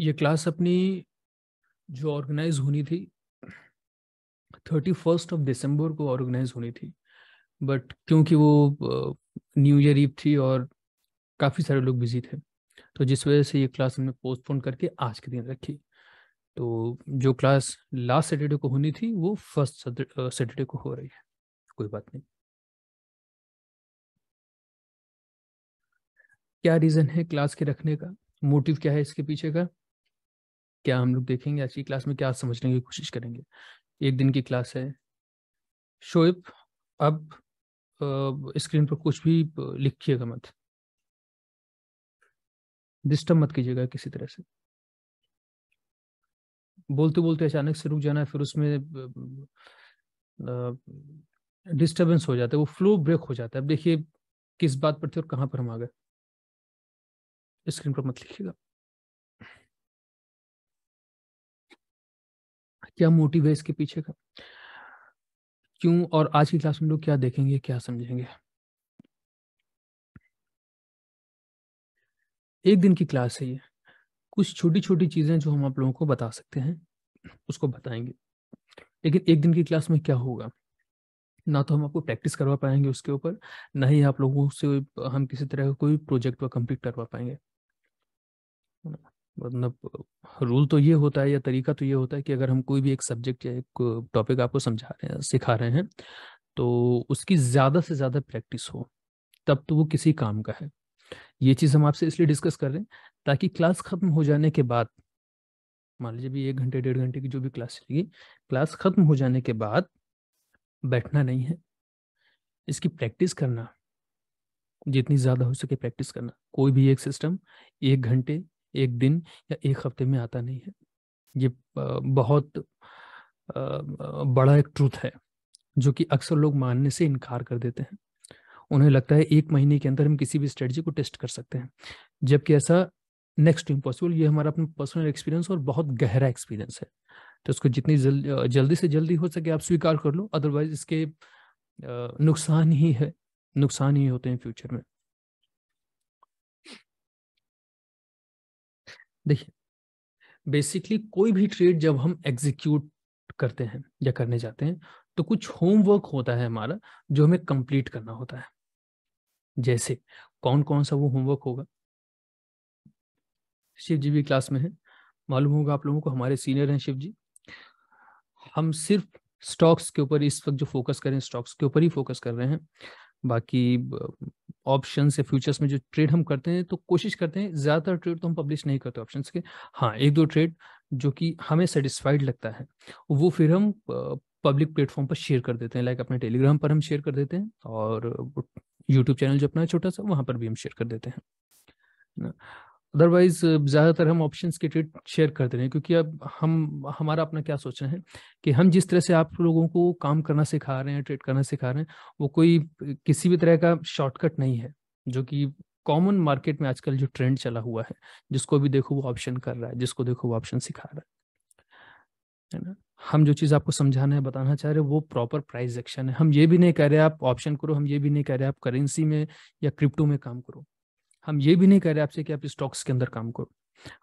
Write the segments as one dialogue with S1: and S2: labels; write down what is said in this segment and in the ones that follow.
S1: ये क्लास अपनी जो ऑर्गेनाइज होनी थी थर्टी फर्स्ट ऑफ दिसंबर को ऑर्गेनाइज होनी थी बट क्योंकि वो न्यू ईयर ईव थी और काफ़ी सारे लोग बिजी थे तो जिस वजह से ये क्लास हमने पोस्टपोन करके आज के दिन रखी तो जो क्लास लास्ट सैटरडे को होनी थी वो फर्स्ट सैटरडे को हो रही है कोई बात नहीं क्या रीज़न है क्लास के रखने का मोटिव क्या है इसके पीछे का क्या हम लोग देखेंगे आज की क्लास में क्या समझने की कोशिश करेंगे एक दिन की क्लास है शोएब अब स्क्रीन पर कुछ भी लिखिएगा मत डिस्टर्ब मत कीजिएगा किसी तरह से बोलते बोलते अचानक से रुक जाना है फिर उसमें डिस्टरबेंस हो जाता है वो फ्लो ब्रेक हो जाता है अब देखिए किस बात पर थे और कहाँ पर हम आ गए स्क्रीन पर मत लिखिएगा
S2: क्या मोटिव है इसके पीछे का क्यों और आज की क्लास में लोग क्या देखेंगे क्या समझेंगे
S1: एक दिन की क्लास है ये कुछ छोटी छोटी चीजें जो हम आप लोगों को बता सकते हैं उसको बताएंगे लेकिन एक दिन की क्लास में क्या होगा ना तो हम आपको प्रैक्टिस करवा पाएंगे उसके ऊपर ना ही आप लोगों से हम किसी तरह का कोई प्रोजेक्ट व कंप्लीट करवा पाएंगे मतलब रूल तो ये होता है या तरीका तो ये होता है कि अगर हम कोई भी एक सब्जेक्ट या एक टॉपिक आपको समझा रहे हैं सिखा रहे हैं तो उसकी ज़्यादा से ज़्यादा प्रैक्टिस हो तब तो वो किसी काम का है ये चीज़ हम आपसे इसलिए डिस्कस कर रहे हैं ताकि क्लास ख़त्म हो जाने के बाद मान लीजिए भी एक घंटे डेढ़ घंटे की जो भी क्लास चलेगी क्लास ख़त्म हो जाने के बाद बैठना नहीं है इसकी प्रैक्टिस करना जितनी ज़्यादा हो सके प्रैक्टिस करना कोई भी एक सिस्टम एक घंटे एक दिन या एक हफ्ते में आता नहीं है ये बहुत बड़ा एक ट्रूथ है जो कि अक्सर लोग मानने से इनकार कर देते हैं उन्हें लगता है एक महीने के अंदर हम किसी भी स्ट्रेटजी को टेस्ट कर सकते हैं जबकि ऐसा नेक्स्ट इम्पॉसिबल ये हमारा अपना पर्सनल एक्सपीरियंस और बहुत गहरा एक्सपीरियंस है तो इसको जितनी जल, जल्दी से जल्दी हो सके आप स्वीकार कर लो अदरवाइज इसके नुकसान ही है नुकसान ही होते हैं फ्यूचर में देखिए बेसिकली कोई भी ट्रेड जब हम एग्जीक्यूट करते हैं या करने जाते हैं तो कुछ होमवर्क होता है हमारा जो हमें कंप्लीट करना होता है जैसे कौन कौन सा वो होमवर्क होगा शिव जी भी क्लास में है मालूम होगा आप लोगों को हमारे सीनियर हैं शिव जी हम सिर्फ स्टॉक्स के ऊपर इस वक्त जो फोकस करें स्टॉक्स के ऊपर ही फोकस कर रहे हैं बाकी ऑप्शन या फ्यूचर्स में जो ट्रेड हम करते हैं तो कोशिश करते हैं ज़्यादातर ट्रेड तो हम पब्लिश नहीं करते ऑप्शन के हाँ एक दो ट्रेड जो कि हमें सेटिस्फाइड लगता है वो फिर हम पब्लिक प्लेटफॉर्म पर शेयर कर देते हैं लाइक अपने टेलीग्राम पर हम शेयर कर देते हैं और यूट्यूब चैनल जो अपना छोटा सा वहाँ पर भी हम शेयर कर देते हैं ना अदरवाइज ज़्यादातर हम ऑप्शन के ट्रेड शेयर करते रहे क्योंकि अब हम हमारा अपना क्या सोचना है कि हम जिस तरह से आप लोगों को काम करना सिखा रहे हैं ट्रेड करना सिखा रहे हैं वो कोई किसी भी तरह का शॉर्टकट नहीं है जो कि कॉमन मार्केट में आजकल जो ट्रेंड चला हुआ है जिसको भी देखो वो ऑप्शन कर रहा है जिसको देखो वो ऑप्शन सिखा रहा है ना हम जो चीज़ आपको समझाना है बताना चाह रहे हैं वो प्रॉपर प्राइस एक्शन है हम ये भी नहीं कह रहे आप ऑप्शन करो हम ये भी नहीं कह रहे आप करेंसी में या क्रिप्टो में काम करो हम ये भी नहीं कह रहे आपसे कि आप स्टॉक्स के अंदर काम करो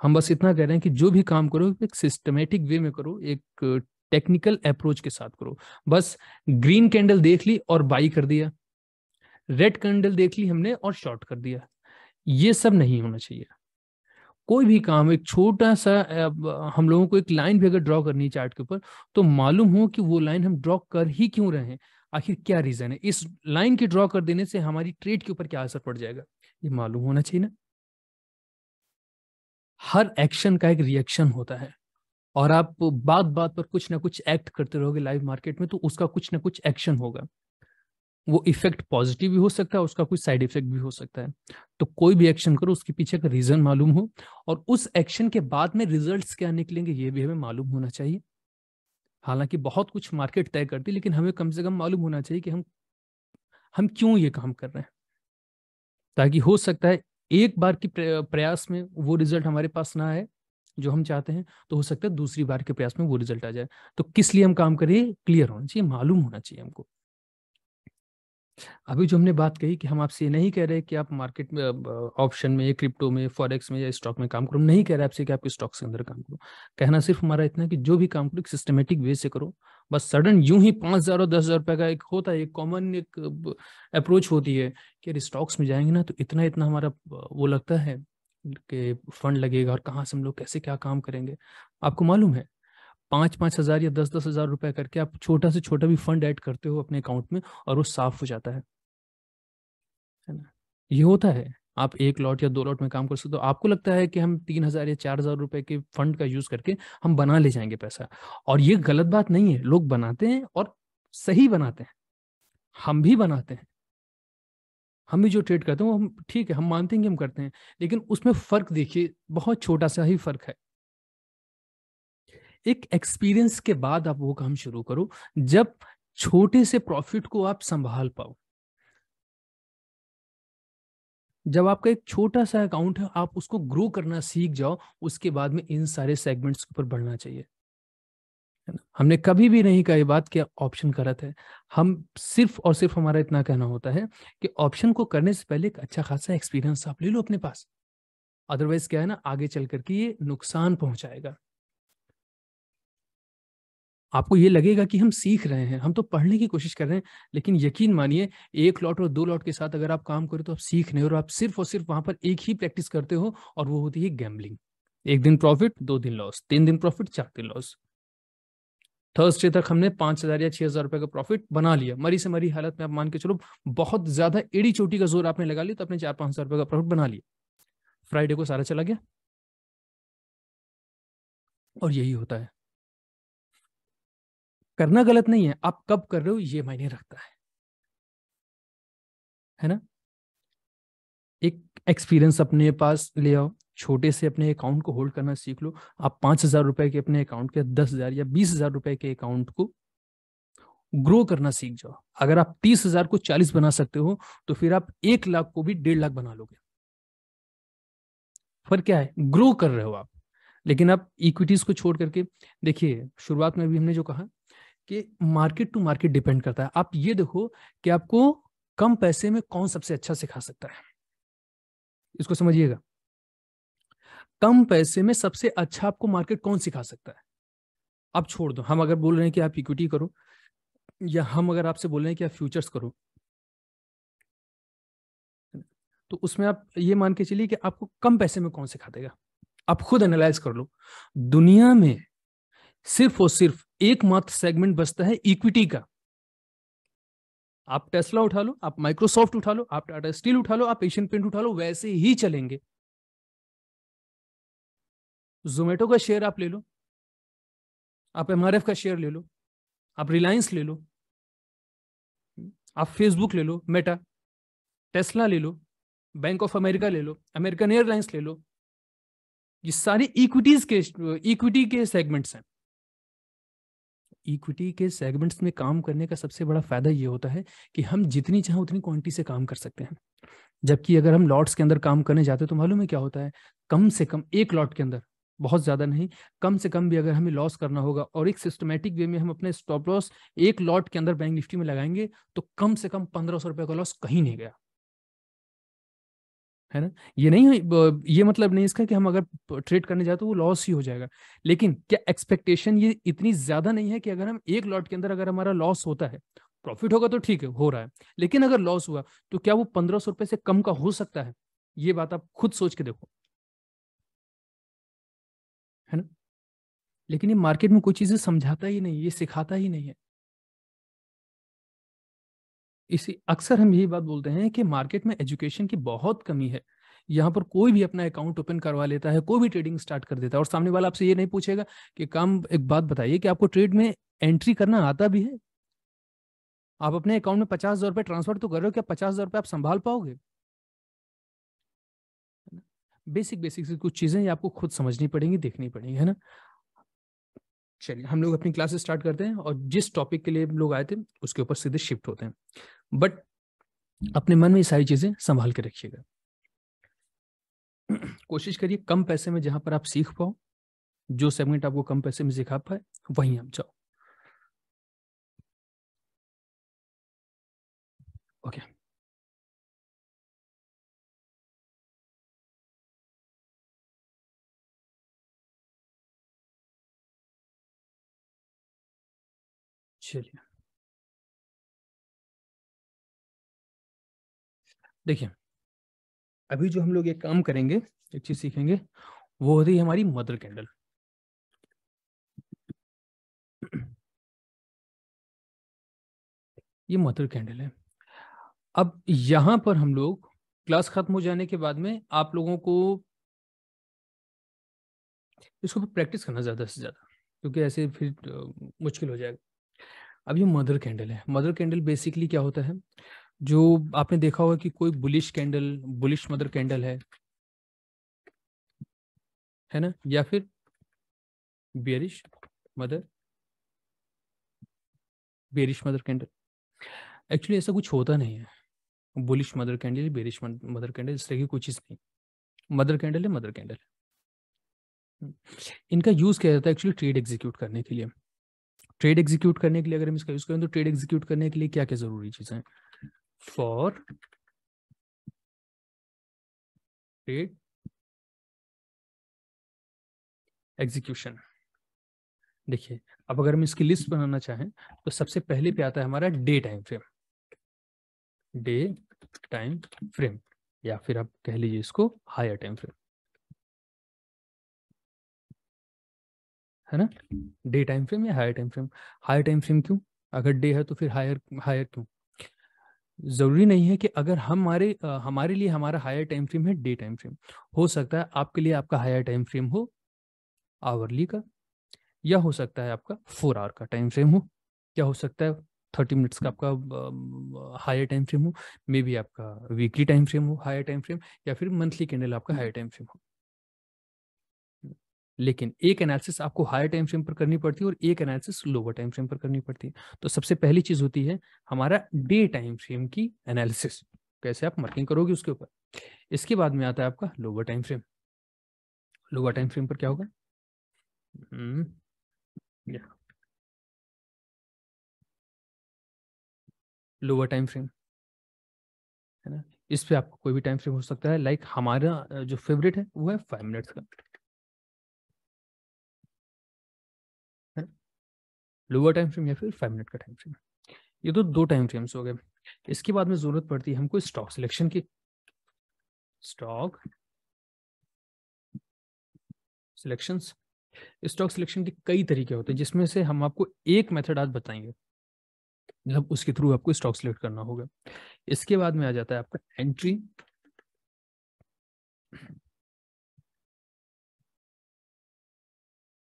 S1: हम बस इतना कह रहे हैं कि जो भी काम करो एक सिस्टमेटिक वे में करो एक टेक्निकल अप्रोच के साथ करो बस ग्रीन कैंडल देख ली और बाई कर दिया रेड कैंडल देख ली हमने और शॉर्ट कर दिया ये सब नहीं होना चाहिए कोई भी काम एक छोटा सा हम लोगों को एक लाइन भी अगर ड्रॉ करनी है चार्ट के ऊपर तो मालूम हो कि वो लाइन हम ड्रॉ कर ही क्यों रहे हैं आखिर क्या रीजन है इस लाइन के ड्रॉ कर देने से हमारी ट्रेड के ऊपर क्या असर पड़ जाएगा ये मालूम होना चाहिए ना हर एक्शन का एक रिएक्शन होता है और आप बात बात पर कुछ ना कुछ एक्ट करते रहोगे लाइव मार्केट में तो उसका कुछ ना कुछ एक्शन होगा वो इफेक्ट पॉजिटिव भी हो सकता है उसका कुछ साइड इफेक्ट भी हो सकता है तो कोई भी एक्शन करो उसके पीछे का रीजन मालूम हो और उस एक्शन के बाद में रिजल्ट्स क्या निकलेंगे ये भी हमें मालूम होना चाहिए हालांकि बहुत कुछ मार्केट तय करती है लेकिन हमें कम से कम मालूम होना चाहिए कि हम हम क्यों ये काम कर रहे हैं ताकि हो सकता है एक बार की प्रयास में वो रिजल्ट हमारे पास ना आए जो हम चाहते हैं तो हो सकता है दूसरी बार के प्रयास में वो रिजल्ट आ जाए तो किस लिए हम काम करें क्लियर होना चाहिए मालूम होना चाहिए हमको अभी जो हमने बात कही कि हम आपसे नहीं कह रहे कि आप मार्केट में ऑप्शन में क्रिप्टो में फॉरेक्स में या स्टॉक में काम करो नहीं कह रहे आपसे कि आप स्टॉक्स के अंदर काम करो कहना सिर्फ हमारा इतना कि जो भी काम करो सिस्टमेटिक वे से करो बस सडन यूं ही पांच हज़ार और दस हज़ार रुपये का एक होता है एक कॉमन एक अप्रोच होती है कि अरे स्टॉक्स में जाएंगे ना तो इतना इतना हमारा वो लगता है कि फंड लगेगा और कहाँ से हम लोग कैसे क्या काम करेंगे आपको मालूम है पाँच पाँच हज़ार या दस दस हज़ार रुपए करके आप छोटा से छोटा भी फंड ऐड करते हो अपने अकाउंट में और वो साफ हो जाता है है ना ये होता है आप एक लॉट या दो लॉट में काम कर सकते हो तो आपको लगता है कि हम तीन हजार या चार हजार रुपए के फंड का यूज करके हम बना ले जाएंगे पैसा और ये गलत बात नहीं है लोग बनाते हैं और सही बनाते हैं हम भी बनाते हैं हम भी जो ट्रेड करते हैं वो हम ठीक है हम मानते हैं कि हम करते हैं लेकिन उसमें फर्क देखिए बहुत छोटा सा ही फर्क है एक एक्सपीरियंस के बाद आप वो काम शुरू करो जब छोटे से प्रॉफिट को आप संभाल पाओ जब आपका एक छोटा सा अकाउंट है आप उसको ग्रो करना सीख जाओ उसके बाद में इन सारे सेगमेंट्स के ऊपर बढ़ना चाहिए हमने कभी भी नहीं कहा बात कि ऑप्शन गलत है हम सिर्फ और सिर्फ हमारा इतना कहना होता है कि ऑप्शन को करने से पहले एक अच्छा खासा एक्सपीरियंस आप ले लो अपने पास अदरवाइज क्या है ना आगे चल करके ये नुकसान पहुंचाएगा आपको ये लगेगा कि हम सीख रहे हैं हम तो पढ़ने की कोशिश कर रहे हैं लेकिन यकीन मानिए एक लॉट और दो लॉट के साथ अगर आप काम करें तो आप सीख नहीं और आप सिर्फ और सिर्फ वहां पर एक ही प्रैक्टिस करते हो और वो होती है गैम्बलिंग एक दिन प्रॉफिट दो दिन लॉस तीन दिन प्रॉफिट चार दिन लॉस थर्सडे तक हमने पांच हजार या छह हजार रुपए का प्रॉफिट बना लिया मरी से मरी हालत में आप मान के चलो बहुत ज्यादा एड़ी चोटी का जोर आपने लगा लिया तो आपने चार पांच हजार रुपए का प्रॉफिट बना लिया फ्राइडे को सारा चला गया
S2: और यही होता है
S3: करना
S1: गलत नहीं है आप कब कर रहे हो ये मायने रखता है है ना एक एक्सपीरियंस अपने पास ले आओ छोटे से अपने अकाउंट को होल्ड करना सीख लो आप पांच हजार रुपए के अपने अकाउंट के दस हजार या बीस हजार रुपए के अकाउंट को ग्रो करना सीख जाओ अगर आप तीस हजार को चालीस बना सकते हो तो फिर आप एक लाख को भी डेढ़ लाख बना लोगे फर्क क्या है ग्रो कर रहे हो आप लेकिन आप इक्विटीज को छोड़ करके देखिए शुरुआत में भी हमने जो कहा कि मार्केट टू मार्केट डिपेंड करता है आप ये देखो कि आपको कम पैसे में कौन सबसे अच्छा सिखा सकता है इसको समझिएगा कम पैसे में सबसे अच्छा आपको मार्केट कौन सिखा सकता है आप छोड़ दो हम अगर बोल रहे हैं कि आप इक्विटी करो या हम अगर आपसे बोल रहे हैं कि आप फ्यूचर्स करो तो उसमें आप ये मान के चलिए कि आपको कम पैसे में कौन सिखा देगा आप खुद एनालाइज कर लो दुनिया में सिर्फ और सिर्फ एकमात्र सेगमेंट बचता है इक्विटी का आप टेस्ला उठा लो आप माइक्रोसॉफ्ट उठा लो आप टाटा स्टील उठा लो आप एशियन पेंट उठा लो वैसे ही चलेंगे
S2: जोमेटो का शेयर आप ले लो आप एम का शेयर ले लो
S1: आप रिलायंस ले लो आप फेसबुक ले लो मेटा टेस्ला ले लो बैंक ऑफ अमेरिका ले लो अमेरिकन एयरलाइंस ले लो ये सारी इक्विटीज के इक्विटी के सेगमेंट्स हैं इक्विटी के सेगमेंट्स में काम करने का सबसे बड़ा फायदा ये होता है कि हम जितनी चाहें उतनी क्वांटिटी से काम कर सकते हैं जबकि अगर हम लॉट्स के अंदर काम करने जाते हैं तो मालूम है क्या होता है कम से कम एक लॉट के अंदर बहुत ज़्यादा नहीं कम से कम भी अगर हमें लॉस करना होगा और एक सिस्टमेटिक वे में हम अपने स्टॉप लॉस एक लॉट के अंदर बैंक निफ्टी में लगाएंगे तो कम से कम पंद्रह सौ रुपये का लॉस कहीं नहीं गया है ना ये नहीं ये मतलब नहीं इसका कि हम अगर ट्रेड करने जाए तो वो लॉस ही हो जाएगा लेकिन क्या एक्सपेक्टेशन ये इतनी ज्यादा नहीं है कि अगर हम एक लॉट के अंदर अगर हमारा लॉस होता है प्रॉफिट होगा तो ठीक है हो रहा है लेकिन अगर लॉस हुआ तो क्या वो पंद्रह सौ रुपए से कम का हो सकता है ये बात आप खुद सोच के देखो है ना लेकिन ये मार्केट में कोई चीजें समझाता ही नहीं ये सिखाता ही नहीं है इसी अक्सर हम यही बात बोलते हैं कि मार्केट में एजुकेशन की बहुत कमी है यहाँ पर कोई भी अपना अकाउंट ओपन करवा लेता है कोई भी ट्रेडिंग स्टार्ट कर देता है और सामने वाला आपसे ये नहीं पूछेगा कि काम एक बात बताइए कि आपको ट्रेड में एंट्री करना आता भी है आप अपने अकाउंट में पचास हजार रुपये ट्रांसफर तो कर रहे हो क्या पचास हजार रुपये आप संभाल पाओगे बेसिक बेसिक से कुछ चीजें आपको खुद समझनी पड़ेंगी देखनी पड़ेंगी है ना चलिए हम लोग अपनी क्लासेस स्टार्ट करते हैं और जिस टॉपिक के लिए लोग आए थे उसके ऊपर सीधे शिफ्ट होते हैं बट अपने मन में ये सारी चीजें संभाल के रखिएगा कोशिश करिए कम पैसे में जहां पर आप सीख पाओ जो सेगमेंट आपको कम पैसे में सिखा पाए वहीं आप जाओ ओके okay.
S2: चलिए देखिए अभी जो हम लोग एक काम करेंगे एक चीज सीखेंगे वो होती है हमारी मदर कैंडल
S1: ये मदर कैंडल है अब यहां पर हम लोग क्लास खत्म हो जाने के बाद में आप लोगों को इसको प्रैक्टिस करना ज़्यादा से ज़्यादा क्योंकि ऐसे फिर मुश्किल हो जाएगा अब ये मदर कैंडल है मदर कैंडल बेसिकली क्या होता है जो आपने देखा होगा कि कोई bullish candle bullish mother candle है है ना या फिर bearish mother bearish mother candle actually ऐसा कुछ होता नहीं है bullish mother candle bearish mother candle इस तरह की कोई चीज़ नहीं मदर कैंडल है मदर कैंडल इनका यूज़ किया जाता है एक्चुअली ट्रेड एग्जीक्यूट करने के लिए ट्रेड एग्जीक्यूट करने के लिए अगर हम इसका यूज करें तो ट्रेड एग्जीक्यूट करने के लिए क्या क्या जरूरी चीजें हैं फॉर ट्रेड एग्जीक्यूशन देखिए अब अगर हम इसकी लिस्ट बनाना चाहें तो सबसे पहले पे आता है हमारा day time frame day time frame या फिर आप कह लीजिए इसको हायर टाइम फ्रेम है ना डे टाइम फ्रेम या higher time frame higher time frame क्यों अगर डे है तो फिर हायर हायर क्यों जरूरी नहीं है कि अगर हमारे हमारे लिए हमारा हायर टाइम फ्रेम है डे टाइम फ्रेम हो सकता है आपके लिए आपका हायर टाइम फ्रेम हो आवरली का या हो सकता है आपका फोर आवर का टाइम फ्रेम हो या हो सकता है थर्टी मिनट्स का आपका हायर टाइम फ्रेम हो मे बी आपका वीकली टाइम फ्रेम हो हायर टाइम फ्रेम या फिर मंथली कैंडल आपका हायर टाइम फ्रेम हो लेकिन एक एनालिसिस आपको हायर टाइम फ्रेम पर करनी पड़ती है और एक एनालिसिस लोअर टाइम फ्रेम पर करनी पड़ती है तो सबसे पहली चीज होती है हमारा डे टाइम फ्रेम की एनालिसिस कैसे आप मार्किंग करोगे उसके ऊपर इसके बाद में आता है आपका lower time frame lower time frame पर क्या होगा लोअर टाइम फ्रेम है ना इस पे आपको कोई भी टाइम फ्रेम हो सकता है लाइक like हमारा जो फेवरेट है वो है फाइव मिनट्स का लोअर टाइम फ्रेम या फिर फाइव मिनट का टाइम फ्रेम ये तो दो टाइम फ्रेम्स हो गए इसके बाद में जरूरत पड़ती है हमको स्टॉक सिलेक्शन की स्टॉक सिलेक्शन स्टॉक सिलेक्शन के कई तरीके होते हैं जिसमें से हम आपको एक मेथड आज बताएंगे मतलब उसके थ्रू आपको स्टॉक सिलेक्ट करना होगा इसके बाद में आ जाता है आपका
S2: एंट्री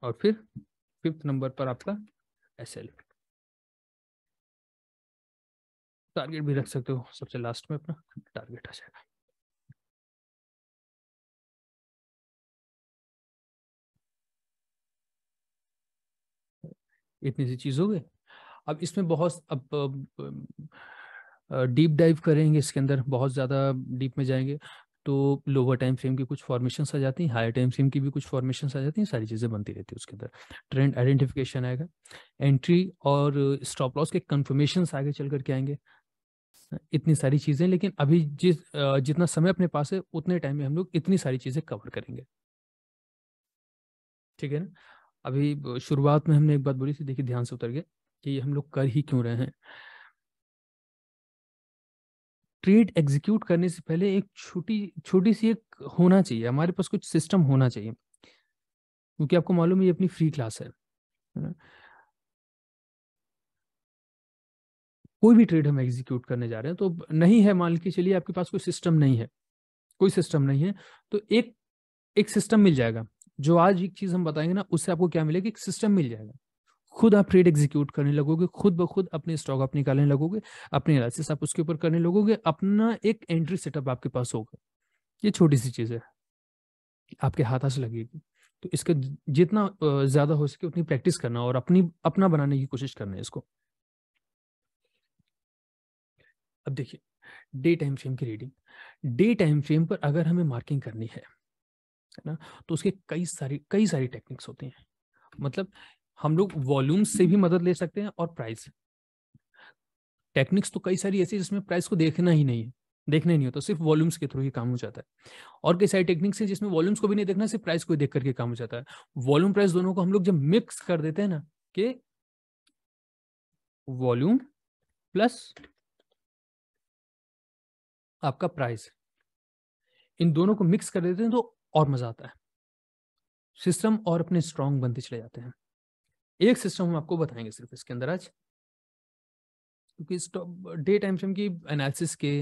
S2: और फिर फिफ्थ नंबर पर आपका एस एल टारगेट भी रख सकते हो सबसे लास्ट में अपना टारगेट आ जाएगा
S1: इतनी सी चीज़ हो गई अब इसमें बहुत अब डीप डाइव करेंगे इसके अंदर बहुत ज़्यादा डीप में जाएंगे तो लोअर टाइम फ्रेम की कुछ फॉर्मेशन आ जाती हैं हायर टाइम फ्रेम की भी कुछ फॉर्मेशन आ जाती हैं सारी चीज़ें बनती रहती है उसके अंदर ट्रेंड आइडेंटिफिकेशन आएगा एंट्री और स्टॉप लॉस के कन्फर्मेशन आगे चल करके आएंगे इतनी सारी चीज़ें लेकिन अभी जिस जितना समय अपने पास है उतने टाइम में हम लोग इतनी सारी चीज़ें कवर करेंगे ठीक है ना अभी शुरुआत में हमने एक बात बोली थी देखिए ध्यान से उतर गए कि हम लोग कर ही क्यों रहे हैं ट्रेड एग्जीक्यूट करने से पहले एक छोटी छोटी सी एक होना चाहिए हमारे पास कुछ सिस्टम होना चाहिए क्योंकि आपको मालूम है ये अपनी फ्री क्लास है कोई भी ट्रेड हम एग्जीक्यूट करने जा रहे हैं तो नहीं है मान के चलिए आपके पास कोई सिस्टम नहीं है कोई सिस्टम नहीं है तो एक एक सिस्टम मिल जाएगा जो आज एक चीज हम बताएंगे ना उससे आपको क्या मिलेगा एक सिस्टम मिल जाएगा खुद आप ट्रेड एग्जीक्यूट करने लगोगे खुद ब खुद अपने स्टॉक आप निकालने लगोगे अपने एनालिसिस आप उसके ऊपर करने लगोगे अपना एक एंट्री सेटअप आपके पास होगा ये छोटी सी चीज़ है आपके हाथा से लगेगी तो इसका जितना ज़्यादा हो सके उतनी प्रैक्टिस करना और अपनी अपना बनाने की कोशिश करना है इसको अब देखिए डे टाइम फ्रेम की रीडिंग डे टाइम फ्रेम पर अगर हमें मार्किंग करनी है है ना तो उसके कई सारी कई सारी टेक्निक्स होती हैं मतलब हम लोग वॉल्यूम से भी मदद ले सकते हैं और प्राइस टेक्निक्स तो कई सारी ऐसी जिसमें प्राइस को देखना ही नहीं है देखना ही नहीं होता सिर्फ वॉल्यूम्स के थ्रू ही काम हो जाता है और कई सारी टेक्निक्स हैं जिसमें वॉल्यूम्स को भी नहीं देखना सिर्फ प्राइस को देख करके काम हो जाता है वॉल्यूम प्राइस दोनों को हम लोग जब मिक्स कर देते हैं ना कि
S2: वॉल्यूम प्लस आपका
S1: प्राइस इन दोनों को मिक्स कर देते हैं तो और मजा आता है सिस्टम और अपने स्ट्रांग बनते चले जाते हैं एक सिस्टम हम आपको बताएंगे सिर्फ इसके अंदर आज क्योंकि डे टाइम फ्रेम की एनालिसिस के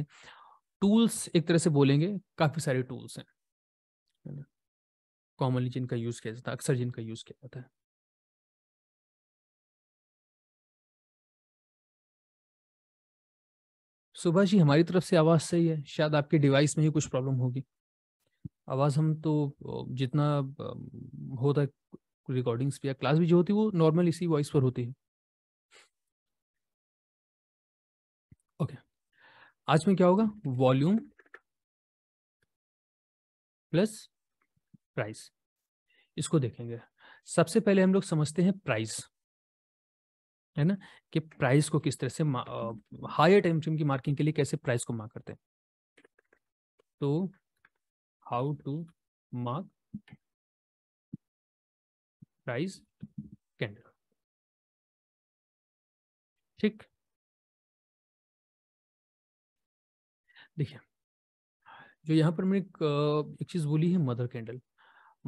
S1: टूल्स एक तरह से बोलेंगे काफ़ी सारे टूल्स हैं कॉमनली जिनका यूज़
S2: किया जाता है अक्सर जिनका यूज़ किया जाता है
S1: सुभाष जी हमारी तरफ से आवाज़ सही है शायद आपके डिवाइस में ही कुछ प्रॉब्लम होगी आवाज़ हम तो जितना होता है रिकॉर्डिंग्स पे या क्लास भी जो होती है वो नॉर्मल इसी वॉइस पर होती है ओके okay. आज में क्या होगा वॉल्यूम
S2: प्लस प्राइस
S1: इसको देखेंगे सबसे पहले हम लोग समझते हैं प्राइस है ना कि प्राइस को किस तरह से हायर टाइम फ्रेम की मार्किंग के लिए कैसे प्राइस को मार्क करते हैं तो how to mark
S2: rise candle
S1: ठीक देखिए जो यहां पर मैंने एक चीज बोली है मदर कैंडल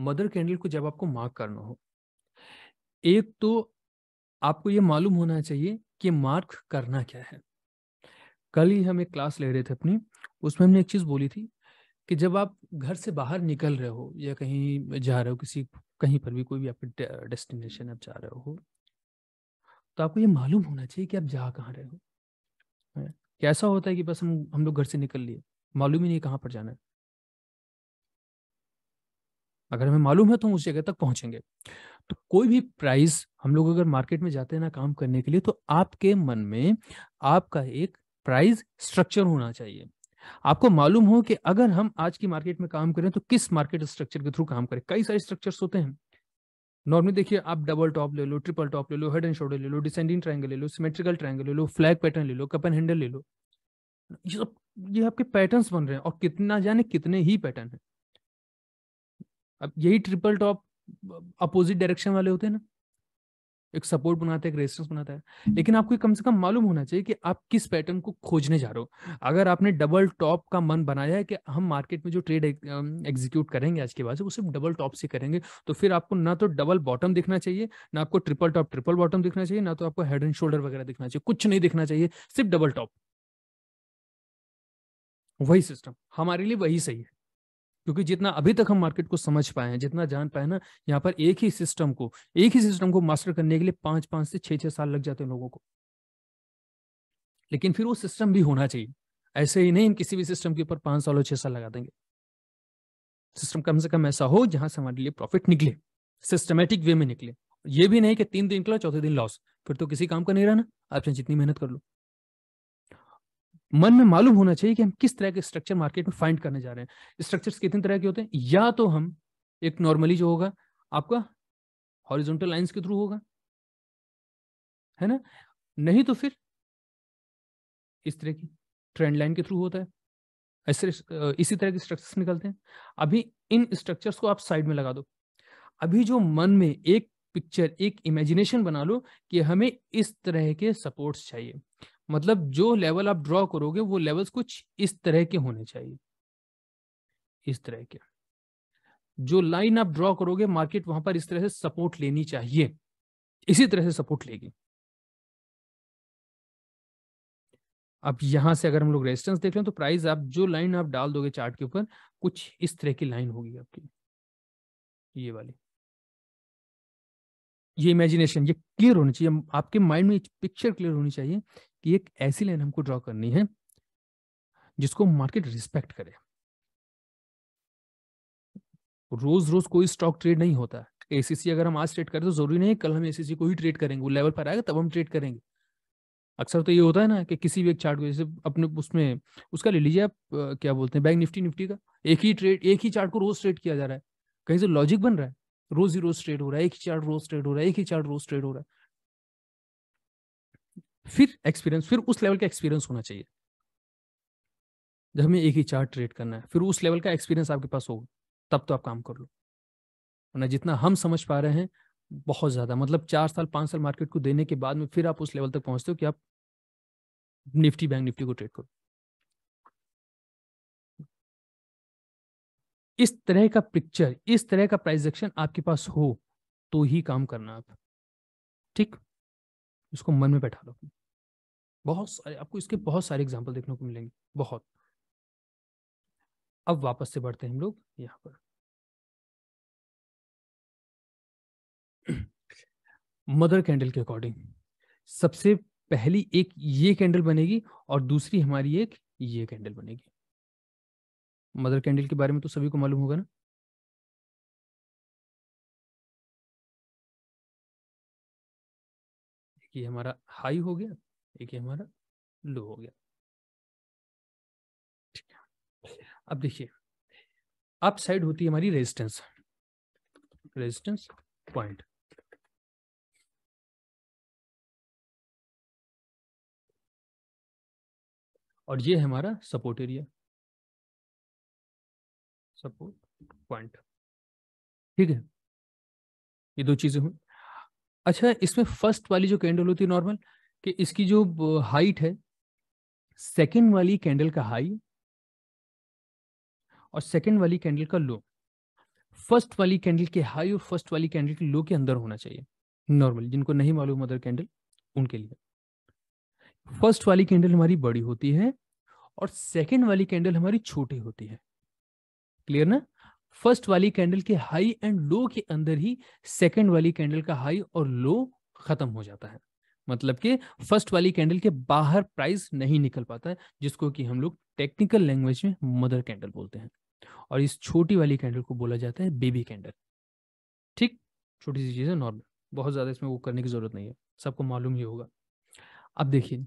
S1: मदर कैंडल को जब आपको मार्क करना हो एक तो आपको यह मालूम होना चाहिए कि मार्क करना क्या है कल ही हम एक क्लास ले रहे थे अपनी उसमें हमने एक चीज बोली थी कि जब आप घर से बाहर निकल रहे हो या कहीं जा रहे हो किसी कहीं पर भी कोई भी आपके डेस्टिनेशन आप जा रहे हो तो आपको ये मालूम होना चाहिए कि आप जा कहाँ रहे हो ऐसा होता है कि बस हम हम लोग घर से निकल लिए मालूम ही नहीं कहाँ पर जाना है अगर हमें मालूम है तो हम उस जगह तक पहुंचेंगे तो कोई भी प्राइस हम लोग अगर मार्केट में जाते हैं ना काम करने के लिए तो आपके मन में आपका एक प्राइस स्ट्रक्चर होना चाहिए आपको मालूम हो कि अगर हम आज की मार्केट में काम करें तो किस मार्केट स्ट्रक्चर के थ्रू काम करें कई सारे स्ट्रक्चर्स होते हैं नॉर्मली देखिए आप डबल टॉप ले लो ट्रिपल टॉप ले लो हेड एंड शोल्डर ले लो डिसेंडिंग ट्रायंगल ले लो सिमेट्रिकल ट्रायंगल ले लो फ्लैग पैटर्न ले लो कपन हैंडल ले लो ये सब ये आपके पैटर्न बन रहे हैं और कितना जाने कितने ही पैटर्न है अब यही ट्रिपल टॉप अपोजिट डायरेक्शन वाले होते हैं ना एक सपोर्ट बनाता है एक रेजिस्टेंस बनाता है लेकिन आपको कम से कम मालूम होना चाहिए कि आप किस पैटर्न को खोजने जा रहे हो अगर आपने डबल टॉप का मन बनाया है कि हम मार्केट में जो ट्रेड एग्जीक्यूट करेंगे आज के बाद वो सिर्फ डबल टॉप से करेंगे तो फिर आपको ना तो डबल बॉटम दिखना चाहिए ना आपको ट्रिपल टॉप ट्रिपल बॉटम दिखना चाहिए ना तो आपको हेड एंड शोल्डर वगैरह दिखना चाहिए कुछ नहीं दिखना चाहिए सिर्फ डबल टॉप वही सिस्टम हमारे लिए वही सही है क्योंकि जितना अभी तक हम मार्केट को समझ पाए हैं जितना जान पाए ना यहाँ पर एक ही सिस्टम को एक ही सिस्टम को मास्टर करने के लिए पांच पांच से छह छह साल लग जाते हैं लोगों को लेकिन फिर वो सिस्टम भी होना चाहिए ऐसे ही नहीं हम किसी भी सिस्टम के ऊपर पांच साल और छह साल लगा देंगे सिस्टम कम से कम ऐसा हो जहां से हमारे लिए प्रॉफिट निकले सिस्टमेटिक वे में निकले ये भी नहीं कि तीन दिन निकला चौथे दिन लॉस फिर तो किसी काम का नहीं रहा ना चाहे जितनी मेहनत कर लो मन में मालूम होना चाहिए कि हम किस तरह के स्ट्रक्चर मार्केट में फाइंड करने जा रहे हैं स्ट्रक्चर्स कितने तरह के होते हैं या तो हम एक नॉर्मली जो होगा आपका हॉरिजॉन्टल लाइंस के थ्रू होगा है ना नहीं तो फिर इस तरह की ट्रेंड लाइन के थ्रू होता है ऐसे इसी तरह के स्ट्रक्चर्स निकलते हैं अभी इन स्ट्रक्चर्स को आप साइड में लगा दो अभी जो मन में एक पिक्चर एक इमेजिनेशन बना लो कि हमें इस तरह के सपोर्ट्स चाहिए मतलब जो लेवल आप ड्रॉ करोगे वो लेवल्स कुछ इस तरह के होने चाहिए इस तरह के जो लाइन आप ड्रॉ करोगे मार्केट वहां पर इस तरह से सपोर्ट लेनी चाहिए इसी तरह से सपोर्ट लेगी अब यहां से अगर हम लोग रेजिस्टेंस देख रहे हैं तो प्राइस आप जो लाइन आप डाल दोगे चार्ट के ऊपर कुछ इस तरह की लाइन होगी आपकी ये वाली ये इमेजिनेशन ये क्लियर होनी चाहिए आपके माइंड में पिक्चर क्लियर होनी चाहिए कि एक ऐसी लाइन हमको ड्रॉ करनी है जिसको मार्केट रिस्पेक्ट करे रोज रोज कोई स्टॉक ट्रेड नहीं होता एसीसी अगर हम आज ट्रेड करें तो जरूरी नहीं कल हम एसीसी को ही ट्रेड करेंगे वो लेवल पर आएगा तब हम ट्रेड करेंगे अक्सर तो ये होता है ना कि किसी भी एक चार्ट को जैसे अपने उसमें उसका ले लीजिए आप क्या बोलते हैं बैंक निफ्टी निफ्टी का एक ही ट्रेड एक ही चार्ट को रोज ट्रेड किया जा रहा है कहीं से लॉजिक बन रहा है रोज ही रोज ट्रेड हो रहा है एक ही चार्ट रोज ट्रेड हो रहा है एक ही चार्ट रोज ट्रेड हो रहा है फिर एक्सपीरियंस फिर उस लेवल का एक्सपीरियंस होना चाहिए जब हमें एक ही चार्ट ट्रेड करना है फिर उस लेवल का एक्सपीरियंस आपके पास होगा तब तो आप काम कर लो वरना जितना हम समझ पा रहे हैं बहुत ज़्यादा मतलब चार साल पांच साल मार्केट को देने के बाद में फिर आप उस लेवल तक पहुंचते हो कि आप निफ्टी बैंक निफ्टी को ट्रेड करो इस तरह का पिक्चर इस तरह का प्राइस एक्शन आपके पास हो तो ही काम करना आप ठीक इसको मन में बैठा लो बहुत सारे आपको इसके बहुत सारे एग्जाम्पल देखने को मिलेंगे बहुत अब वापस से बढ़ते हैं हम लोग यहाँ पर मदर कैंडल के अकॉर्डिंग सबसे पहली एक ये कैंडल बनेगी और दूसरी हमारी एक ये कैंडल बनेगी मदर कैंडल के बारे में तो सभी को मालूम होगा ना
S2: ये हमारा हाई हो गया एक ये हमारा लो हो गया ठीक है अब देखिए अप साइड होती है हमारी रेजिस्टेंस रेजिस्टेंस पॉइंट और ये है हमारा सपोर्ट एरिया सपोर्ट पॉइंट ठीक है
S1: ये दो चीजें हुई अच्छा इसमें फर्स्ट वाली जो कैंडल होती है नॉर्मल कि इसकी जो हाइट है सेकेंड वाली कैंडल का हाई और सेकेंड वाली कैंडल का लो फर्स्ट वाली कैंडल के हाई और फर्स्ट वाली कैंडल के लो के अंदर होना चाहिए नॉर्मल जिनको नहीं मालूम मदर कैंडल उनके लिए फर्स्ट वाली कैंडल हमारी बड़ी होती है और सेकेंड वाली कैंडल हमारी छोटी होती है क्लियर ना फर्स्ट वाली कैंडल के हाई एंड लो के अंदर ही सेकेंड वाली कैंडल का हाई और लो खत्म हो जाता है मतलब कि फर्स्ट वाली कैंडल के बाहर प्राइस नहीं निकल पाता है जिसको कि हम लोग टेक्निकल लैंग्वेज में मदर कैंडल बोलते हैं और इस छोटी वाली कैंडल को बोला जाता है बेबी कैंडल ठीक छोटी सी चीज़ है नॉर्मल बहुत ज़्यादा इसमें वो करने की ज़रूरत नहीं है सबको मालूम ही होगा अब देखिए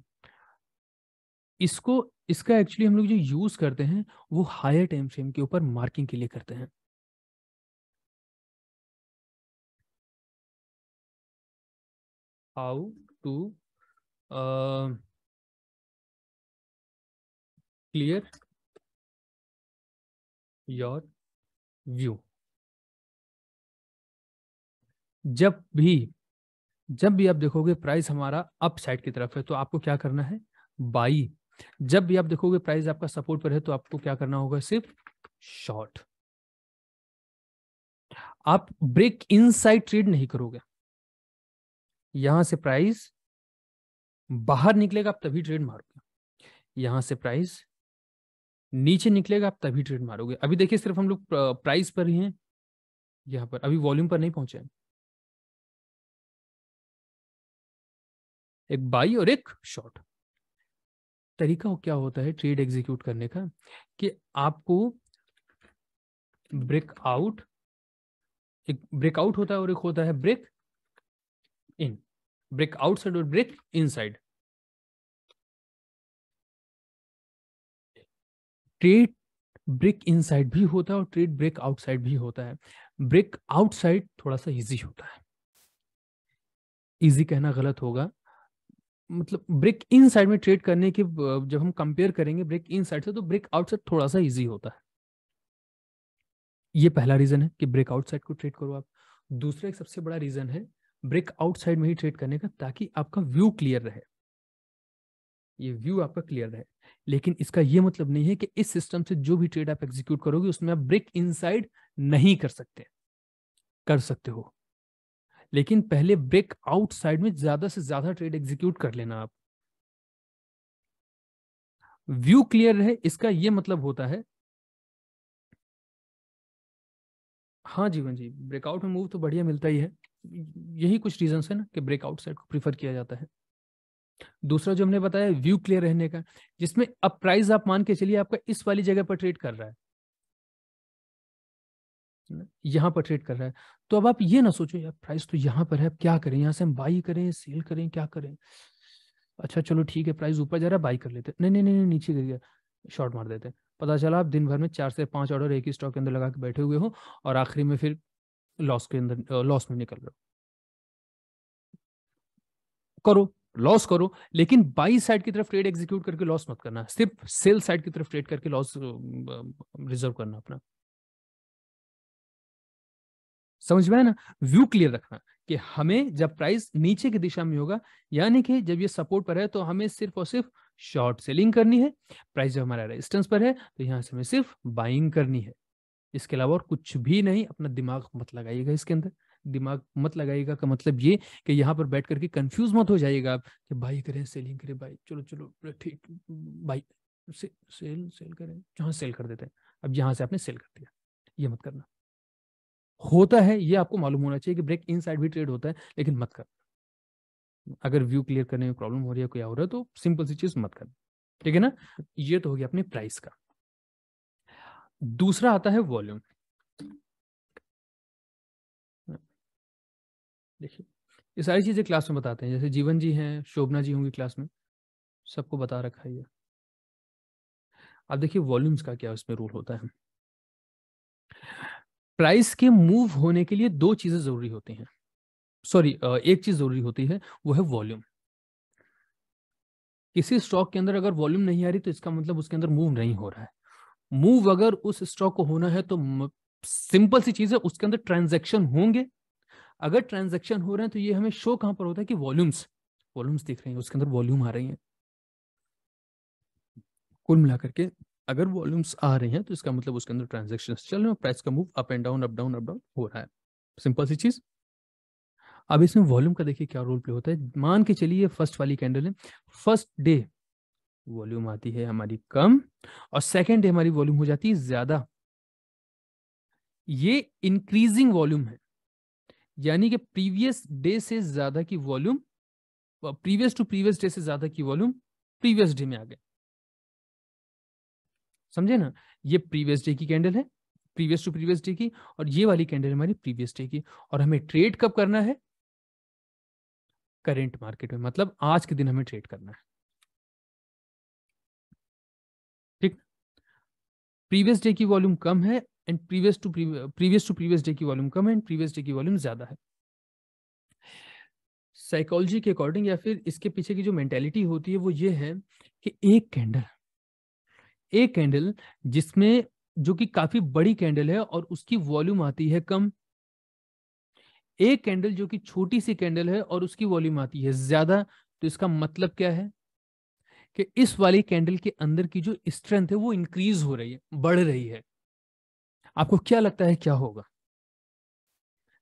S1: इसको इसका एक्चुअली हम लोग जो यूज़ करते हैं वो हायर टाइम फ्रेम के ऊपर मार्किंग के लिए करते हैं
S2: how to uh, clear your view.
S1: जब भी जब भी आप देखोगे प्राइस हमारा अप साइड की तरफ है तो आपको क्या करना है बाई जब भी आप देखोगे प्राइस आपका सपोर्ट पर है तो आपको क्या करना होगा सिर्फ शॉर्ट आप ब्रेक इन साइड ट्रेड नहीं करोगे यहां से प्राइस बाहर निकलेगा आप तभी ट्रेड मारोगे यहां से प्राइस नीचे निकलेगा आप तभी ट्रेड मारोगे अभी देखिए सिर्फ हम लोग प्राइस पर ही हैं यहां पर अभी वॉल्यूम पर नहीं
S2: पहुंचे हैं एक बाई और एक
S1: शॉर्ट तरीका क्या होता है ट्रेड एग्जीक्यूट करने का कि आपको ब्रेकआउट एक ब्रेकआउट होता है और एक होता है break in brick outside or brick inside trade brick inside भी होता है और ट्रेड ब्रेक आउटसाइड भी होता है ब्रेक आउटसाइड थोड़ा सा इजी होता है इजी कहना गलत होगा मतलब ब्रेक इनसाइड में ट्रेड करने के जब हम कंपेयर करेंगे ब्रेक इनसाइड से तो ब्रेक आउटसाइड थोड़ा सा इजी होता है ये पहला रीजन है कि ब्रेक आउटसाइड को ट्रेड करो आप दूसरा एक सबसे बड़ा रीजन है ब्रेक आउटसाइड में ही ट्रेड करने का ताकि आपका व्यू क्लियर रहे ये व्यू आपका क्लियर रहे लेकिन इसका यह मतलब नहीं है कि इस सिस्टम से जो भी ट्रेड आप एग्जीक्यूट करोगे उसमें आप ब्रेक इनसाइड नहीं कर सकते कर सकते हो लेकिन पहले ब्रेक आउटसाइड में ज्यादा से ज्यादा ट्रेड एग्जीक्यूट कर लेना आप व्यू क्लियर रहे इसका ये मतलब होता है हाँ जीवन हाँ जी ब्रेकआउट में मूव तो बढ़िया मिलता ही है यही कुछ रीजन है ना कि ब्रेकआउट साइड को प्रीफर किया जाता है दूसरा जो हमने बताया व्यू क्लियर रहने का जिसमें अब प्राइस आप मान के चलिए आपका इस वाली जगह पर ट्रेड कर रहा है यहाँ पर ट्रेड कर रहा है तो अब आप ये ना सोचो यार प्राइस तो यहाँ पर है अब क्या करें यहां से हम बाई करें सेल करें क्या करें अच्छा चलो ठीक है प्राइस ऊपर जा रहा है बाई कर लेते नहीं नहीं नहीं नीचे गिर गया शॉर्ट मार देते हैं पता चला आप दिन भर में चार से पांच ऑर्डर एक ही स्टॉक के अंदर लगा के बैठे हुए हो और आखिरी में फिर लॉस के अंदर लॉस में निकल रहे हो करो लॉस करो लेकिन बाई साइड की तरफ ट्रेड एग्जीक्यूट करके लॉस मत करना सिर्फ सेल साइड की तरफ ट्रेड करके लॉस रिजर्व करना अपना समझ में ना व्यू क्लियर रखना कि हमें जब प्राइस नीचे की दिशा में होगा यानी कि जब ये सपोर्ट पर है तो हमें सिर्फ और सिर्फ शॉर्ट सेलिंग करनी है प्राइस जब हमारा रेजिस्टेंस पर है तो यहां से हमें सिर्फ बाइंग करनी है इसके अलावा और कुछ भी नहीं अपना दिमाग मत लगाइएगा इसके अंदर दिमाग मत लगाइएगा का मतलब ये कि यहाँ पर बैठ करके कंफ्यूज मत हो जाइएगा आप कि बाई करें सेलिंग करें बाई चलो चलो ठीक बाई से, सेल सेल करें जहाँ सेल कर देते हैं अब यहाँ से आपने सेल कर दिया ये मत करना होता है ये आपको मालूम होना चाहिए कि ब्रेक इन साइड भी ट्रेड होता है लेकिन मत कर अगर व्यू क्लियर करने में प्रॉब्लम हो रही है कोई हो रहा है तो सिंपल सी चीज मत कर ठीक है ना ये तो हो गया अपने प्राइस का दूसरा आता है वॉल्यूम देखिए ये सारी चीज़ें क्लास में बताते हैं जैसे जीवन जी हैं शोभना जी होंगी क्लास में सबको बता रखा है ये अब देखिए वॉल्यूम्स का क्या उसमें रूल होता है प्राइस के मूव होने के लिए दो चीज़ें ज़रूरी होती हैं सॉरी एक चीज़ ज़रूरी होती है वो है वॉल्यूम किसी स्टॉक के अंदर अगर वॉल्यूम नहीं आ रही तो इसका मतलब उसके अंदर मूव नहीं हो रहा है मूव अगर उस स्टॉक को होना है तो सिंपल सी चीज है उसके अंदर ट्रांजेक्शन होंगे अगर ट्रांजेक्शन हो रहे हैं तो ये हमें शो कहां पर होता है कि वॉल्यूम्स वॉल्यूम्स दिख रहे हैं उसके अंदर वॉल्यूम आ रही है कुल मिलाकर के अगर वॉल्यूम्स आ रहे हैं तो इसका मतलब उसके अंदर ट्रांजेक्शन चल रहे हैं प्राइस का move up and down up down up down हो रहा है सिंपल सी चीज अब इसमें वॉल्यूम का देखिए क्या रोल प्ले होता है मान के चलिए फर्स्ट वाली कैंडल है फर्स्ट डे वॉल्यूम आती है हमारी कम और सेकेंड डे हमारी वॉल्यूम हो जाती है ज्यादा ये इंक्रीजिंग वॉल्यूम है यानी कि प्रीवियस डे से ज्यादा की volume previous to previous day से ज्यादा की वॉल्यूम प्रीवियस डे में आ गए समझे ना ये प्रीवियस डे की कैंडल है प्रीवियस टू प्रीवियस डे की और ये वाली कैंडल हमारी प्रीवियस डे की और हमें ट्रेड कब करना है करेंट मार्केट में मतलब आज के दिन हमें ट्रेड करना है प्रीवियस डे की वॉल्यूम कम है and previous to previous to previous day की वॉल्यूम कम है एंड प्रीवियस डे की वॉल्यूम ज्यादा है साइकोलॉजी के अकॉर्डिंग या फिर इसके पीछे की जो मेंटेलिटी होती है वो ये है कि एक कैंडल एक कैंडल जिसमें जो कि काफी बड़ी कैंडल है और उसकी वॉल्यूम आती है कम एक कैंडल जो कि छोटी सी कैंडल है और उसकी वॉल्यूम आती है ज्यादा तो इसका मतलब क्या है कि इस वाली कैंडल के अंदर की जो स्ट्रेंथ है वो इंक्रीज हो रही है बढ़ रही है आपको क्या लगता है क्या होगा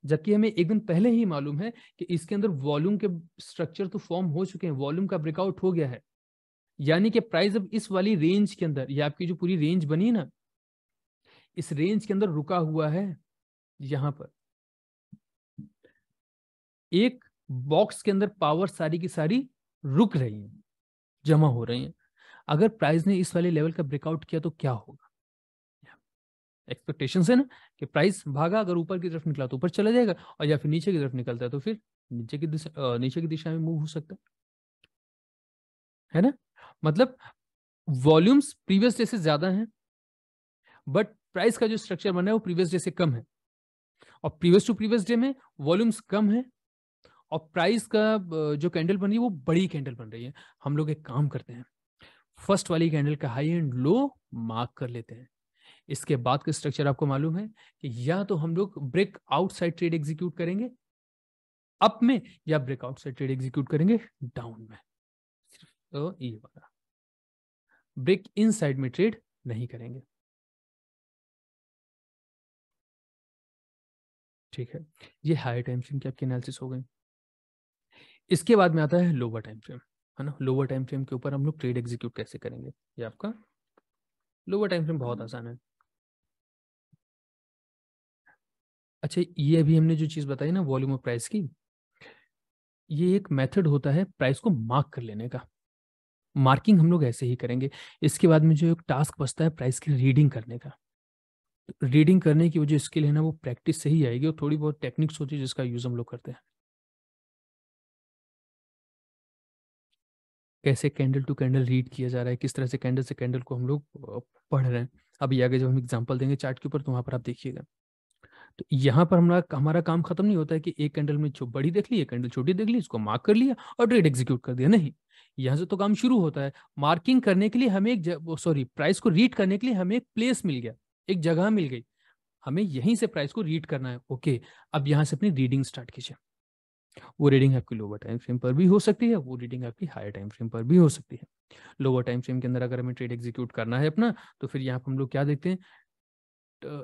S1: जबकि हमें एक दिन पहले ही मालूम है कि इसके अंदर वॉल्यूम के स्ट्रक्चर तो फॉर्म हो चुके हैं वॉल्यूम का ब्रेकआउट हो गया है यानी कि प्राइस अब इस वाली रेंज के अंदर ये आपकी जो पूरी रेंज बनी ना इस रेंज के अंदर रुका हुआ है यहां पर एक बॉक्स के अंदर पावर सारी की सारी रुक रही है जमा हो रही हैं अगर प्राइस ने इस वाले लेवल का ब्रेकआउट किया तो क्या होगा एक्सपेक्टेशन है ना कि प्राइस भागा अगर ऊपर की तरफ निकला तो ऊपर चला जाएगा और या फिर नीचे की तरफ निकलता है तो फिर नीचे की दिशा नीचे की दिशा में मूव हो सकता है है ना मतलब वॉल्यूम्स प्रीवियस डे से ज्यादा हैं बट प्राइस का जो स्ट्रक्चर बना है वो प्रीवियस डे से कम है और प्रीवियस टू प्रीवियस डे में वॉल्यूम्स कम है और प्राइस का जो कैंडल बन रही है वो बड़ी कैंडल बन रही है हम लोग एक काम करते हैं फर्स्ट वाली कैंडल का हाई एंड लो मार्क कर लेते हैं इसके बाद का स्ट्रक्चर आपको मालूम है कि या तो हम लोग ब्रेक आउटसाइड ट्रेड एग्जीक्यूट करेंगे अप में या ब्रेक आउटसाइड ट्रेड एग्जीक्यूट करेंगे डाउन में तो ये वाला ब्रेक इन साइड में ट्रेड नहीं करेंगे
S2: ठीक है ये हाई
S1: टाइम फ्रेम की आपकी एनालिसिस हो गई इसके बाद में आता है लोअर टाइम फ्रेम है ना लोअर टाइम फ्रेम के ऊपर हम लोग ट्रेड एग्जीक्यूट कैसे करेंगे ये आपका लोअर टाइम फ्रेम बहुत आसान है अच्छा ये अभी हमने जो चीज़ बताई ना वॉल्यूम ऑफ प्राइस की ये एक मेथड होता है प्राइस को मार्क कर लेने का मार्किंग हम लोग ऐसे ही करेंगे इसके बाद में जो एक टास्क बचता है प्राइस की रीडिंग करने का रीडिंग करने की वो जो स्किल है ना वो प्रैक्टिस से ही आएगी और थोड़ी बहुत टेक्निक्स होती है जिसका यूज़ हम लोग करते हैं कैसे कैंडल टू कैंडल रीड किया जा रहा है किस तरह से कैंडल से कैंडल को हम लोग पढ़ रहे हैं अभी आगे जब हम एग्जाम्पल देंगे चार्ट के ऊपर तो वहाँ पर आप देखिएगा तो यहाँ पर हमारा हमारा काम खत्म नहीं होता है कि एक कैंडल में बड़ी देख ली एक कैंडल छोटी देख ली इसको मार्क कर लिया और ट्रेड एग्जीक्यूट कर दिया नहीं यहाँ से तो काम शुरू होता है मार्किंग करने के लिए हमें एक सॉरी प्राइस को रीड करने के लिए हमें एक प्लेस मिल गया एक जगह मिल गई हमें यहीं से प्राइस को रीड करना है ओके अब यहाँ से अपनी रीडिंग स्टार्ट कीजिए वो रीडिंग आपकी लोअर टाइम फ्रेम पर भी हो सकती है वो रीडिंग आपकी हायर टाइम फ्रेम पर भी हो सकती है लोअर टाइम फ्रेम के अंदर अगर हमें ट्रेड एग्जीक्यूट करना है अपना तो फिर यहाँ पर हम लोग क्या देखते हैं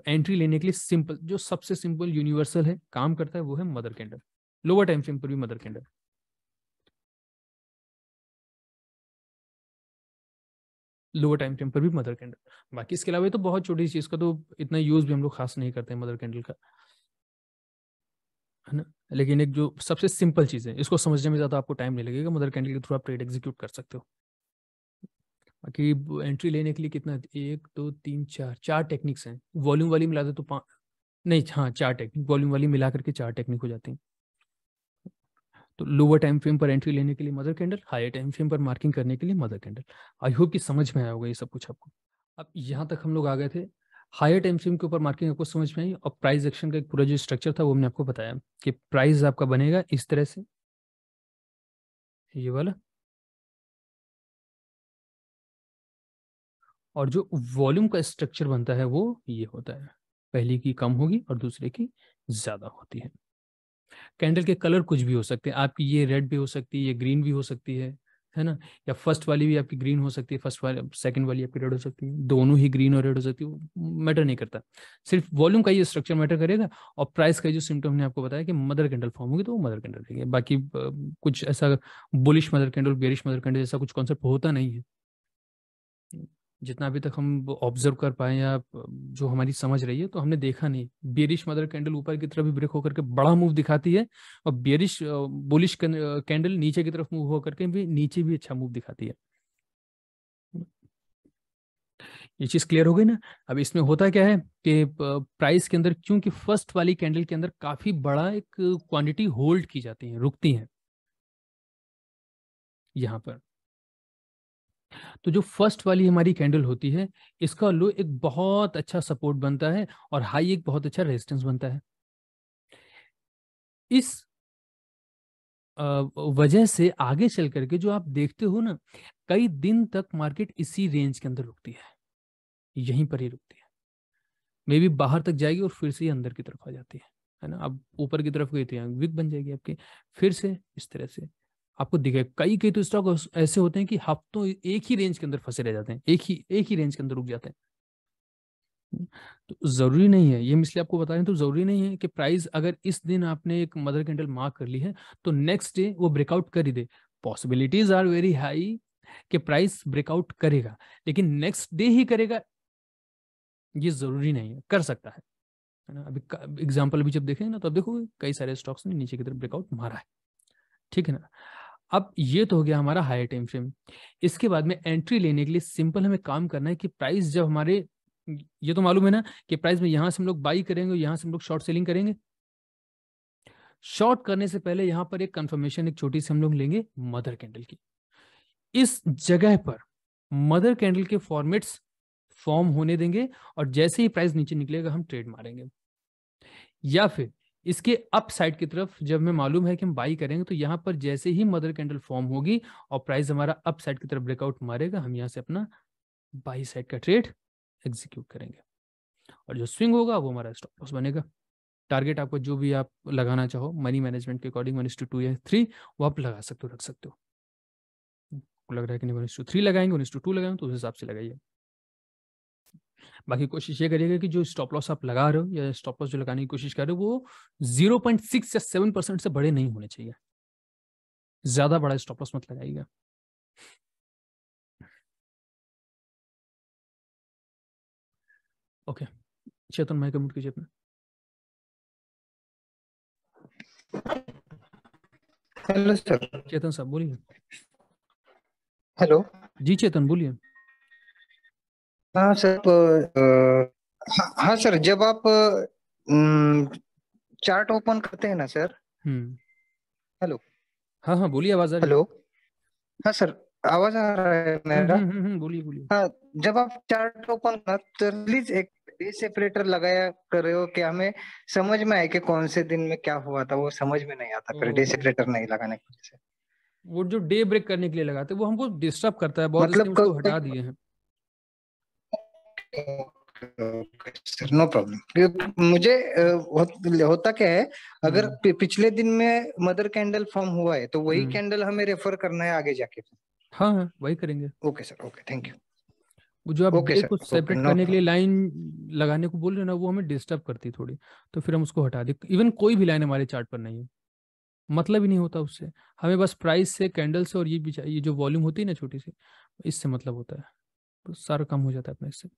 S1: एंट्री लेने के लिए सिंपल जो सबसे सिंपल यूनिवर्सल है काम करता है वो है mother candle lower time frame पर भी mother candle lower time frame पर भी मदर कैंडल बाकी इसके अलावा तो बहुत छोटी चीज का तो इतना यूज भी हम लोग खास नहीं करते हैं मदर कैंडल का है ना लेकिन एक जो सबसे सिंपल चीज़ है इसको समझने में ज़्यादा आपको टाइम नहीं लगेगा मदर कैंडल के थ्रू आप ट्रेड एग्जीक्यूट कर सकते हो बाकी एंट्री लेने के लिए कितना एक दो तीन चार चार टेक्निक्स हैं वॉल्यूम वाली मिला दे तो पाँच नहीं हाँ चार टेक्निक वॉल्यूम वाली मिला करके चार टेक्निक हो जाती हैं तो लोअर टाइम फ्रेम पर एंट्री लेने के लिए mother candle higher time frame पर मार्किंग करने के लिए मदर कैंडल आई होप कि समझ में आया होगा ये सब कुछ आपको अब यहाँ तक हम लोग आ गए थे हायर टाइम फ्रेम के ऊपर मार्किंग आपको समझ में आई और प्राइस एक्शन का एक पूरा जो स्ट्रक्चर था वो हमने आपको बताया कि प्राइस आपका बनेगा इस तरह से ये वाला
S2: और जो वॉल्यूम का स्ट्रक्चर बनता है
S1: वो ये होता है पहली की कम होगी और दूसरे की ज्यादा होती है कैंडल के कलर कुछ भी हो सकते हैं आपकी ये रेड भी हो सकती है ये ग्रीन भी हो सकती है है ना या फर्स्ट वाली भी आपकी ग्रीन हो सकती है फर्स्ट वाली सेकंड वाली आपकी रेड हो सकती है दोनों ही ग्रीन और रेड हो सकती है मैटर नहीं करता सिर्फ वॉल्यूम का ये स्ट्रक्चर मैटर करेगा और प्राइस का जो सिम्टम ने आपको बताया कि मदर कैंडल फॉर्म होगी तो वो मदर कैंडल रहेगी बाकी कुछ ऐसा bullish mother candle bearish mother candle ऐसा कुछ कॉन्सेप्ट होता नहीं है जितना अभी तक हम ऑब्जर्व कर पाए या जो हमारी समझ रही है तो हमने देखा नहीं बियरिश मदर कैंडल ऊपर की तरफ ब्रेक होकर के बड़ा मूव दिखाती है और बियरिश बुलिश कैंडल नीचे की तरफ मूव होकर के भी नीचे भी अच्छा मूव दिखाती है ये चीज क्लियर हो गई ना अब इसमें होता क्या है कि प्राइस के अंदर क्योंकि फर्स्ट वाली कैंडल के अंदर काफी बड़ा एक क्वांटिटी होल्ड की जाती है रुकती है यहाँ पर तो जो फर्स्ट वाली हमारी कैंडल होती है इसका लो एक बहुत अच्छा सपोर्ट बनता है और हाई एक बहुत अच्छा रेजिस्टेंस बनता है इस वजह से आगे चल करके जो आप देखते हो ना कई दिन तक मार्केट इसी रेंज के अंदर रुकती है यहीं पर ही रुकती है मे बी बाहर तक जाएगी और फिर से ही अंदर की तरफ आ जाती है है ना अब ऊपर की तरफ गई तो यहाँ विक बन जाएगी आपकी फिर से इस तरह से आपको दिखेगा कई कई तो स्टॉक ऐसे होते हैं कि हफ्तों एक ही रेंज के अंदर फंसे रह जाते हैं एक ही एक ही रेंज के अंदर रुक जाते हैं तो जरूरी नहीं है ये मिसले आपको बता रहे हैं तो जरूरी नहीं है कि प्राइस अगर इस दिन आपने एक मदर कैंडल मार्क कर ली है तो नेक्स्ट डे वो ब्रेकआउट कर ही दे पॉसिबिलिटीज आर वेरी हाई कि प्राइस ब्रेकआउट करेगा लेकिन नेक्स्ट डे ही करेगा ये जरूरी नहीं है कर सकता है ना अभी एग्जाम्पल भी जब देखेंगे ना तो अब देखो कई सारे स्टॉक्स ने नीचे की तरफ ब्रेकआउट मारा है ठीक है ना अब ये तो हो गया हमारा हायर टाइम फ्रेम इसके बाद में एंट्री लेने के लिए सिंपल हमें काम करना है कि प्राइस जब हमारे ये तो मालूम है ना कि प्राइस में यहां से हम लोग बाई करेंगे यहां से हम लोग शॉर्ट सेलिंग करेंगे शॉर्ट करने से पहले यहां पर एक कंफर्मेशन एक छोटी सी हम लोग लेंगे मदर कैंडल की इस जगह पर मदर कैंडल के फॉर्मेट्स फॉर्म होने देंगे और जैसे ही प्राइस नीचे निकलेगा हम ट्रेड मारेंगे या फिर इसके अप साइड की तरफ जब हमें मालूम है कि हम बाई करेंगे तो यहाँ पर जैसे ही मदर कैंडल फॉर्म होगी और प्राइस हमारा अप साइड की तरफ ब्रेकआउट मारेगा हम यहाँ से अपना बाई साइड का ट्रेड एग्जीक्यूट करेंगे और जो स्विंग होगा वो हमारा स्टॉप लॉस बनेगा टारगेट आपको जो भी आप लगाना चाहो मनी मैनेजमेंट के अकॉर्डिंग वन टू टू या थ्री वो आप लगा सकते हो रख सकते हो लग रहा है कि नहीं वन टू थ्री लगाएंगे वन टू टू लगाएंगे तो उस हिसाब से लगाइए बाकी कोशिश ये करिएगा कि जो स्टॉप लॉस आप लगा रहे हो या स्टॉप लॉस जो लगाने की कोशिश कर रहे हो वो जीरो पॉइंट सिक्स या सेवन परसेंट से बड़े नहीं होने चाहिए ज्यादा बड़ा स्टॉप लॉस मत लगाइएगा ओके चेतन मैं कमेंट कीजिए अपना हेलो सर चेतन साहब बोलिए हेलो जी चेतन बोलिए
S4: हाँ सर तो, हाँ, हाँ सर जब आप चार्ट ओपन करते हैं ना सर
S3: हेलो
S4: हाँ हाँ बोलिए आवाज आ रही हेलो हाँ सर आवाज आ रहा है मेरा बोलिए बोलिए हाँ जब आप चार्ट ओपन करते तो प्लीज एक सेपरेटर लगाया कर रहे हो कि हमें समझ में आए कि कौन से दिन में क्या हुआ था वो समझ में नहीं आता फिर डे सेपरेटर नहीं लगाने की वजह से
S1: वो जो डे ब्रेक करने के लिए लगाते वो हमको डिस्टर्ब करता है बहुत मतलब इसलिए हटा दिए हैं
S4: सर नो प्रॉब्लम मुझे होता क्या है अगर हम्म। पिछले दिन में मदर कैंडल फॉर्म हुआ है तो वही कैंडल हम्म। हमें रेफर करना है आगे जाके
S1: हाँ हाँ वही करेंगे okay sir okay thank you वो जो आप okay, को सेपरेट okay, करने के लिए लाइन लगाने को बोल रहे हो ना वो हमें डिस्टर्ब करती थोड़ी तो फिर हम उसको हटा दें इवन कोई भी लाइन हमारे चार्ट पर नहीं है मतलब ही नहीं होता उससे हमें बस प्राइस से कैंडल से और ये ये जो वॉल्यूम होती है ना छोटी सी इससे मतलब होता है तो सारा कम हो जाता है अपने इससे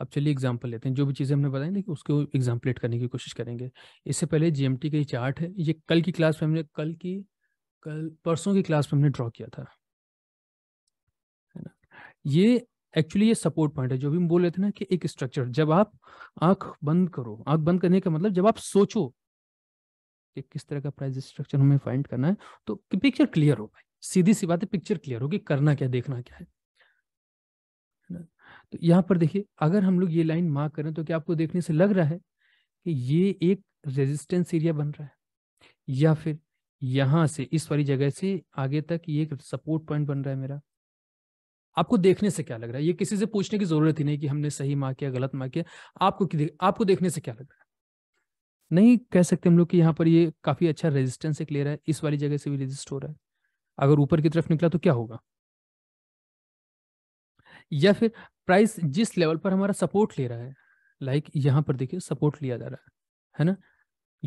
S1: अब चलिए एग्जाम्पल लेते हैं जो भी चीज़ें हमने बताई लेकिन उसको एग्जाम्पलेट करने की कोशिश करेंगे इससे पहले जीएमटी का ये चार्ट है ये कल की क्लास में हमने कल की कल परसों की क्लास में हमने ड्रॉ किया था है ना ये एक्चुअली ये सपोर्ट पॉइंट है जो भी हम बोल रहे थे ना कि एक स्ट्रक्चर जब आप आंख बंद करो आंख बंद करने का मतलब जब आप सोचो कि किस तरह का प्राइस स्ट्रक्चर हमें फाइंड करना है तो पिक्चर क्लियर हो पाए सीधी सी बात है पिक्चर क्लियर हो कि करना क्या देखना क्या है यहाँ पर देखिए अगर हम लोग ये लाइन मार्क करें तो क्या आपको देखने से लग रहा है कि ये एक रेजिस्टेंस एरिया बन रहा है या फिर यहाँ से इस वाली जगह से आगे तक ये एक सपोर्ट पॉइंट बन रहा है मेरा आपको देखने से क्या लग रहा है ये किसी से पूछने की जरूरत ही नहीं कि हमने सही मार किया गलत मार किया आपको आपको देखने से क्या लग रहा है नहीं कह सकते हम लोग कि यहाँ पर ये काफी अच्छा रेजिस्टेंस एक ले रहा है इस वाली जगह से भी रेजिस्ट हो रहा है अगर ऊपर की तरफ निकला तो क्या होगा या फिर प्राइस जिस लेवल पर हमारा सपोर्ट ले रहा है लाइक like यहाँ पर देखिए सपोर्ट लिया जा रहा है है ना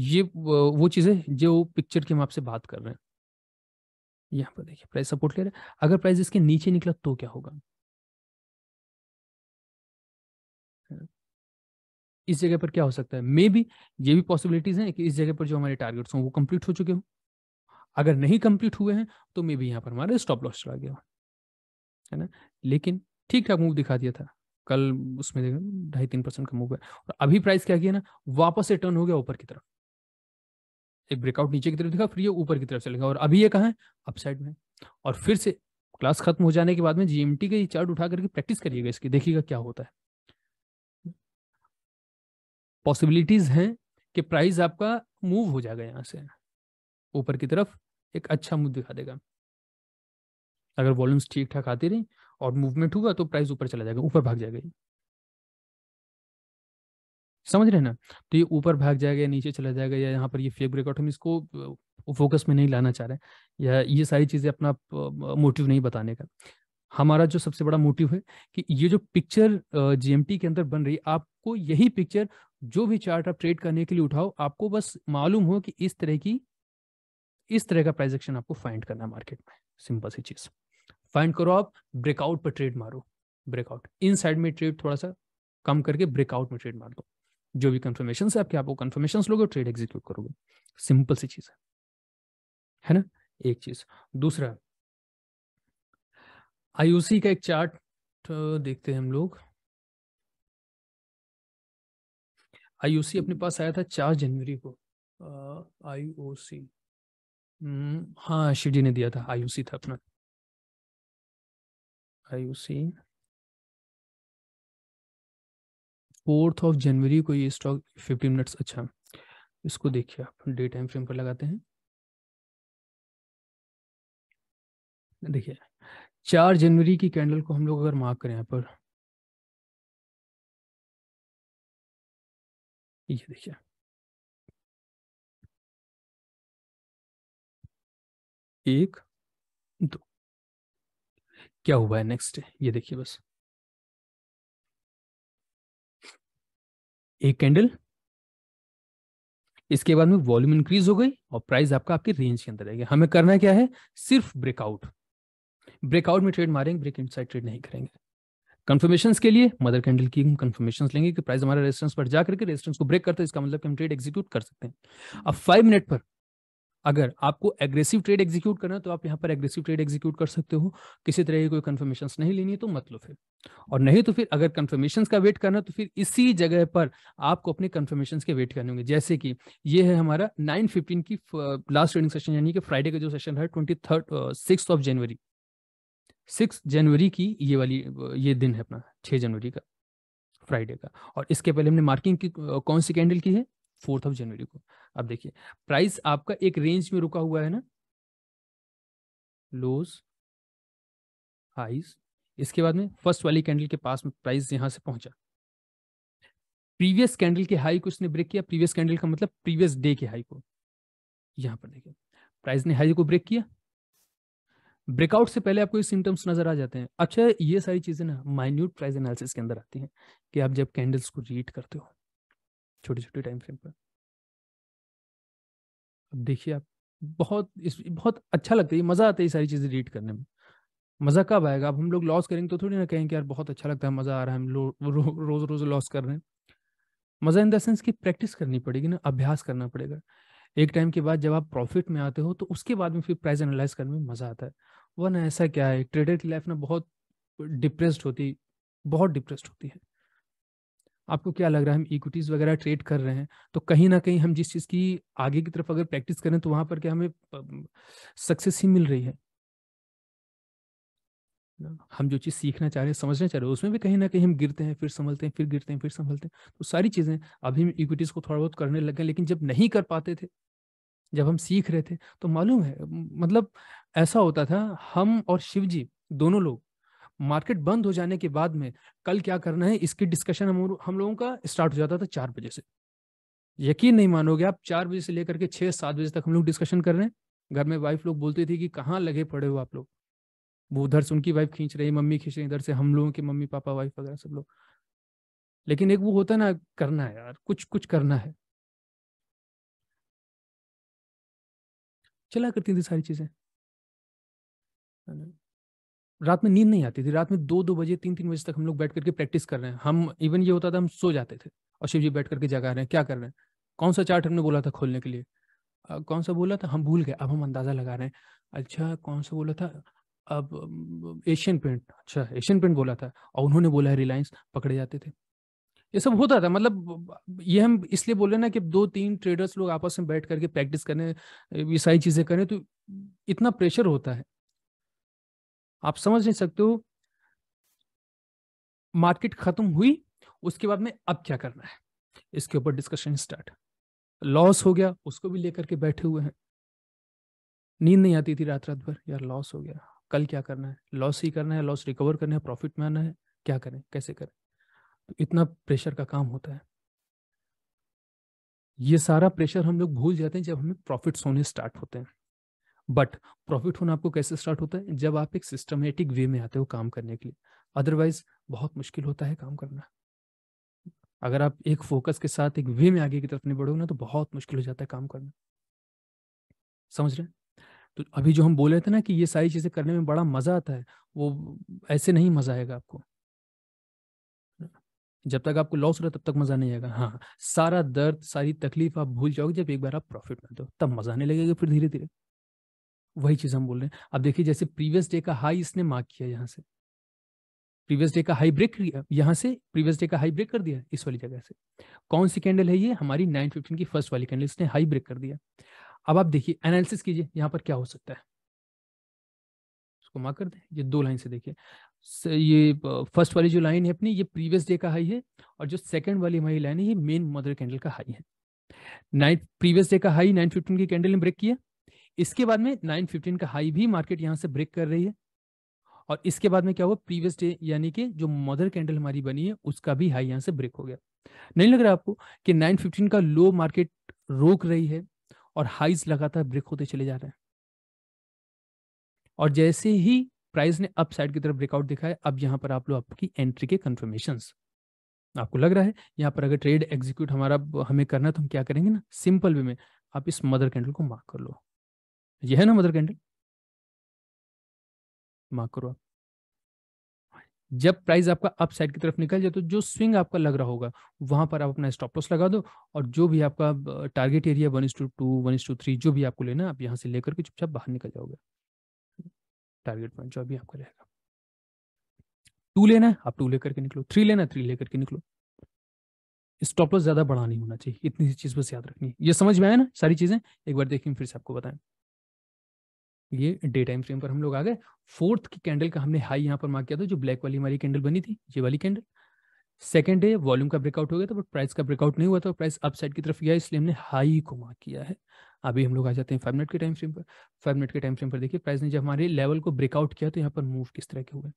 S1: ये वो चीज़ें जो पिक्चर की हम आपसे बात कर रहे हैं यहाँ पर देखिए प्राइस सपोर्ट ले रहा है अगर
S2: प्राइस इसके नीचे निकला तो क्या होगा
S1: इस जगह पर क्या हो सकता है मे भी ये भी पॉसिबिलिटीज हैं कि इस जगह पर जो हमारे टारगेट्स हों वो कंप्लीट हो चुके हों अगर नहीं कंप्लीट हुए हैं तो मे भी यहाँ पर हमारा स्टॉप लॉस चला गया है ना लेकिन ठीक ठाक मूव दिखा दिया था कल उसमें देखा ढाई तीन परसेंट का मूव है और अभी प्राइस क्या किया ना वापस से टर्न हो गया ऊपर की तरफ एक ब्रेकआउट नीचे की तरफ दिखा फिर ये ऊपर की तरफ चलेगा और अभी ये कहा है अपसाइड में और फिर से क्लास खत्म हो जाने के बाद में जीएमटी का चार्ट उठा करके प्रैक्टिस करिएगा इसकी देखिएगा क्या होता है पॉसिबिलिटीज हैं कि प्राइस आपका मूव हो जाएगा यहाँ से ऊपर की तरफ एक अच्छा मूव दिखा देगा अगर वॉल्यूम्स ठीक ठाक आती रही और मूवमेंट हुआ तो प्राइस ऊपर चला जाएगा ऊपर भाग जाएगा समझ रहे ना तो ये ऊपर भाग जाएगा या नीचे चला जाएगा या यहाँ पर ये फेक ब्रेकआउट हम इसको फोकस में नहीं लाना चाह रहे या ये सारी चीज़ें अपना मोटिव नहीं बताने का हमारा जो सबसे बड़ा मोटिव है कि ये जो पिक्चर जीएमटी के अंदर बन रही है आपको यही पिक्चर जो भी चार्ट आप ट्रेड करने के लिए उठाओ आपको बस मालूम हो कि इस तरह की इस तरह का प्राइजेक्शन आपको फाइंड करना है मार्केट में सिंपल सी चीज़ फाइंड करो आप ब्रेकआउट पर ट्रेड मारो ब्रेकआउट इन साइड में ट्रेड थोड़ा सा कम करके ब्रेकआउट में ट्रेड मार दो जो भी कन्फर्मेशन है आपके आप वो कन्फर्मेशन लोगे ट्रेड एग्जीक्यूट करोगे सिंपल सी चीज है है ना एक चीज दूसरा आईओसी का एक चार्ट तो देखते हैं हम लोग आईओसी अपने पास आया था चार जनवरी को आईओसी
S2: हम्म, हाँ शिवजी ने दिया था आईओसी था अपना आईयूसी
S1: फोर्थ ऑफ जनवरी को ये स्टॉक फिफ्टी मिनट्स अच्छा इसको देखिए आप डे टाइम फ्रेम पर लगाते हैं
S2: देखिए चार जनवरी की कैंडल को हम लोग अगर मार्क करें यहाँ पर ये देखिए एक क्या हुआ है नेक्स्ट ये देखिए बस
S1: एक कैंडल इसके बाद में वॉल्यूम इंक्रीज हो गई और प्राइस आपका आपकी रेंज के अंदर रहेगा हमें करना क्या है सिर्फ ब्रेकआउट ब्रेकआउट में ट्रेड मारेंगे ब्रेक इनसाइड ट्रेड नहीं करेंगे कंफर्मेशन के लिए मदर कैंडल की हम कंफर्मेशन लेंगे कि प्राइस हमारा रेजिस्टेंस पर जाकर के रेजिस्टेंस को ब्रेक करते हैं इसका मतलब कि हम ट्रेड एग्जीक्यूट कर सकते हैं अब फाइव मिनट पर अगर आपको एग्रेसिव ट्रेड एग्जीक्यूट करना है तो आप यहाँ पर एग्रेसिव ट्रेड एग्जीक्यूट कर सकते हो किसी तरह की कोई कन्फर्मेशन नहीं लेनी है तो मत लो फिर और नहीं तो फिर अगर कन्फर्मेशन का वेट करना तो फिर इसी जगह पर आपको अपने कन्फर्मेशन के वेट करने होंगे जैसे कि ये है हमारा नाइन फिफ्टीन की लास्ट ट्रेडिंग सेशन यानी कि फ्राइडे का जो सेशन है twenty third six of January six जनवरी की ये वाली ये दिन है अपना छः जनवरी का फ्राइडे का और इसके पहले हमने मार्किंग की कौन सी कैंडल की है फोर्थ ऑफ जनवरी को अब देखिए प्राइस आपका एक रेंज में रुका हुआ है ना लोज हाइस इसके बाद में फर्स्ट वाली कैंडल के पास में प्राइस यहां से पहुंचा प्रीवियस कैंडल के हाई को उसने ब्रेक किया प्रीवियस कैंडल का मतलब प्रीवियस डे के हाई को यहां पर देखिए प्राइस ने हाई को ब्रेक किया ब्रेकआउट से पहले आपको ये सिम्टम्स नजर आ जाते हैं अच्छा ये सारी चीजें ना माइन्यूट प्राइस एनालिसिस के अंदर आती हैं कि आप जब कैंडल्स को रीड करते हो छोटी छोटी टाइम फ्रेम पर अब देखिए आप बहुत इस बहुत अच्छा लगता है मज़ा आता है ये सारी चीज़ें रीड करने में मज़ा कब आएगा अब हम लोग लॉस करेंगे तो थोड़ी ना कहेंगे यार बहुत अच्छा लगता है मज़ा आ रहा है हम लो, रो, रोज़ रोज़ लॉस कर रहे हैं मज़ा इन द सेंस की प्रैक्टिस करनी पड़ेगी ना अभ्यास करना पड़ेगा एक टाइम के बाद जब आप प्रॉफिट में आते हो तो उसके बाद में फिर प्राइस एनालाइज करने में मज़ा आता है वन ऐसा क्या है ट्रेडर की लाइफ ना बहुत डिप्रेस्ड होती बहुत डिप्रेस्ड होती है आपको क्या लग रहा है हम इक्विटीज वगैरह ट्रेड कर रहे हैं तो कहीं ना कहीं हम जिस चीज़ की आगे की तरफ अगर प्रैक्टिस करें तो वहां पर क्या हमें सक्सेस ही मिल रही है हम जो चीज़ सीखना चाह रहे हैं समझना चाह रहे हैं उसमें भी कहीं ना कहीं हम गिरते हैं फिर संभलते हैं फिर गिरते हैं फिर संभलते हैं तो सारी चीज़ें अभी हम इक्विटीज़ को थोड़ा बहुत करने लग गए लेकिन जब नहीं कर पाते थे जब हम सीख रहे थे तो मालूम है मतलब ऐसा होता था हम और शिव जी दोनों लोग मार्केट बंद हो जाने के बाद में कल क्या करना है इसकी डिस्कशन हम हम लोगों का स्टार्ट हो जाता था चार बजे से यकीन नहीं मानोगे आप चार बजे से लेकर के छः सात बजे तक हम लोग डिस्कशन कर रहे हैं घर में वाइफ लोग बोलती थी कि कहाँ लगे पड़े हो आप लोग वो उधर से उनकी वाइफ खींच रही मम्मी खींच रही इधर से हम लोगों के मम्मी पापा वाइफ वगैरह सब लोग लेकिन एक वो होता ना करना है यार कुछ कुछ करना है चला करती थी सारी चीजें रात में नींद नहीं आती थी रात में दो दो बजे तीन तीन बजे तक हम लोग बैठ करके प्रैक्टिस कर रहे हैं हम इवन ये होता था हम सो जाते थे और शिव जी बैठ करके जगा रहे हैं क्या कर रहे हैं कौन सा चार्ट हमने बोला था खोलने के लिए आ, कौन सा बोला था हम भूल गए अब हम अंदाजा लगा रहे हैं अच्छा कौन सा बोला था अब एशियन पेंट अच्छा एशियन पेंट बोला था और उन्होंने बोला है रिलायंस पकड़े जाते थे ये सब होता था मतलब ये हम इसलिए बोले ना कि दो तीन ट्रेडर्स लोग आपस में बैठ करके प्रैक्टिस करें ये सारी चीज़ें करें तो इतना प्रेशर होता है आप समझ नहीं सकते हो मार्केट खत्म हुई उसके बाद में अब क्या करना है इसके ऊपर डिस्कशन स्टार्ट लॉस हो गया उसको भी लेकर के बैठे हुए हैं नींद नहीं आती थी रात रात भर यार लॉस हो गया कल क्या करना है लॉस ही करना है लॉस रिकवर करना है प्रॉफिट में आना है क्या करें कैसे करें तो इतना प्रेशर का काम होता है ये सारा प्रेशर हम लोग भूल जाते हैं जब हमें प्रॉफिट्स होने स्टार्ट होते हैं बट प्रॉफिट होना आपको कैसे स्टार्ट होता है जब आप एक सिस्टमेटिक वे में आते हो काम करने के लिए अदरवाइज बहुत मुश्किल होता है काम करना अगर आप एक फोकस के साथ एक वे में आगे की तरफ नहीं बढ़ोगे ना तो बहुत मुश्किल हो जाता है काम करना समझ रहे हैं तो अभी जो हम बोल रहे थे ना कि ये सारी चीजें करने में बड़ा मजा आता है वो ऐसे नहीं मजा आएगा आपको जब तक आपको लॉस हो रहा है तब तक मजा नहीं आएगा हाँ सारा दर्द सारी तकलीफ आप भूल जाओगे जब एक बार आप प्रॉफिट में दो तब मजा आने लगेगा फिर धीरे धीरे वही चीज हम बोल रहे हैं अब देखिए जैसे प्रीवियस डे का हाई इसने मार्क किया यहाँ से प्रीवियस डे का हाई ब्रेक यहाँ से प्रीवियस डे का हाई ब्रेक कर दिया इस वाली जगह से कौन सी कैंडल है ये हमारी 915 की फर्स्ट वाली कैंडल इसने हाई ब्रेक कर दिया अब आप देखिए एनालिसिस कीजिए यहाँ पर क्या हो सकता है इसको मार्क कर दें ये दो लाइन से देखिए ये फर्स्ट वाली जो लाइन है अपनी ये प्रीवियस डे का हाई है और जो सेकंड वाली हमारी लाइन है ये मेन मदर कैंडल का हाई है नाइन प्रीवियस डे का हाई नाइन फिफ्टीन की कैंडल ने ब्रेक किया इसके बाद में 915 का हाई भी मार्केट यहाँ से ब्रेक कर रही है और इसके बाद में क्या हुआ प्रीवियस डे यानी कि जो मदर कैंडल हमारी बनी है उसका भी हाई यहाँ से ब्रेक हो गया नहीं लग रहा आपको कि 915 का लो मार्केट रोक रही है और हाईज लगातार ब्रेक होते चले जा रहे हैं और जैसे ही प्राइस ने अप साइड की तरफ ब्रेकआउट दिखाया अब यहाँ पर आप लोग आपकी एंट्री के कंफर्मेशन आपको लग रहा है यहाँ पर अगर ट्रेड एग्जीक्यूट हमारा हमें करना तो हम क्या करेंगे ना सिंपल वे में आप इस मदर कैंडल को मार्क कर लो यह है ना मदर कैंडल माफ करो आप जब प्राइस आपका अपसाइड की तरफ निकल जाए तो जो स्विंग आपका लग रहा होगा वहां पर आप अपना स्टॉप लॉस लगा दो और जो भी आपका टारगेट एरिया वन इस टू टू वन इस टू थ्री जो भी आपको लेना आप यहां से लेकर के चुपचाप बाहर निकल जाओगे टारगेट पॉइंट जो भी आपका रहेगा टू लेना है आप टू लेकर के निकलो थ्री लेना थ्री लेकर के निकलो स्टॉप लॉस ज्यादा बड़ा नहीं होना चाहिए इतनी सी चीज बस याद रखनी है ये समझ में आया ना सारी चीजें एक बार देखें फिर से आपको बताएं ये डे टाइम फ्रेम पर हम लोग आ गए फोर्थ की कैंडल का हमने हाई यहाँ पर मार्क किया था जो ब्लैक वाली हमारी कैंडल बनी थी ये वाली कैंडल सेकेंड डे वॉल्यूम का ब्रेकआउट हो गया था बट प्राइस का ब्रेकआउट नहीं हुआ था प्राइस अपसाइड की तरफ गया इसलिए हमने हाई को मार्क किया है अभी हम लोग आ जाते हैं फाइव मिनट के टाइम फ्रेम पर फाइव मिनट के टाइम फ्रेम पर देखिए प्राइस ने जब हमारे लेवल को ब्रेकआउट किया तो यहाँ पर मूव किस तरह के हुए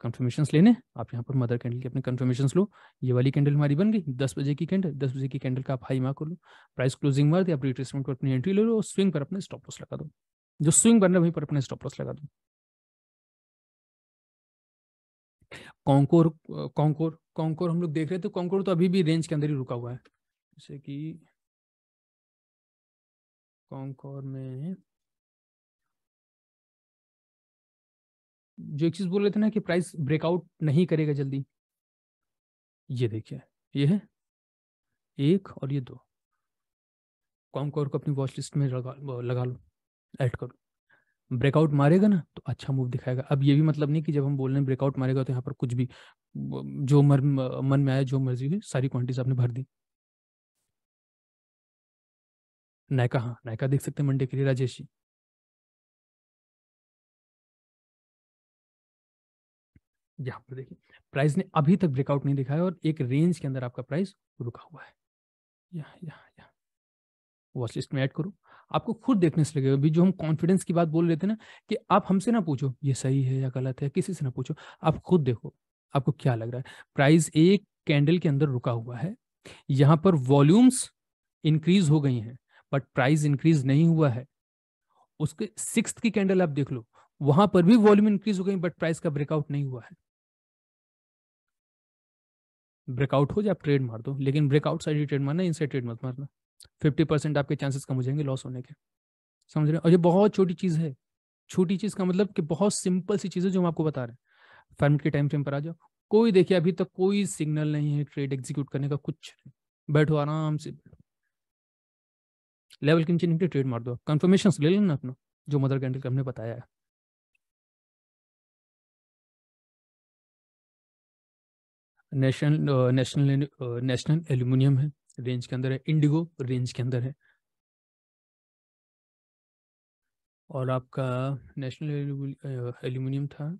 S1: कन्फर्मेशन लेने आप यहाँ पर मदर कैंडल के अपने कन्फर्मेशन लो ये वाली कैंडल हमारी बन गई दस बजे की कैंडल दस बजे की कैंडल का आप हाई मार्क कर लो प्राइस क्लोजिंग मार दिया आप रिट्रेसमेंट पर अपनी एंट्री ले लो स्विंग पर अपने स्टॉप लॉस लगा दो जो स्विंग बन रहे वहीं पर अपने स्टॉप लॉस लगा दो कॉन्कोर कॉन्कोर कॉन्कोर हम लोग देख रहे थे तो
S2: कॉन्कोर तो अभी भी रेंज के अंदर ही रुका हुआ है जैसे कि कॉन्कोर में
S1: जो एक चीज बोल रहे थे ना कि प्राइस ब्रेकआउट नहीं करेगा जल्दी ये देखिए ये है एक और ये दो कॉन्कोर को अपनी वॉच लिस्ट में लगा लगा लो ऐड करो ब्रेकआउट मारेगा ना तो अच्छा मूव दिखाएगा अब ये भी मतलब नहीं कि जब हम बोल रहे हैं ब्रेकआउट मारेगा तो यहाँ पर कुछ भी जो मर, मन में आया जो मर्जी हुई सारी क्वांटिटीज आपने भर दी नायका हाँ
S2: नायका देख सकते हैं मंडे के लिए राजेश जी
S3: यहाँ पर देखिए
S1: प्राइस ने अभी तक ब्रेकआउट नहीं दिखाया और एक रेंज के अंदर आपका प्राइस रुका हुआ है
S3: यहाँ यहाँ यहाँ
S1: वॉच लिस्ट में ऐड करूँ आपको खुद देखने से लगेगा अभी जो हम कॉन्फिडेंस की बात बोल रहे थे ना कि आप हमसे ना पूछो ये सही है या गलत है किसी से ना पूछो आप खुद देखो आपको क्या लग रहा है प्राइस एक कैंडल के अंदर रुका हुआ है यहाँ पर वॉल्यूम्स इंक्रीज हो गई हैं बट प्राइस इंक्रीज नहीं हुआ है उसके सिक्स की कैंडल आप देख लो वहां पर भी वॉल्यूम इंक्रीज हो गई बट प्राइस का ब्रेकआउट नहीं हुआ है ब्रेकआउट हो जाए आप ट्रेड मार दो लेकिन ब्रेकआउट साइड ही ट्रेड मारना इनसाइड ट्रेड मत मारना फिफ्टी परसेंट आपके चांसेस कम हो जाएंगे लॉस होने के समझ रहे हैं और ये बहुत छोटी चीज़ है छोटी चीज़ का मतलब कि बहुत सिंपल सी चीज़ है जो हम आपको बता रहे हैं फाइव मिनट के टाइम फ्रेम पर आ जाओ कोई देखिए अभी तक कोई सिग्नल नहीं है ट्रेड एग्जीक्यूट करने का कुछ नहीं बैठो आराम से लेवल के नीचे ट्रेड मार दो कंफर्मेशन ले लेना अपना जो मदर कैंडल हमने बताया है
S2: नेशनल नेशनल
S1: नेशनल एल्यूमिनियम है रेंज के अंदर है इंडिगो रेंज के अंदर है और आपका नेशनल एल्यूमिनियम था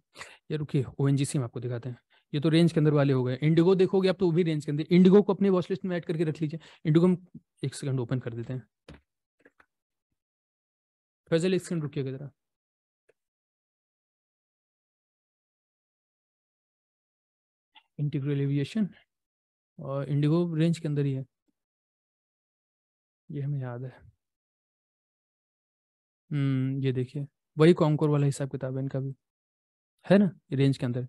S1: या रुकिए ओ हम आपको दिखाते हैं ये तो रेंज के अंदर वाले हो गए इंडिगो देखोगे आप तो वो भी रेंज के अंदर इंडिगो को अपने वॉच लिस्ट में ऐड करके रख लीजिए इंडिगो हम एक सेकंड ओपन कर देते हैं
S2: फैजल एक सेकंड रुकिएगा जरा इंटीग्रल एविएशन और इंडिगो रेंज के अंदर ही है ये हमें याद है
S1: हम्म ये देखिए वही कॉन्कोर वाला हिसाब किताब है इनका भी है ना रेंज के अंदर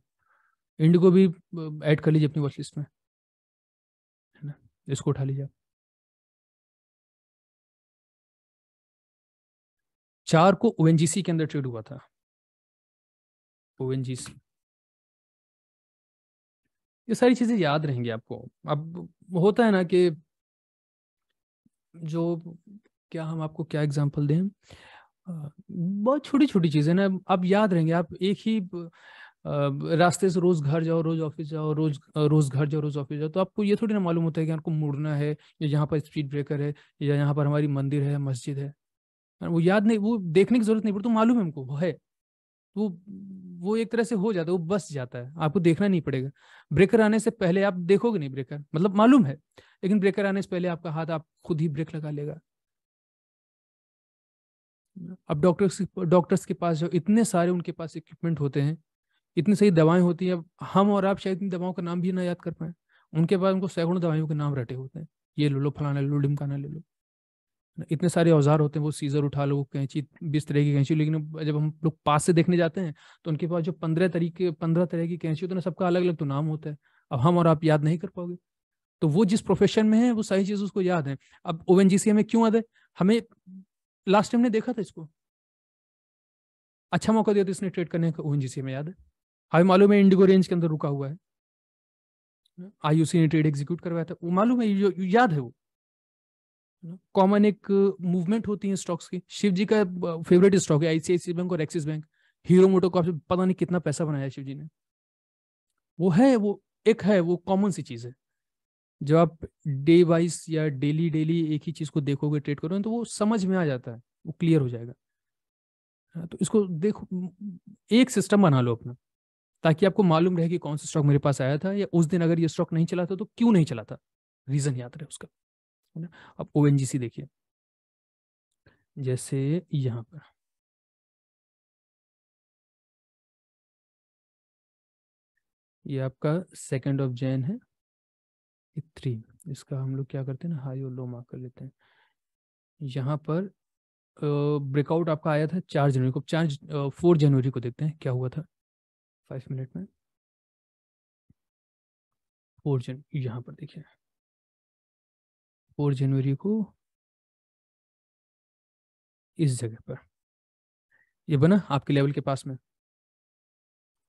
S1: इंडिगो भी ऐड कर लीजिए अपनी वॉच लिस्ट में
S2: है ना इसको उठा लीजिए आप चार को ओ के अंदर ट्रेड हुआ था ओ ये सारी चीज़ें याद रहेंगी आपको
S3: अब
S1: होता है ना कि जो क्या हम आपको क्या एग्जाम्पल दें बहुत छोटी छोटी चीज़ें ना आप याद रहेंगे आप एक ही रास्ते से रोज घर जाओ रोज ऑफिस जाओ रोज रोज घर जाओ रोज ऑफिस जाओ तो आपको ये थोड़ी ना मालूम होता है कि आपको मुड़ना है या यहाँ पर स्पीड ब्रेकर है या यहाँ पर हमारी मंदिर है मस्जिद है वो याद नहीं वो देखने की जरूरत नहीं पड़ती तो मालूम है हमको वो है वो वो एक तरह से हो जाता है वो बस जाता है आपको देखना नहीं पड़ेगा ब्रेकर आने से पहले आप देखोगे नहीं ब्रेकर मतलब मालूम है लेकिन ब्रेकर आने से पहले आपका हाथ आप खुद ही ब्रेक लगा लेगा अब डॉक्टर्स डॉक्टर्स के पास जो इतने सारे उनके पास इक्विपमेंट होते हैं इतनी सही दवाएं होती हैं अब हम और आप शायद इन दवाओं का नाम भी ना याद कर पाए उनके पास उनको सैकड़ों दवाइयों के नाम रटे होते हैं ये लो लो फलाना ले लो डिमकाना ले लो इतने सारे औजार होते हैं वो सीजर उठा लो कैंची बीस तरह की कैंची लेकिन जब हम लोग पास से देखने जाते हैं तो उनके पास जो पंद्रह तरीके पंद्रह तरह की कैंची होती है ना सबका अलग अलग तो नाम होता है अब हम और आप याद नहीं कर पाओगे तो वो जिस प्रोफेशन में है वो सारी चीज उसको याद है अब ओ एन जी सी हमें क्यों याद है हमें लास्ट टाइम ने देखा था इसको अच्छा मौका दिया था इसने ट्रेड करने का ओ एन जी सी में याद है हमें मालूम है इंडिगो रेंज के अंदर रुका हुआ है आई सी ने ट्रेड एग्जीक्यूट करवाया था वो मालूम है याद है वो कॉमन एक मूवमेंट होती है स्टॉक्स की शिव जी का फेवरेट स्टॉक है आईसीआईसी बैंक और Axis bank Hero MotoCorp पता नहीं कितना पैसा बनाया शिव जी ने वो है वो एक है वो कॉमन सी चीज है जब आप डे वाइज या डेली डेली एक ही चीज को देखोगे ट्रेड करोगे तो वो समझ में आ जाता है वो क्लियर हो जाएगा हाँ, तो इसको देखो एक सिस्टम बना लो अपना ताकि आपको मालूम रहे कि कौन सा स्टॉक मेरे पास आया था या उस दिन अगर ये स्टॉक नहीं चला था तो क्यों नहीं चला था रीजन याद रहे उसका है ना अब ओ देखिए
S2: जैसे यहाँ पर
S1: ये आपका सेकेंड ऑफ जैन है थ्री इसका हम लोग क्या करते हैं ना हाई और लो मार्क कर लेते हैं यहाँ पर ब्रेकआउट आपका आया था चार जनवरी को चार फोर जनवरी को देखते हैं क्या हुआ था फाइव मिनट में फोर जन यहाँ पर देखिए
S2: फोर जनवरी को इस जगह पर ये बना आपके लेवल के पास में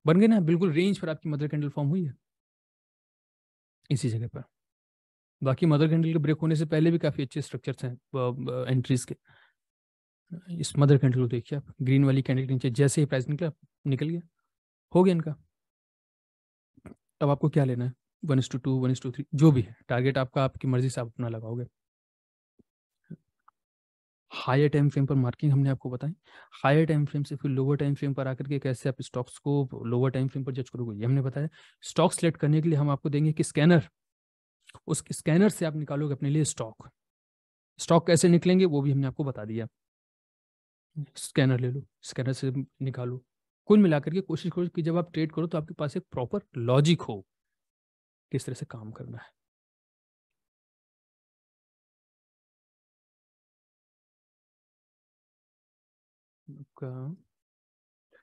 S1: बन गए ना बिल्कुल रेंज पर आपकी मदर कैंडल फॉर्म हुई है इसी जगह पर बाकी मदर कैंडल के ब्रेक होने से पहले भी काफ़ी अच्छे स्ट्रक्चर हैं एंट्रीज के इस मदर कैंडल को देखिए आप ग्रीन वाली कैंडल के नीचे जैसे ही प्राइस निकला निकल गया हो गया इनका अब आपको क्या लेना है one is to two one is to three जो भी हम्म। है टारगेट आपका आपकी मर्जी से आप अपना लगाओगे हायर टाइम फ्रेम पर मार्किंग हमने आपको बताई हायर टाइम फ्रेम से फिर लोअर टाइम फ्रेम पर आकर के कैसे आप स्टॉक्स को लोअर टाइम फ्रेम पर जज करोगे ये हमने बताया स्टॉक सेलेक्ट करने के लिए हम आपको देंगे कि स्कैनर उस स्कैनर से आप निकालोगे अपने लिए स्टॉक स्टॉक कैसे निकलेंगे वो भी हमने आपको बता दिया स्कैनर ले लो स्कैनर से निकालो कुल मिलाकर के कोशिश करो कि जब आप ट्रेड करो तो आपके पास एक प्रॉपर लॉजिक हो किस तरह से काम करना है
S2: आपका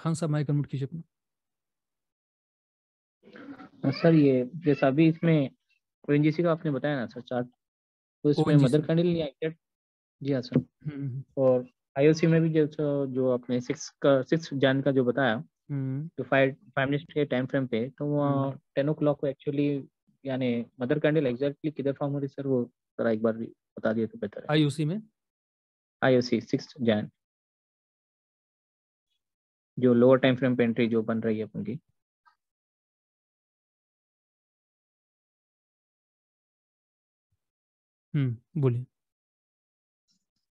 S2: खान साहब माइक अनम्यूट कीजिए अपना सर ये जैसा अभी इसमें ओएनजीसी का आपने बताया ना सर चार्ट तो इसमें मदर कैंडल नहीं आई जी हाँ सर हम्म,
S3: हम्म, हम्म।
S5: और आईओसी में भी जो जो आपने सिक्स का सिक्स जान का जो बताया जो फाइव फाइव मिनट के टाइम फ्रेम पे तो वहाँ टेन ओ क्लॉक को एक्चुअली यानी मदर कैंडल एग्जैक्टली किधर फॉर्म हो रही सर वो सर एक बार भी बता दिए तो बेहतर है
S1: आईओसी में
S2: आईओसी सिक्स जैन जो लोअर टाइम फ्रेम पे एंट्री जो बन रही है अपन की हम्म, बोलिए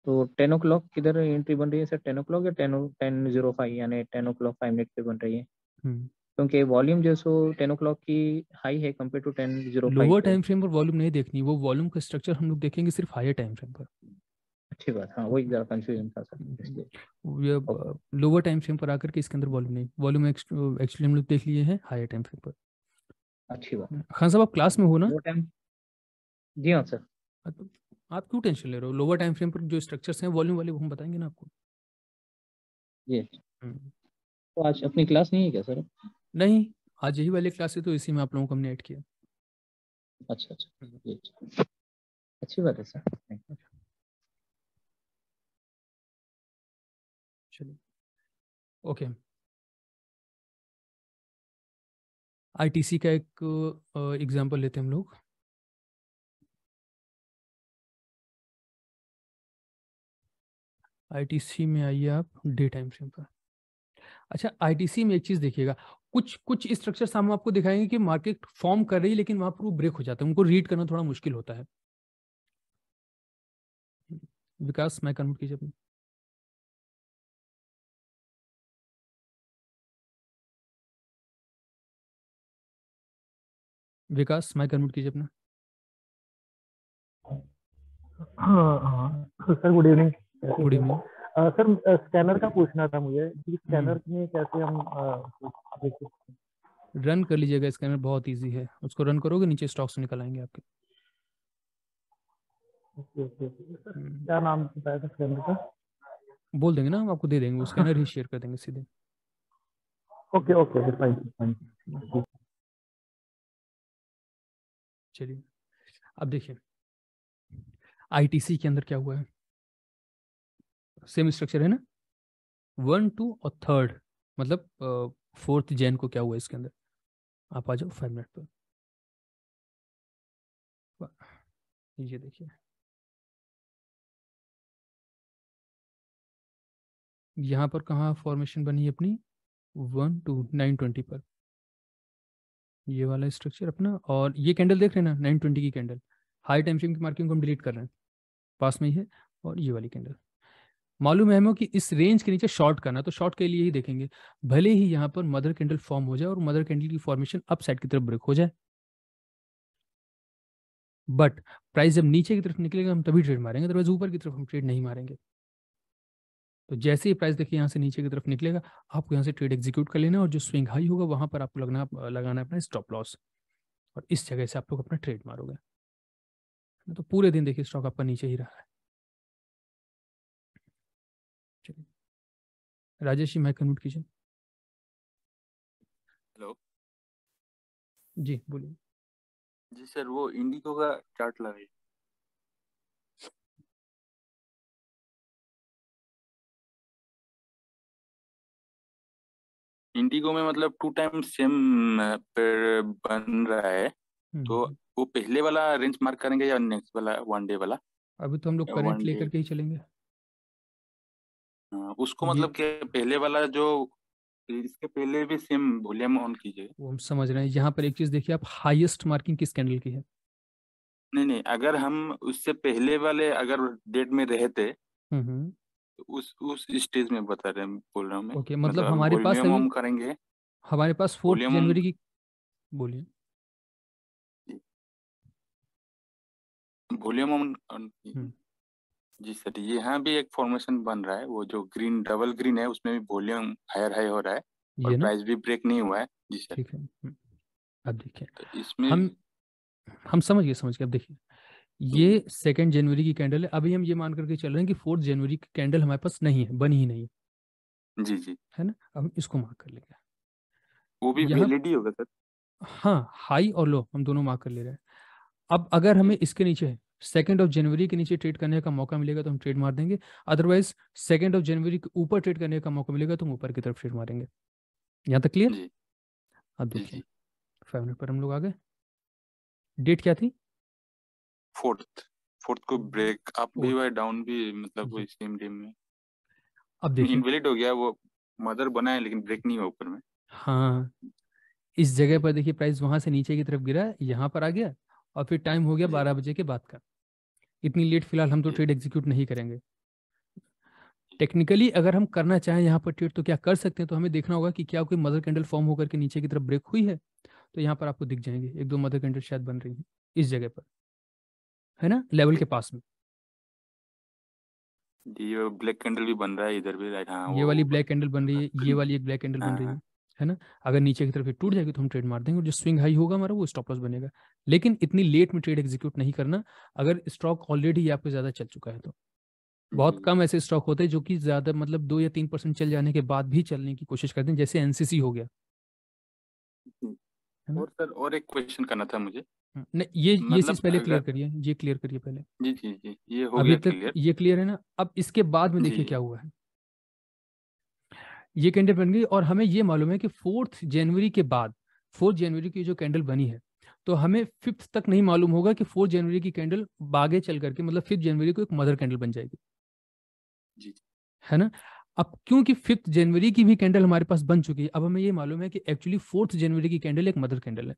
S2: तो टेन ओ क्लॉक किधर एंट्री बन रही है सर टेन ओ क्लॉक या टेन टेन जीरो फाइव यानी ten o'clock five minute पे बन
S1: रही है हम्म। क्योंकि वॉल्यूम जो सो टेन ओ क्लॉक की हाई है compare to ten zero lower time frame पर वॉल्यूम नहीं देखनी वो वॉल्यूम का स्ट्रक्चर हम लोग देखेंगे सिर्फ हायर टाइम फ्रेम पर अच्छी बात हाँ
S5: वही जरा कंफ्यूजन था
S1: सर लोअर टाइम फ्रेम पर आकर के इसके अंदर वॉल्यूम नहीं वॉल्यूम एक्चुअली हम लोग देख लिए हैं हायर टाइम फ्रेम पर अच्छी बात खान साहब आप क्लास में हो ना टाइम जी हाँ सर तो आप क्यों टेंशन ले रहे हो लोअर टाइम फ्रेम पर जो स्ट्रक्चर्स हैं वॉल्यूम वाले वो हम बताएंगे ना आपको ये हम्म। तो आज अपनी क्लास नहीं है क्या सर नहीं आज यही वाली क्लास है तो इसी में आप लोगों को हमने ऐड किया अच्छा अच्छा हम्म।
S2: अच्छी बात है सर ओके आईटीसी का एक एग्जांपल लेते हैं हम लोग
S1: आईटीसी में आइए आप डे टाइम फ्रेम पर अच्छा आईटीसी में एक चीज़ देखिएगा कुछ कुछ स्ट्रक्चर हम आपको दिखाएंगे कि मार्केट फॉर्म कर रही है लेकिन वहां पर वो ब्रेक हो जाता है उनको रीड करना थोड़ा मुश्किल होता है विकास मैं
S2: कन्वर्ट कीजिए अपनी विकास माइक अनम्यूट कीजिए अपना हाँ, हाँ। तो sir good evening
S5: good evening sir scanner का पूछना था मुझे कि स्कैनर हम्म। में कैसे
S1: हम रन कर लीजिएगा स्कैनर बहुत इजी है उसको रन करोगे नीचे स्टॉक्स निकल आएंगे आपके
S5: हम्म। क्या नाम बताया था स्कैनर
S1: का बोल देंगे ना हम आपको दे देंगे स्कैनर ही शेयर कर देंगे सीधे
S2: ओके ओके फाइन फाइन
S1: चलिए अब देखिए आईटीसी के अंदर क्या हुआ है सेम स्ट्रक्चर है ना वन टू और थर्ड मतलब फोर्थ uh, जैन को क्या हुआ इसके अंदर आप आ जाओ फाइव मिनट
S2: पर ये देखिए
S1: यहाँ पर कहाँ फॉर्मेशन बनी है अपनी वन टू नाइन ट्वेंटी पर ये वाला स्ट्रक्चर अपना और ये कैंडल देख रहे हैं ना नाइन ट्वेंटी की कैंडल हाई टाइम फ्रेम की मार्किंग को हम डिलीट कर रहे हैं पास में ही है और ये वाली कैंडल मालूम है हमें कि इस रेंज के नीचे शॉर्ट करना तो शॉर्ट के लिए ही देखेंगे भले ही यहाँ पर मदर कैंडल फॉर्म हो जाए और मदर कैंडल की फॉर्मेशन अप साइड की तरफ ब्रेक हो जाए बट प्राइस जब नीचे की तरफ निकलेगा हम तभी ट्रेड मारेंगे अदरवाइज ऊपर की तरफ हम ट्रेड नहीं मारेंगे तो जैसे ही प्राइस देखिए यहाँ से नीचे की तरफ निकलेगा आपको यहाँ से ट्रेड एग्जीक्यूट कर लेना और जो स्विंग हाई होगा वहाँ पर आपको लगना लगाना है अपना स्टॉप लॉस और इस जगह से आप लोग अपना ट्रेड मारोगे तो पूरे दिन देखिए स्टॉक आपका नीचे ही रहा है
S2: राजेश जी मैं कन्वर्ट कीजिए हेलो जी बोलिए जी सर वो इंडिको का चार्ट लगाइए इंडिगो में मतलब टू टाइम सेम पर बन रहा है हम्म, तो हम्म। वो
S6: पहले वाला रेंज मार्क करेंगे या नेक्स्ट वाला वन डे वाला
S1: अभी तो हम लोग करंट लेकर के ही चलेंगे
S6: हाँ, उसको मतलब कि पहले वाला जो इसके पहले भी सेम वॉल्यूम ऑन कीजिए
S1: वो हम समझ रहे हैं यहाँ पर एक चीज देखिए आप हाईएस्ट मार्किंग किस कैंडल की है
S6: नहीं नहीं अगर हम उससे पहले वाले अगर डेट में रहते उस उस स्टेज में बता रहे हैं बोल रहा हूँ ओके okay, मतलब, मतलब हमारे पास हम करेंगे
S1: हमारे पास फोर्थ जनवरी की बोलिए
S2: वॉल्यूम हम्म। जी सर यहाँ भी एक
S6: फॉर्मेशन बन रहा है वो जो ग्रीन डबल ग्रीन है उसमें भी वॉल्यूम हायर हाई हो रहा है और प्राइस भी ब्रेक नहीं हुआ है जी सर ठीक है हम्म।
S1: अब देखिए तो इसमें हम हम समझ गए समझ गए अब देखिए तो ये सेकेंड जनवरी की कैंडल है अभी हम ये मान करके चल रहे हैं कि फोर्थ जनवरी की कैंडल हमारे पास नहीं है बनी ही नहीं जी जी है ना अब हम इसको मार्क कर लेंगे
S6: वो भी वैलिड होगा सर
S1: हाँ हाई और लो हम दोनों मार्क कर ले रहे हैं अब अगर हमें इसके नीचे सेकेंड ऑफ जनवरी के नीचे ट्रेड करने का मौका मिलेगा तो हम ट्रेड मार देंगे अदरवाइज सेकेंड ऑफ जनवरी के ऊपर ट्रेड करने का मौका मिलेगा तो हम ऊपर की तरफ ट्रेड मारेंगे यहाँ तक क्लियर अब देखिए फाइव मिनट पर हम लोग आ गए डेट क्या थी
S6: फोर्थ फोर्थ को ब्रेक अप भी हुआ डाउन भी मतलब वो सेम टीम में अब देखिए इनवैलिड हो गया वो मदर बना है लेकिन ब्रेक नहीं हुआ ऊपर में
S1: हाँ इस जगह पर देखिए प्राइस वहां से नीचे की तरफ गिरा यहाँ पर आ गया और फिर टाइम हो गया बारह बजे के बाद का इतनी लेट फिलहाल हम तो ट्रेड एग्जीक्यूट नहीं करेंगे टेक्निकली अगर हम करना चाहें यहाँ पर ट्रेड तो क्या कर सकते हैं तो हमें देखना होगा कि क्या कोई मदर कैंडल फॉर्म होकर के नीचे की तरफ ब्रेक हुई है तो यहाँ पर आपको दिख जाएंगे एक दो मदर कैंडल शायद बन रही है इस जगह पर है ना लेवल के पास में
S6: ये ब्लैक कैंडल भी बन रहा है इधर भी राइट हाँ ये वाली
S1: ब्लैक कैंडल बन रही है ये वाली एक ब्लैक कैंडल बन रही है हाँ, हाँ। है ना अगर नीचे की तरफ टूट जाएगी तो हम ट्रेड मार देंगे और जो स्विंग हाई होगा हमारा वो स्टॉप लॉस बनेगा लेकिन इतनी लेट में ट्रेड एग्जीक्यूट नहीं करना अगर स्टॉक ऑलरेडी आपको ज्यादा चल चुका है तो बहुत हम्म। कम ऐसे स्टॉक होते हैं जो कि ज्यादा मतलब दो या तीन परसेंट चल जाने के बाद भी चलने की कोशिश करते हैं जैसे एनसीसी हो गया
S6: हम्म। और सर और एक क्वेश्चन करना था मुझे
S1: हाँ, ये मतलब ये चीज पहले क्लियर करिए ये क्लियर करिए पहले
S3: जी जी जी ये हो अभी तक
S1: ये क्लियर है ना अब इसके बाद में देखिए क्या हुआ है ये कैंडल बन गई और हमें ये मालूम है कि फोर्थ जनवरी के बाद फोर्थ जनवरी की जो कैंडल बनी है तो हमें फिफ्थ तक नहीं मालूम होगा कि फोर्थ जनवरी की कैंडल आगे चल करके मतलब फिफ्थ जनवरी को एक मदर कैंडल बन जाएगी जी है ना अब क्योंकि फिफ्थ जनवरी की भी कैंडल हमारे पास बन चुकी है अब हमें ये मालूम है कि एक्चुअली फोर्थ जनवरी की कैंडल एक मदर कैंडल है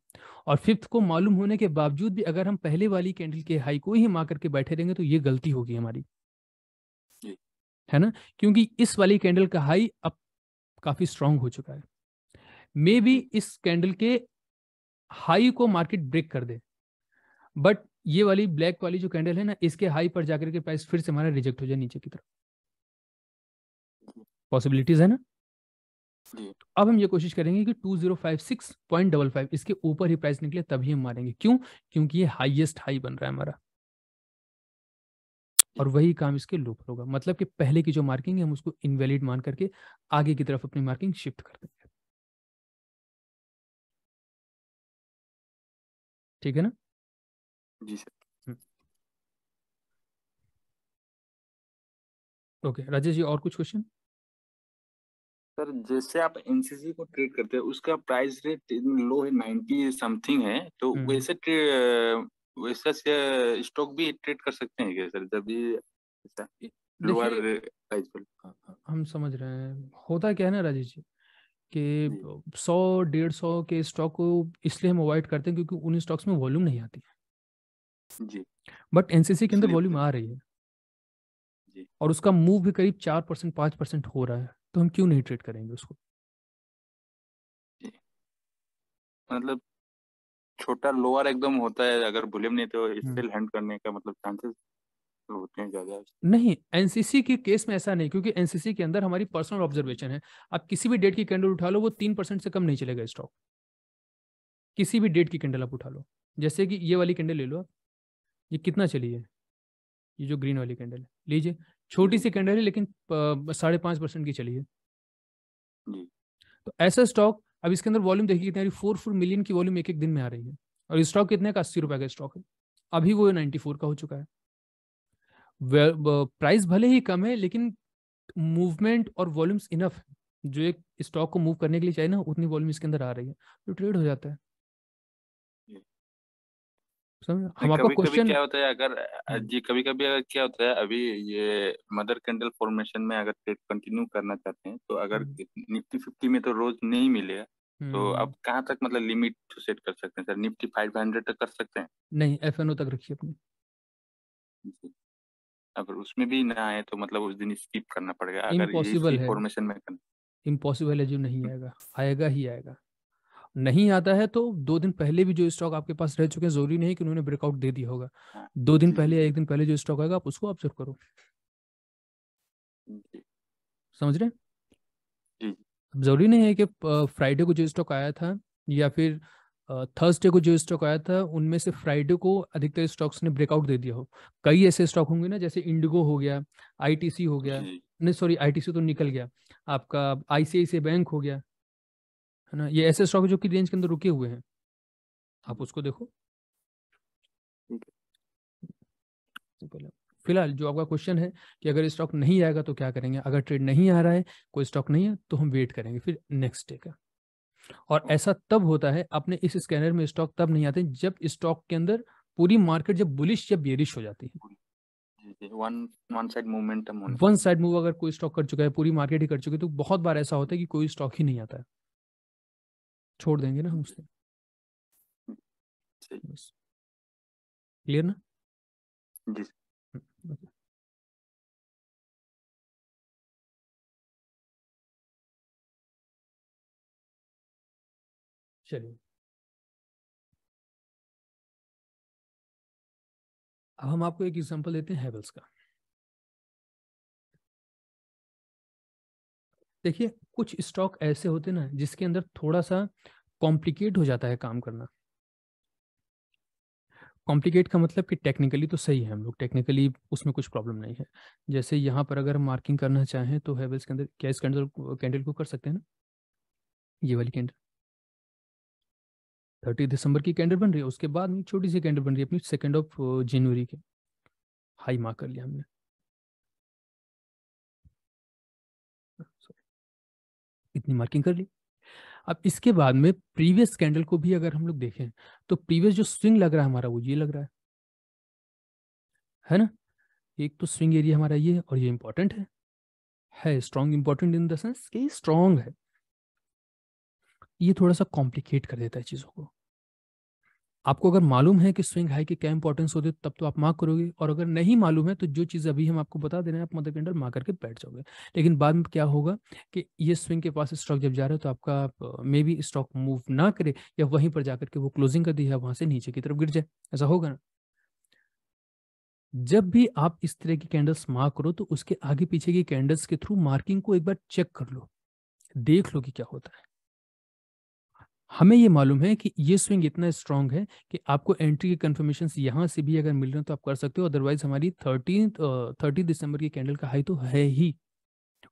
S1: और फिफ्थ को मालूम होने के बावजूद भी अगर हम पहले वाली कैंडल के हाई को ही मार करके बैठे रहेंगे तो ये गलती होगी हमारी है ना क्योंकि इस वाली कैंडल का हाई अब काफी स्ट्रांग हो चुका है मे बी इस कैंडल के हाई को मार्केट ब्रेक कर दे बट ये वाली ब्लैक वाली जो कैंडल है ना इसके हाई पर जाकर के प्राइस फिर से हमारा रिजेक्ट हो जाए नीचे की तरफ पॉसिबिलिटीज है ना तो अब हम ये कोशिश करेंगे कि 2056.55 इसके ऊपर ही प्राइस निकले तभी हम मारेंगे क्यों क्योंकि ये हाईएस्ट हाई बन रहा है हमारा और वही काम इसके लूप होगा मतलब कि पहले की जो मार्किंग है हम उसको इनवैलिड मान करके आगे की तरफ अपनी मार्किंग शिफ्ट कर देंगे
S2: ठीक है ना जी सर हम्म।
S1: ओके राजेश जी और कुछ क्वेश्चन
S2: सर जैसे आप एनसीसी को ट्रेड
S6: करते हैं उसका प्राइस रेट लो है नाइनटी समथिंग है तो हम्म, हम्म। वैसे वैसा स्टॉक भी ट्रेड कर सकते हैं क्या सर जब भी लोअर प्राइस पर
S1: हम समझ रहे हैं होता क्या है ना राजेश जी कि सौ डेढ़ सौ के स्टॉक को इसलिए हम अवॉइड करते हैं क्योंकि उन स्टॉक्स में वॉल्यूम नहीं आती
S2: है जी
S1: बट एनसीसी के अंदर वॉल्यूम आ रही
S2: है
S1: और उसका मूव भी करीब चार परसेंट पाँच परसेंट हो रहा है तो हम क्यों नहीं ट्रीट करेंगे उसको
S6: मतलब छोटा लोअर एकदम होता है अगर बुलिम नहीं तो स्टिल हम्म। हैंड करने का मतलब चांसेस होते हैं ज्यादा
S1: नहीं एनसीसी के केस में ऐसा नहीं क्योंकि एनसीसी के अंदर हमारी पर्सनल ऑब्जर्वेशन है आप किसी भी डेट की कैंडल उठा लो वो तीन परसेंट से कम नहीं चलेगा स्टॉक किसी भी डेट की कैंडल आप उठा लो जैसे कि ये वाली कैंडल ले लो आप ये कितना चली है ये जो ग्रीन वाली कैंडल है लीजिए छोटी सी कैंडल है लेकिन साढ़े पांच परसेंट की चली है
S3: तो
S1: ऐसा स्टॉक अब इसके अंदर वॉल्यूम देखिए कितनी फोर फोर मिलियन की वॉल्यूम एक एक दिन में आ रही है और स्टॉक कितने का अस्सी रुपए का स्टॉक है अभी वो नाइनटी फोर का हो चुका है प्राइस भले ही कम है लेकिन मूवमेंट और वॉल्यूम्स इनफ है जो एक स्टॉक को मूव करने के लिए चाहिए ना उतनी वॉल्यूम इसके अंदर आ रही है तो ट्रेड हो जाता है हम आपका क्वेश्चन क्या
S6: होता है अगर हम्म। जी कभी कभी अगर क्या होता है अभी ये मदर कैंडल फॉर्मेशन में अगर ट्रेड कंटिन्यू करना चाहते हैं तो अगर हम्म। निफ्टी फिफ्टी में तो रोज नहीं मिलेगा तो अब हम्म। कहाँ तक मतलब लिमिट सेट कर सकते हैं सर निफ्टी फाइव हंड्रेड तक कर सकते हैं
S3: नहीं
S1: एफ एन ओ तक रखिए अपनी
S6: अगर उसमें भी ना आए तो मतलब उस दिन स्किप करना पड़ेगा अगर ये इम्पॉसिबल है फॉर्मेशन
S1: इम्पॉसिबल है जो नहीं आएगा आएगा ही आएगा नहीं आता है तो दो दिन पहले भी जो स्टॉक आपके पास रह चुके हैं जरूरी नहीं कि उन्होंने ब्रेकआउट दे दिया होगा हाँ, दो दिन पहले या एक दिन पहले जो स्टॉक आएगा आप उसको ऑब्जर्व करो समझ रहे जरूरी नहीं है कि फ्राइडे को जो स्टॉक आया था या फिर थर्सडे को जो स्टॉक आया था उनमें से फ्राइडे को अधिकतर स्टॉक्स ने ब्रेकआउट दे दिया हो कई ऐसे स्टॉक होंगे ना जैसे इंडिगो हो गया आईटीसी हो गया नहीं सॉरी आईटीसी तो निकल गया आपका आईसीआईसी बैंक हो गया है ना ये ऐसे स्टॉक जो कि रेंज के अंदर रुके हुए हैं आप उसको देखो फिलहाल जो आपका क्वेश्चन है कि अगर स्टॉक नहीं आएगा तो क्या करेंगे अगर ट्रेड नहीं आ रहा है कोई स्टॉक नहीं है तो हम वेट करेंगे फिर नेक्स्ट डे का और ऐसा तब होता है अपने इस स्कैनर में स्टॉक तब नहीं आते जब स्टॉक के अंदर पूरी मार्केट जब बुलिश या बेरिश हो जाती
S6: है वन
S1: साइड मूव अगर कोई स्टॉक कर चुका है पूरी मार्केट ही कर चुकी है तो बहुत बार ऐसा होता है कि कोई स्टॉक ही नहीं आता है छोड़ देंगे ना हम उसको क्लियर
S2: ना चलिए अब हम आपको एक एग्जांपल देते हैं हैवल्स का
S1: देखिए कुछ स्टॉक ऐसे होते ना जिसके अंदर थोड़ा सा कॉम्प्लिकेट हो जाता है काम करना कॉम्प्लिकेट का मतलब कि टेक्निकली तो सही है हम लोग टेक्निकली उसमें कुछ प्रॉब्लम नहीं है जैसे यहाँ पर अगर मार्किंग करना चाहें तो हेवल्स के अंदर क्या इस कैंडल कैंडल को कर सकते हैं ना ये वाली कैंडल थर्टी दिसंबर की कैंडल बन रही है उसके बाद में छोटी सी कैंडल बन रही है अपनी सेकेंड ऑफ जनवरी के हाई मार्क कर लिया हमने इतनी मार्किंग कर ली अब इसके बाद में प्रीवियस कैंडल को भी अगर हम लोग देखें तो प्रीवियस जो स्विंग लग रहा है हमारा वो ये लग रहा है है ना एक तो स्विंग एरिया हमारा ये और ये इंपॉर्टेंट है है strong important in the sense कि स्ट्रॉन्ग है ये थोड़ा सा कॉम्प्लिकेट कर देता है चीज़ों को आपको अगर मालूम है कि स्विंग हाई की क्या इंपॉर्टेंस होती है तब तो आप मार्क करोगे और अगर नहीं मालूम है तो जो चीज़ अभी हम आपको बता दे रहे हैं आप मदर कैंडल मार करके बैठ जाओगे लेकिन बाद में क्या होगा कि ये स्विंग के पास स्टॉक जब जा रहा है तो आपका मे बी स्टॉक मूव ना करे या वहीं पर जाकर के वो क्लोजिंग कर दी है वहां से नीचे की तरफ गिर जाए ऐसा होगा ना जब भी आप इस तरह की कैंडल्स मार्क करो तो उसके आगे पीछे की कैंडल्स के थ्रू मार्किंग को एक बार चेक कर लो देख लो कि क्या होता है हमें ये मालूम है कि ये स्विंग इतना स्ट्रांग है कि आपको एंट्री के कन्फर्मेशन यहाँ से भी अगर मिल रहे हो तो आप कर सकते हो अदरवाइज हमारी थर्टीन थर्टी दिसंबर की कैंडल का हाई तो है ही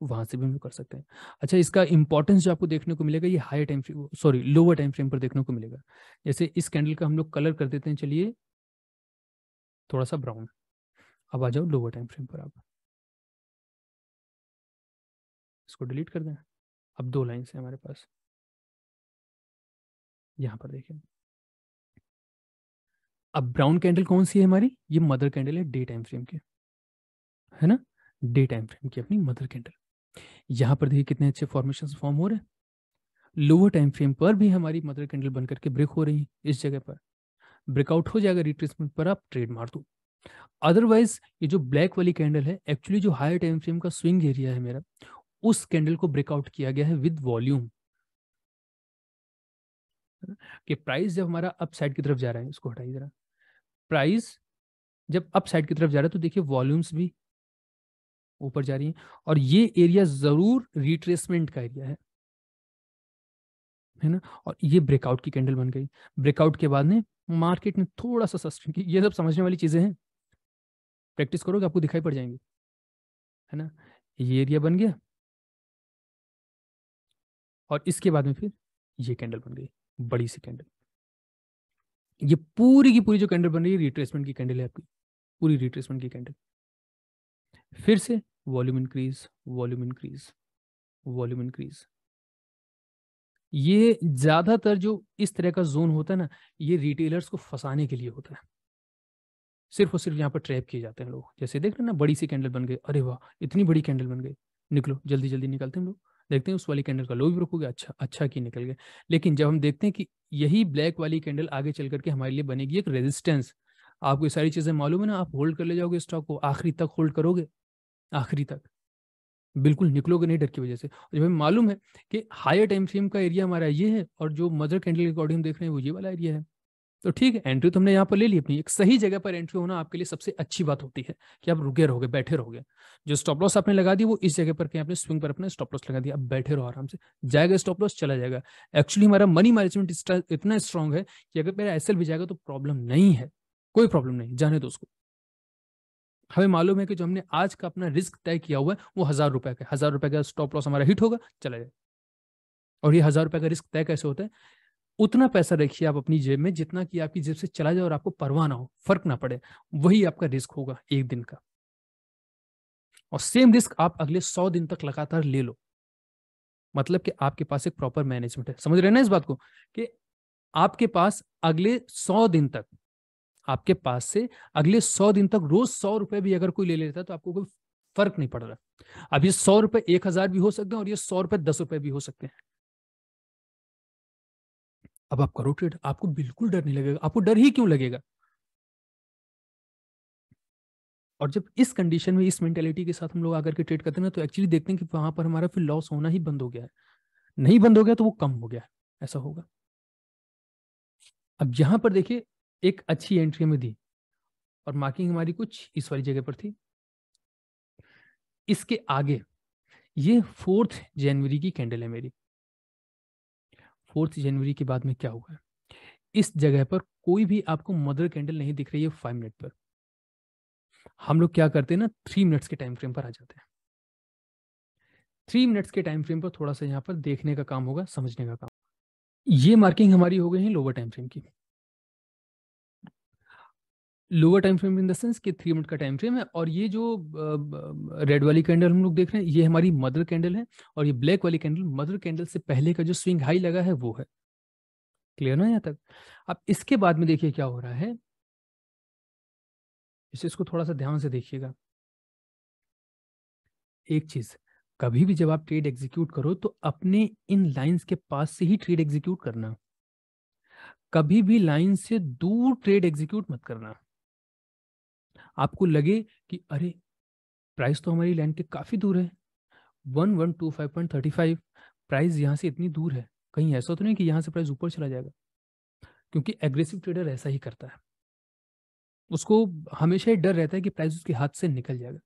S1: वहां से भी हम कर सकते हैं अच्छा इसका इंपॉर्टेंस जो आपको देखने को मिलेगा ये high time sorry lower time frame पर देखने को मिलेगा जैसे इस कैंडल का हम लोग कलर कर देते हैं चलिए थोड़ा सा ब्राउन अब आ जाओ लोअर टाइम फ्रेम पर आप
S2: इसको डिलीट कर दें अब दो लाइन्स हैं हमारे पास यहां पर देखें अब ब्राउन कैंडल
S1: कौन सी है हमारी ये मदर कैंडल है डे टाइम फ्रेम की है ना डे टाइम फ्रेम की अपनी मदर कैंडल यहां पर देखिए कितने अच्छे फॉर्मेशन फॉर्म हो रहे हैं लोअर टाइम फ्रेम पर भी हमारी मदर कैंडल बन करके ब्रेक हो रही है इस जगह पर ब्रेकआउट हो जाएगा रिट्रेसमेंट पर आप ट्रेड मार दो अदरवाइज ये जो ब्लैक वाली कैंडल है एक्चुअली जो हायर टाइम फ्रेम का स्विंग एरिया है मेरा उस कैंडल को ब्रेकआउट किया गया है विद वॉल्यूम कि प्राइस जब हमारा अप साइड की तरफ जा रहा है उसको हटाइए जरा प्राइस जब अप साइड की तरफ जा रहा है तो देखिए वॉल्यूम्स भी ऊपर जा रही है और ये एरिया जरूर रिट्रेसमेंट का एरिया है है ना और ये ब्रेकआउट की कैंडल बन गई ब्रेकआउट के बाद में मार्केट ने थोड़ा सा सस्टेन की ये सब समझने वाली चीजें हैं प्रैक्टिस करोगे आपको दिखाई पड़ जाएंगे है ना
S2: ये एरिया बन गया और इसके बाद में फिर
S1: ये कैंडल बन गई बड़ी सी कैंडल ये पूरी की पूरी जो कैंडल बन रही है रिट्रेसमेंट की कैंडल है आपकी पूरी रिट्रेसमेंट की कैंडल फिर से volume increase volume increase volume increase ये ज्यादातर जो इस तरह का जोन होता है ना ये रिटेलर्स को फंसाने के लिए होता है सिर्फ और सिर्फ यहाँ पर ट्रैप किए जाते हैं लोग जैसे देख रहे हैं ना बड़ी सी कैंडल बन गई अरे वाह इतनी बड़ी कैंडल बन गई निकलो जल्दी जल्दी निकलते हैं लोग देखते हैं उस वाली कैंडल का लो भी रुकोगे अच्छा अच्छा की निकल गया लेकिन जब हम देखते हैं कि यही ब्लैक वाली कैंडल आगे चल करके हमारे लिए बनेगी एक रेजिस्टेंस आपको ये सारी चीज़ें मालूम है ना आप होल्ड कर ले जाओगे स्टॉक को आखिरी तक होल्ड करोगे आखिरी तक बिल्कुल निकलोगे नहीं डर की वजह से जब हमें मालूम है कि हायर टाइम फ्रेम का एरिया हमारा ये है और जो मदर कैंडल के अकॉर्डिंग हम देख रहे हैं वो ये वाला एरिया है तो ठीक है एंट्री तुमने यहाँ पर ले ली अपनी एक सही जगह पर एंट्री होना आपके लिए सबसे अच्छी बात होती है कि आप रुके रहोगे बैठे रहोगे जो स्टॉप लॉस आपने लगा दी वो इस जगह पर कहीं आपने स्विंग पर अपने स्टॉप लॉस लगा दिया आप बैठे रहो आराम से जाएगा स्टॉप लॉस चला जाएगा एक्चुअली हमारा मनी मैनेजमेंट इतना स्ट्रांग है कि अगर मेरा एस भी जाएगा तो प्रॉब्लम नहीं है कोई प्रॉब्लम नहीं जाने दो उसको हमें मालूम है कि जो हमने आज का अपना रिस्क तय किया हुआ है वो हजार रुपए का हजार रुपए का स्टॉप लॉस हमारा हिट होगा चला जाएगा और ये हजार रुपए का रिस्क तय कैसे होता है उतना पैसा रखिए आप अपनी जेब में जितना कि आपकी जेब से चला जाए और आपको परवाह ना हो फर्क ना पड़े वही आपका रिस्क होगा एक दिन का और सेम रिस्क आप अगले सौ दिन तक लगातार ले लो मतलब कि आपके पास एक प्रॉपर मैनेजमेंट है समझ रहे ना इस बात को कि आपके पास अगले सौ दिन तक आपके पास से अगले सौ दिन तक रोज सौ रुपए भी अगर कोई ले लेता है तो आपको कोई फर्क नहीं पड़ रहा अब ये सौ रुपए एक हजार भी हो सकते हैं और ये सौ रुपए दस रुपए भी हो सकते हैं अब आप करो ट्रेड आपको बिल्कुल डर नहीं लगेगा आपको डर ही क्यों लगेगा और जब इस कंडीशन में इस मेंटेलिटी के साथ हम लोग आकर के ट्रेड करते हैं ना तो एक्चुअली देखते हैं कि वहां पर हमारा फिर लॉस होना ही बंद हो गया है नहीं बंद हो गया तो वो कम हो गया है ऐसा होगा अब यहां पर देखिए एक अच्छी एंट्री हमें दी और मार्किंग हमारी कुछ इस वाली जगह पर थी इसके आगे ये फोर्थ जनवरी की कैंडल है मेरी फोर्थ जनवरी के बाद में क्या हुआ है इस जगह पर कोई भी आपको मदर कैंडल नहीं दिख रही है फाइव मिनट पर हम लोग क्या करते हैं ना थ्री मिनट्स के टाइम फ्रेम पर आ जाते हैं थ्री मिनट्स के टाइम फ्रेम पर थोड़ा सा यहाँ पर देखने का काम होगा समझने का काम ये मार्किंग हमारी हो गई है लोअर टाइम फ्रेम की lower time frame in the sense कि थ्री मिनट का टाइम फ्रेम है और ये जो रेड वाली कैंडल हम लोग देख रहे हैं ये हमारी मदर कैंडल है और ये ब्लैक वाली कैंडल मदर कैंडल से पहले का जो स्विंग हाई लगा है वो है क्लियर ना यहाँ तक अब इसके बाद में देखिए क्या हो रहा है इसे इसको थोड़ा सा ध्यान से देखिएगा एक चीज कभी भी जब आप ट्रेड एग्जीक्यूट करो तो अपने इन लाइंस के पास से ही ट्रेड एग्जीक्यूट करना कभी भी लाइन से दूर ट्रेड एग्जीक्यूट मत करना आपको लगे कि अरे प्राइस तो हमारी लैंड के काफ़ी दूर है one one two five point thirty five price यहाँ से इतनी दूर है कहीं ऐसा तो नहीं कि यहाँ से प्राइस ऊपर चला जाएगा क्योंकि एग्रेसिव ट्रेडर ऐसा ही करता है उसको हमेशा ही डर रहता है कि प्राइस उसके हाथ से निकल जाएगा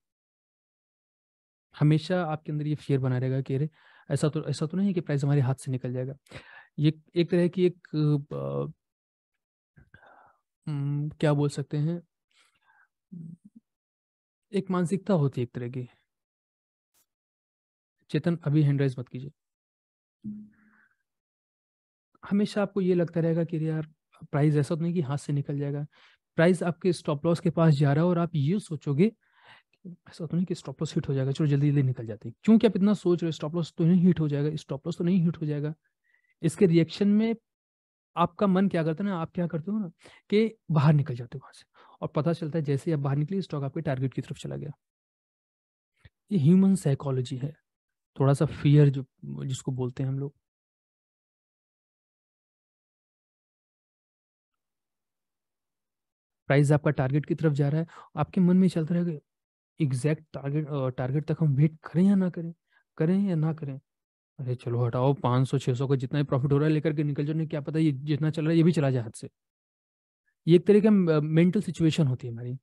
S1: हमेशा आपके अंदर ये फियर बना रहेगा कि अरे ऐसा तो ऐसा तो नहीं कि प्राइस हमारे हाथ से निकल जाएगा ये एक तरह की एक आ, क्या बोल सकते हैं एक मानसिकता होती है एक तरह की चेतन अभी हैंडराइज मत कीजिए हमेशा आपको ये लगता रहेगा कि यार प्राइस ऐसा तो नहीं कि हाथ से निकल जाएगा प्राइस आपके स्टॉप लॉस के पास जा रहा है और आप ये सोचोगे ऐसा तो नहीं कि स्टॉप लॉस हिट हो जाएगा चलो जल्दी जल्दी निकल जाते हैं क्योंकि आप इतना सोच रहे हो स्टॉप लॉस तो नहीं हिट हो जाएगा स्टॉप लॉस तो नहीं हिट हो जाएगा इसके रिएक्शन में आपका मन क्या करता है ना आप क्या करते हो ना कि बाहर निकल जाते हो वहां से और पता चलता है जैसे ही आप बाहर निकली स्टॉक आपके टारगेट की तरफ चला गया ये ह्यूमन साइकोलॉजी है थोड़ा सा फियर जो जिसको बोलते हैं हम लोग प्राइस आपका टारगेट की तरफ जा रहा है आपके मन में चलता रहेगा एग्जैक्ट टारगेट टारगेट तक हम वेट करें या ना करें करें या ना करें अरे चलो हटाओ पाँच सौ छः सौ का जितना ही प्रॉफिट हो रहा है लेकर के निकल जाओ नहीं क्या पता ये जितना चल रहा है ये भी चला जाए हाथ से ये एक तरह का मेंटल सिचुएशन होती है हमारी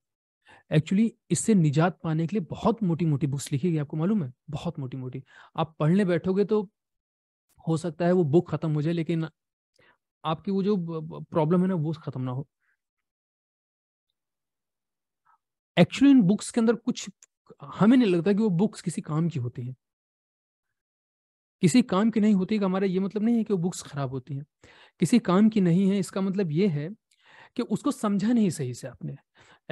S1: एक्चुअली इससे निजात पाने के लिए बहुत मोटी मोटी बुक्स लिखी गई आपको मालूम है बहुत मोटी मोटी आप पढ़ने बैठोगे तो हो सकता है वो बुक खत्म हो जाए लेकिन आपकी वो जो प्रॉब्लम है ना वो खत्म ना हो एक्चुअली इन बुक्स के अंदर कुछ हमें नहीं लगता कि वो बुक्स किसी काम की होती है किसी काम की नहीं होती का हमारा ये मतलब नहीं है कि वो बुक्स खराब होती हैं किसी काम की नहीं है इसका मतलब ये है कि उसको समझा नहीं सही से आपने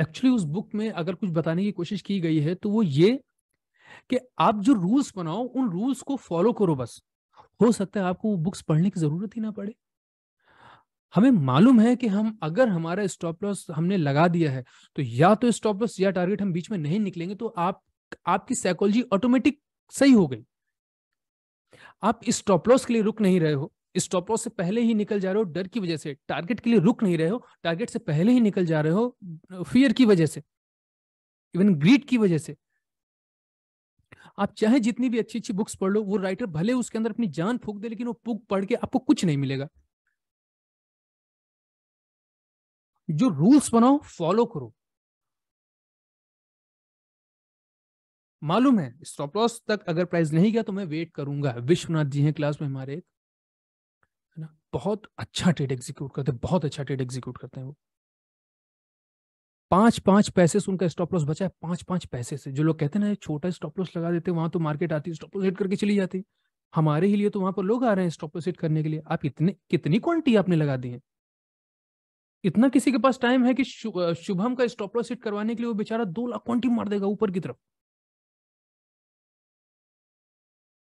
S1: एक्चुअली उस बुक में अगर कुछ बताने की कोशिश की गई है तो वो ये कि आप जो रूल्स बनाओ उन रूल्स को फॉलो करो बस हो सकता है आपको वो बुक्स पढ़ने की जरूरत ही ना पड़े हमें मालूम है कि हम अगर हमारा स्टॉप लॉस हमने लगा दिया है तो या तो स्टॉप लॉस या टारगेट हम बीच में नहीं निकलेंगे तो आप आपकी साइकोलॉजी ऑटोमेटिक सही हो गई आप स्टॉप लॉस के लिए रुक नहीं रहे हो स्टॉप लॉस से पहले ही निकल जा रहे हो डर की वजह से टारगेट के लिए रुक नहीं रहे हो टारगेट से पहले ही निकल जा रहे हो फियर की वजह से इवन ग्रीड की वजह से आप चाहे जितनी भी अच्छी अच्छी बुक्स पढ़ लो वो राइटर भले उसके अंदर अपनी जान फूक दे लेकिन वो बुक पढ़ के आपको कुछ नहीं मिलेगा जो रूल्स बनाओ फॉलो करो मालूम है स्टॉप लॉस तक अगर प्राइस नहीं गया तो मैं वेट करूंगा विश्वनाथ जी हैं क्लास में हमारे एक बहुत अच्छा ट्रेड एग्जीक्यूट करते हैं बहुत अच्छा ट्रेड एग्जीक्यूट करते हैं वो पांच पांच पैसे से उनका स्टॉप लॉस बचा है पांच पांच पैसे से जो लोग कहते हैं ना छोटा स्टॉप लॉस लगा देते हैं वहां तो मार्केट आती है स्टॉप लॉस हिट करके चली जाती है हमारे ही लिए तो वहां पर लोग आ रहे हैं स्टॉप लॉस हिट करने के लिए आप इतने कितनी क्वांटिटी आपने लगा दी है इतना किसी के पास टाइम है कि शुभम का स्टॉप लॉस हिट करवाने के लिए वो बेचारा दो लाख क्वांटिटी मार देगा ऊपर की तरफ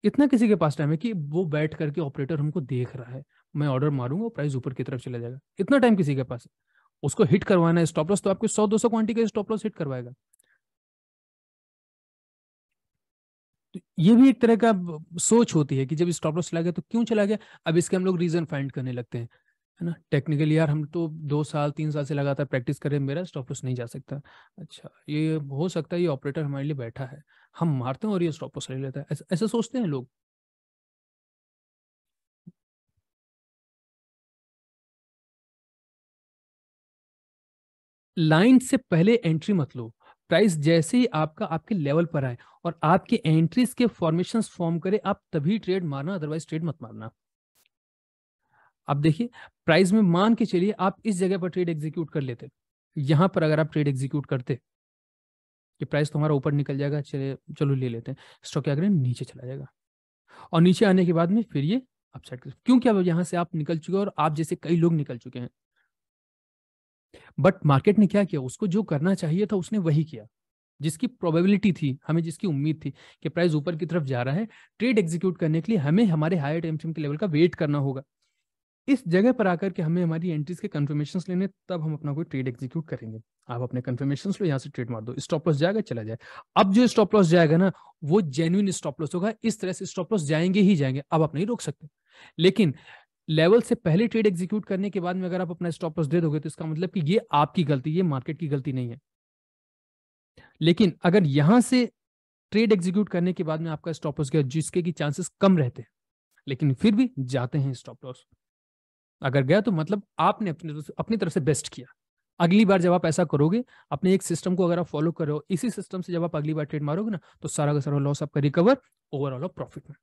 S1: इतना किसी के पास टाइम है कि वो बैठ करके ऑपरेटर हमको देख रहा है मैं ऑर्डर मारूंगा प्राइस ऊपर की तरफ चला जाएगा इतना टाइम किसी के पास है उसको हिट करवाना है स्टॉप लॉस तो आपके सौ दो सौ क्वांटिटी का स्टॉप लॉस हिट करवाएगा तो ये भी एक तरह का सोच होती है कि जब स्टॉप लॉस चला गया तो क्यों चला गया अब इसके हम लोग रीजन फाइंड करने लगते हैं है ना टेक्निकली यार हम तो दो साल तीन साल से लगातार प्रैक्टिस कर रहे हैं मेरा स्टॉप लॉस नहीं जा सकता अच्छा ये हो सकता है ये ऑपरेटर हमारे लिए बैठा है हम मारते हैं और ये स्टॉप ले लेता है ऐसे सोचते हैं लोग लाइन से पहले एंट्री मत लो प्राइस जैसे ही आपका आपके लेवल पर आए और आपके एंट्रीज के फॉर्मेशन फॉर्म करे आप तभी ट्रेड मारना अदरवाइज ट्रेड मत मारना अब देखिए प्राइस में मान के चलिए आप इस जगह पर ट्रेड एग्जीक्यूट कर लेते यहां पर अगर आप ट्रेड एग्जीक्यूट करते कि प्राइस हमारा ऊपर निकल जाएगा चले चलो ले लेते हैं स्टॉक करें नीचे चला जाएगा और नीचे आने के बाद में फिर ये अपसाइड क्योंकि अब यहाँ से आप निकल चुके हैं और आप जैसे कई लोग निकल चुके हैं बट मार्केट ने क्या किया उसको जो करना चाहिए था उसने वही किया जिसकी प्रोबेबिलिटी थी हमें जिसकी उम्मीद थी कि प्राइस ऊपर की तरफ जा रहा है ट्रेड एग्जीक्यूट करने के लिए हमें हमारे हायर टाइम के लेवल का वेट करना होगा इस जगह पर आकर के हमें हमारी एंट्रीज के कन्फर्मेशन लेने तब हम अपना कोई ट्रेड एग्जीक्यूट करेंगे आप अपने कन्फर्मेशन लो यहाँ से ट्रेड मार दो स्टॉप लॉस जाएगा चला जाए अब जो स्टॉप लॉस जाएगा ना वो जेन्यून स्टॉप लॉस होगा इस तरह से स्टॉप लॉस जाएंगे ही जाएंगे अब आप नहीं रोक सकते लेकिन लेवल से पहले ट्रेड एग्जीक्यूट करने के बाद में अगर आप अपना स्टॉप लॉस दे दोगे तो इसका मतलब कि ये आपकी गलती ये मार्केट की गलती नहीं है लेकिन अगर यहां से ट्रेड एग्जीक्यूट करने के बाद में आपका स्टॉप लॉस गया जिसके की चांसेस कम रहते हैं लेकिन फिर भी जाते हैं स्टॉप लॉस अगर गया तो मतलब आपने अपने अपनी तरफ से बेस्ट किया अगली बार जब आप ऐसा करोगे अपने एक सिस्टम को अगर आप फॉलो कर रहे हो इसी सिस्टम से जब आप अगली बार ट्रेड मारोगे ना तो सारा का सारा लॉस आपका रिकवर ओवरऑल ऑफ प्रॉफिट में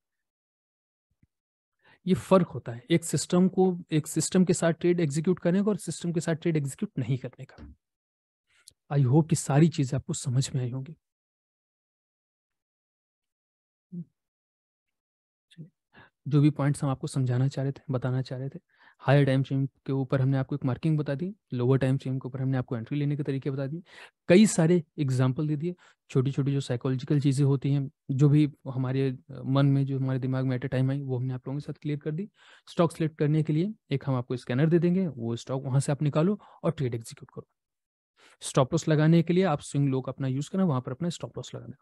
S1: ये फर्क होता है एक सिस्टम को एक सिस्टम के साथ ट्रेड एग्जीक्यूट करने का और सिस्टम के साथ ट्रेड एग्जीक्यूट नहीं करने का आई होप कि सारी चीजें आपको समझ में आई होंगी जो भी पॉइंट्स हम आपको समझाना चाह रहे थे बताना चाह रहे थे हायर टाइम फ्रेम के ऊपर हमने आपको एक मार्किंग बता दी लोअर टाइम फ्रेम के ऊपर हमने आपको एंट्री लेने के तरीके बता दिए कई सारे एग्जाम्पल दे दिए छोटी छोटी जो साइकोलॉजिकल चीज़ें होती हैं जो भी हमारे मन में जो हमारे दिमाग में एट ए टाइम आई वो हमने आप लोगों के साथ क्लियर कर दी स्टॉक सेलेक्ट करने के लिए एक हम आपको स्कैनर दे देंगे वो स्टॉक वहाँ से आप निकालो और ट्रेड एग्जीक्यूट करो स्टॉप लॉस लगाने के लिए आप स्विंग लोग अपना यूज़ करना वहाँ पर अपना स्टॉप लॉस लगाना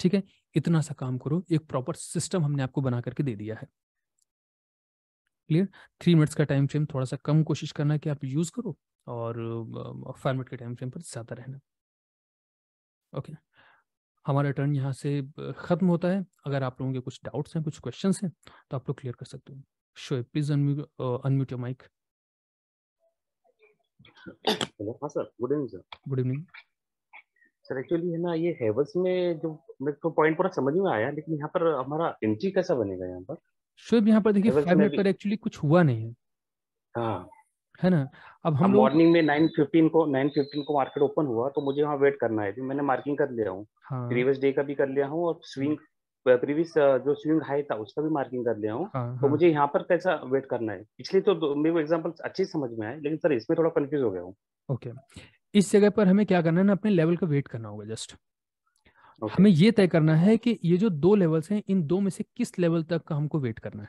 S1: ठीक है इतना सा काम करो एक प्रॉपर सिस्टम हमने आपको बना करके दे दिया है क्लियर थ्री मिनट्स का टाइम फ्रेम थोड़ा सा कम कोशिश करना कि आप यूज़ करो और फाइव मिनट के टाइम फ्रेम पर ज़्यादा रहना ओके हमारा टर्न यहाँ से ख़त्म होता है अगर आप लोगों के कुछ डाउट्स हैं कुछ क्वेश्चन हैं तो आप लोग क्लियर कर सकते हो शो please unmute your mic
S4: hello हाँ sir good evening sir good evening sir actually है ना ये हेवर्स में जो मेरे को पॉइंट पूरा समझ में आया लेकिन यहाँ पर हमारा एंट्री कैसा बनेगा यहाँ पर
S1: शोएब यहाँ पर देखिए फाइव तो मिनट पर एक्चुअली कुछ हुआ नहीं है हाँ है ना अब हम मॉर्निंग
S4: में नाइन फिफ्टीन को नाइन फिफ्टीन को मार्केट ओपन हुआ तो मुझे वहाँ वेट करना है मैंने मार्किंग कर लिया हूँ प्रीवियस हाँ। डे का भी कर लिया हूँ और स्विंग प्रीवियस हाँ। जो स्विंग हाई था उसका भी मार्किंग कर लिया हूँ हाँ, तो मुझे यहाँ पर कैसा वेट करना है पिछले तो मेरे को एग्जाम्पल अच्छे समझ में आए लेकिन सर इसमें थोड़ा कंफ्यूज हो गया हूँ
S1: ओके इस जगह पर हमें क्या करना है ना अपने लेवल का वेट करना होगा जस्ट okay. हमें ये तय करना है कि ये जो दो लेवल्स हैं इन दो में से किस लेवल तक का हमको वेट करना है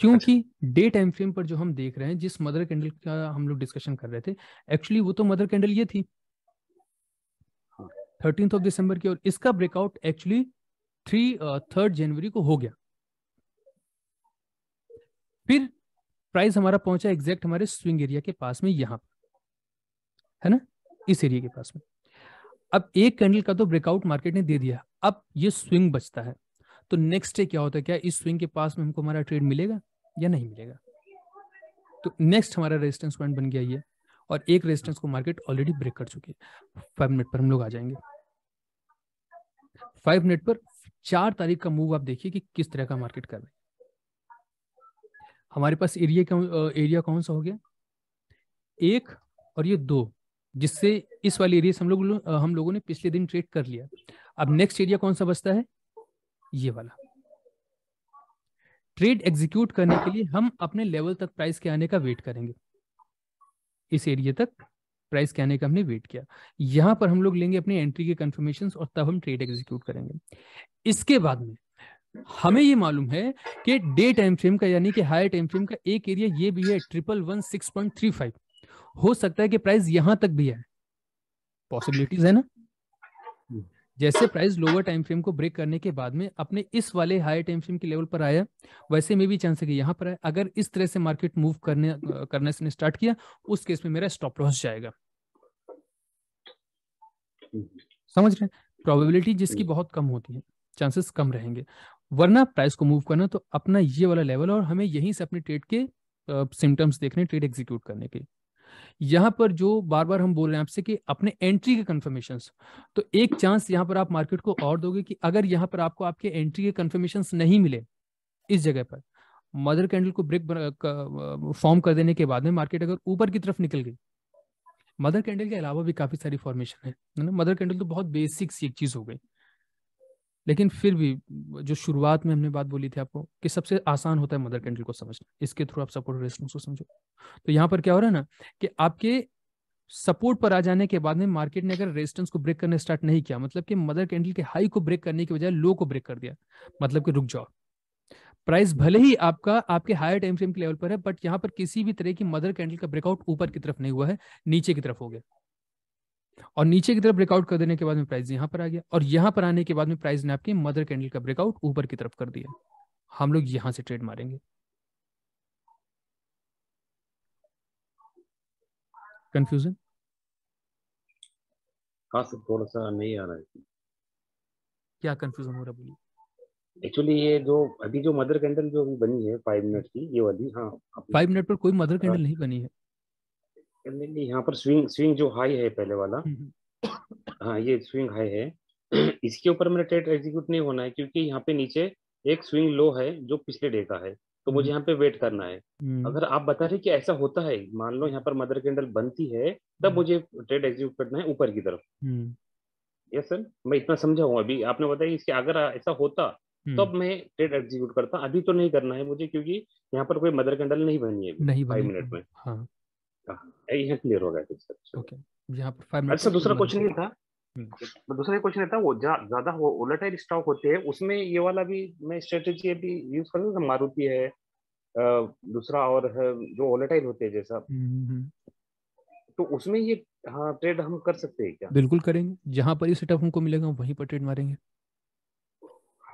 S1: क्योंकि डे टाइम फ्रेम पर जो हम देख रहे हैं जिस मदर कैंडल का हम लोग डिस्कशन कर रहे थे एक्चुअली वो तो मदर कैंडल ये थी थर्टींथ ऑफ दिसंबर की और इसका ब्रेकआउट एक्चुअली थ्री थर्ड जनवरी को हो गया फिर प्राइस हमारा पहुंचा एग्जैक्ट हमारे स्विंग एरिया के पास में यहां पर है ना इस एरिया के पास में अब एक कैंडल का तो ब्रेकआउट मार्केट ने दे दिया अब ये स्विंग बचता है तो नेक्स्ट डे क्या होता है क्या इस स्विंग के पास में हमको हमारा ट्रेड मिलेगा या नहीं मिलेगा तो नेक्स्ट हमारा रेजिस्टेंस पॉइंट बन गया ये और एक रेजिस्टेंस को मार्केट ऑलरेडी ब्रेक कर चुकी है फाइव मिनट पर हम लोग आ जाएंगे फाइव मिनट पर चार तारीख का मूव आप देखिए कि किस तरह का मार्केट कर रहे हैं हमारे पास एरिया का एरिया कौन सा हो गया एक और ये दो जिससे इस वाली से हम लोग हम लोगों ने पिछले दिन ट्रेड कर लिया अब नेक्स्ट हाँ। एरिया कौन सा बचता है ये वाला ट्रेड एग्जीक्यूट करने के लिए हम अपने लेवल तक प्राइस के आने का वेट करेंगे इस एरिया तक प्राइस के आने का हमने वेट किया यहां पर हम लोग लेंगे अपनी एंट्री के कंफर्मेशन और तब हम ट्रेड एग्जीक्यूट करेंगे इसके बाद में हमें ये मालूम है कि डे टाइम फ्रेम का यानी कि हायर टाइम फ्रेम का एक एरिया ये भी है triple one six point three five हो सकता है कि प्राइस यहां तक भी आए पॉसिबिलिटीज है ना हम्म। जैसे प्राइस लोअर टाइम फ्रेम को ब्रेक करने के बाद में अपने इस वाले हाई टाइम फ्रेम के लेवल पर आया वैसे में भी चांस है कि यहाँ पर आए अगर इस तरह से मार्केट मूव करने करने से स्टार्ट किया उस केस में मेरा स्टॉप लॉस जाएगा समझ रहे प्रोबेबिलिटी जिसकी हम्म। बहुत कम होती है चांसेस कम रहेंगे वरना प्राइस को मूव करना तो अपना ये वाला लेवल और हमें यहीं से अपने ट्रेड के सिम्टम्स देखने ट्रेड एग्जीक्यूट करने के यहाँ पर जो बार बार हम बोल रहे हैं आपसे कि अपने एंट्री के कन्फर्मेशन तो एक चांस यहाँ पर आप मार्केट को और दोगे कि अगर यहाँ पर आपको आपके एंट्री के कन्फर्मेशन नहीं मिले इस जगह पर मदर कैंडल को ब्रेक फॉर्म कर देने के बाद में मार्केट अगर ऊपर की तरफ निकल गई मदर कैंडल के अलावा भी काफी सारी फॉर्मेशन है ना मदर कैंडल तो बहुत बेसिक सी एक चीज हो गई लेकिन फिर भी जो शुरुआत में हमने बात बोली थी आपको कि सबसे आसान होता है मदर कंट्री को समझना इसके थ्रू आप सपोर्ट रेजिस्टेंस को समझो तो यहाँ पर क्या हो रहा है ना कि आपके सपोर्ट पर आ जाने के बाद में मार्केट ने अगर रेजिस्टेंस को ब्रेक करना स्टार्ट नहीं किया मतलब कि मदर कैंडल के हाई को ब्रेक करने के बजाय लो को ब्रेक कर दिया मतलब कि रुक जाओ प्राइस भले ही आपका आपके हायर टाइम फ्रेम के लेवल पर है बट यहां पर किसी भी तरह की मदर कैंडल का ब्रेकआउट ऊपर की तरफ नहीं हुआ है नीचे की तरफ हो गया और नीचे की तरफ ब्रेकआउट कर देने के बाद में प्राइस यहाँ पर आ गया और यहाँ पर आने के बाद में प्राइस ने आपके मदर कैंडल का ब्रेकआउट ऊपर की तरफ कर दिया हम लोग यहाँ से ट्रेड मारेंगे कंफ्यूजन
S2: थोड़ा सा नहीं आ रहा है
S1: क्या कंफ्यूजन हो रहा बोलिए
S4: एक्चुअली ये जो अभी जो मदर कैंडल जो अभी बनी है फाइव मिनट की ये वाली हाँ
S1: फाइव मिनट पर कोई मदर कैंडल हाँ। नहीं बनी है
S4: नहीं नहीं यहाँ पर स्विंग स्विंग जो हाई है पहले वाला हम्म, हम्म। हाँ ये स्विंग हाई है इसके ऊपर मेरा ट्रेड एग्जीक्यूट नहीं होना है क्योंकि यहाँ पे नीचे एक स्विंग लो है जो पिछले डे का है तो मुझे हम्म। यहाँ पे वेट करना है अगर आप बता रहे कि ऐसा होता है मान लो यहाँ पर मदर कैंडल बनती है तब मुझे ट्रेड एग्जीक्यूट करना है ऊपर की
S3: तरफ
S4: यस सर मैं इतना समझा हूँ अभी आपने बताया इसके अगर ऐसा होता तो अब मैं ट्रेड एग्जीक्यूट करता अभी तो नहीं करना है मुझे क्योंकि यहाँ पर कोई मदर कैंडल नहीं बनी है नहीं फाइव मिनट में हाँ। क्लियर हो गया
S1: ओके पर मिनट अच्छा, दूसरा क्वेश्चन ये था हम्म।
S4: अच्छा, दूसरा क्वेश्चन था वो ज्यादा वो स्टॉक होते हैं उसमें ये वाला भी मैं यूज कर मारुति है दूसरा और जो ओलेटाइल होते हैं जैसा
S3: हम्म, हम्म,
S4: तो उसमें ये हाँ ट्रेड हम कर सकते हैं क्या बिल्कुल
S1: करेंगे जहाँ पर सेटअप हमको मिलेगा वहीं पर ट्रेड मारेंगे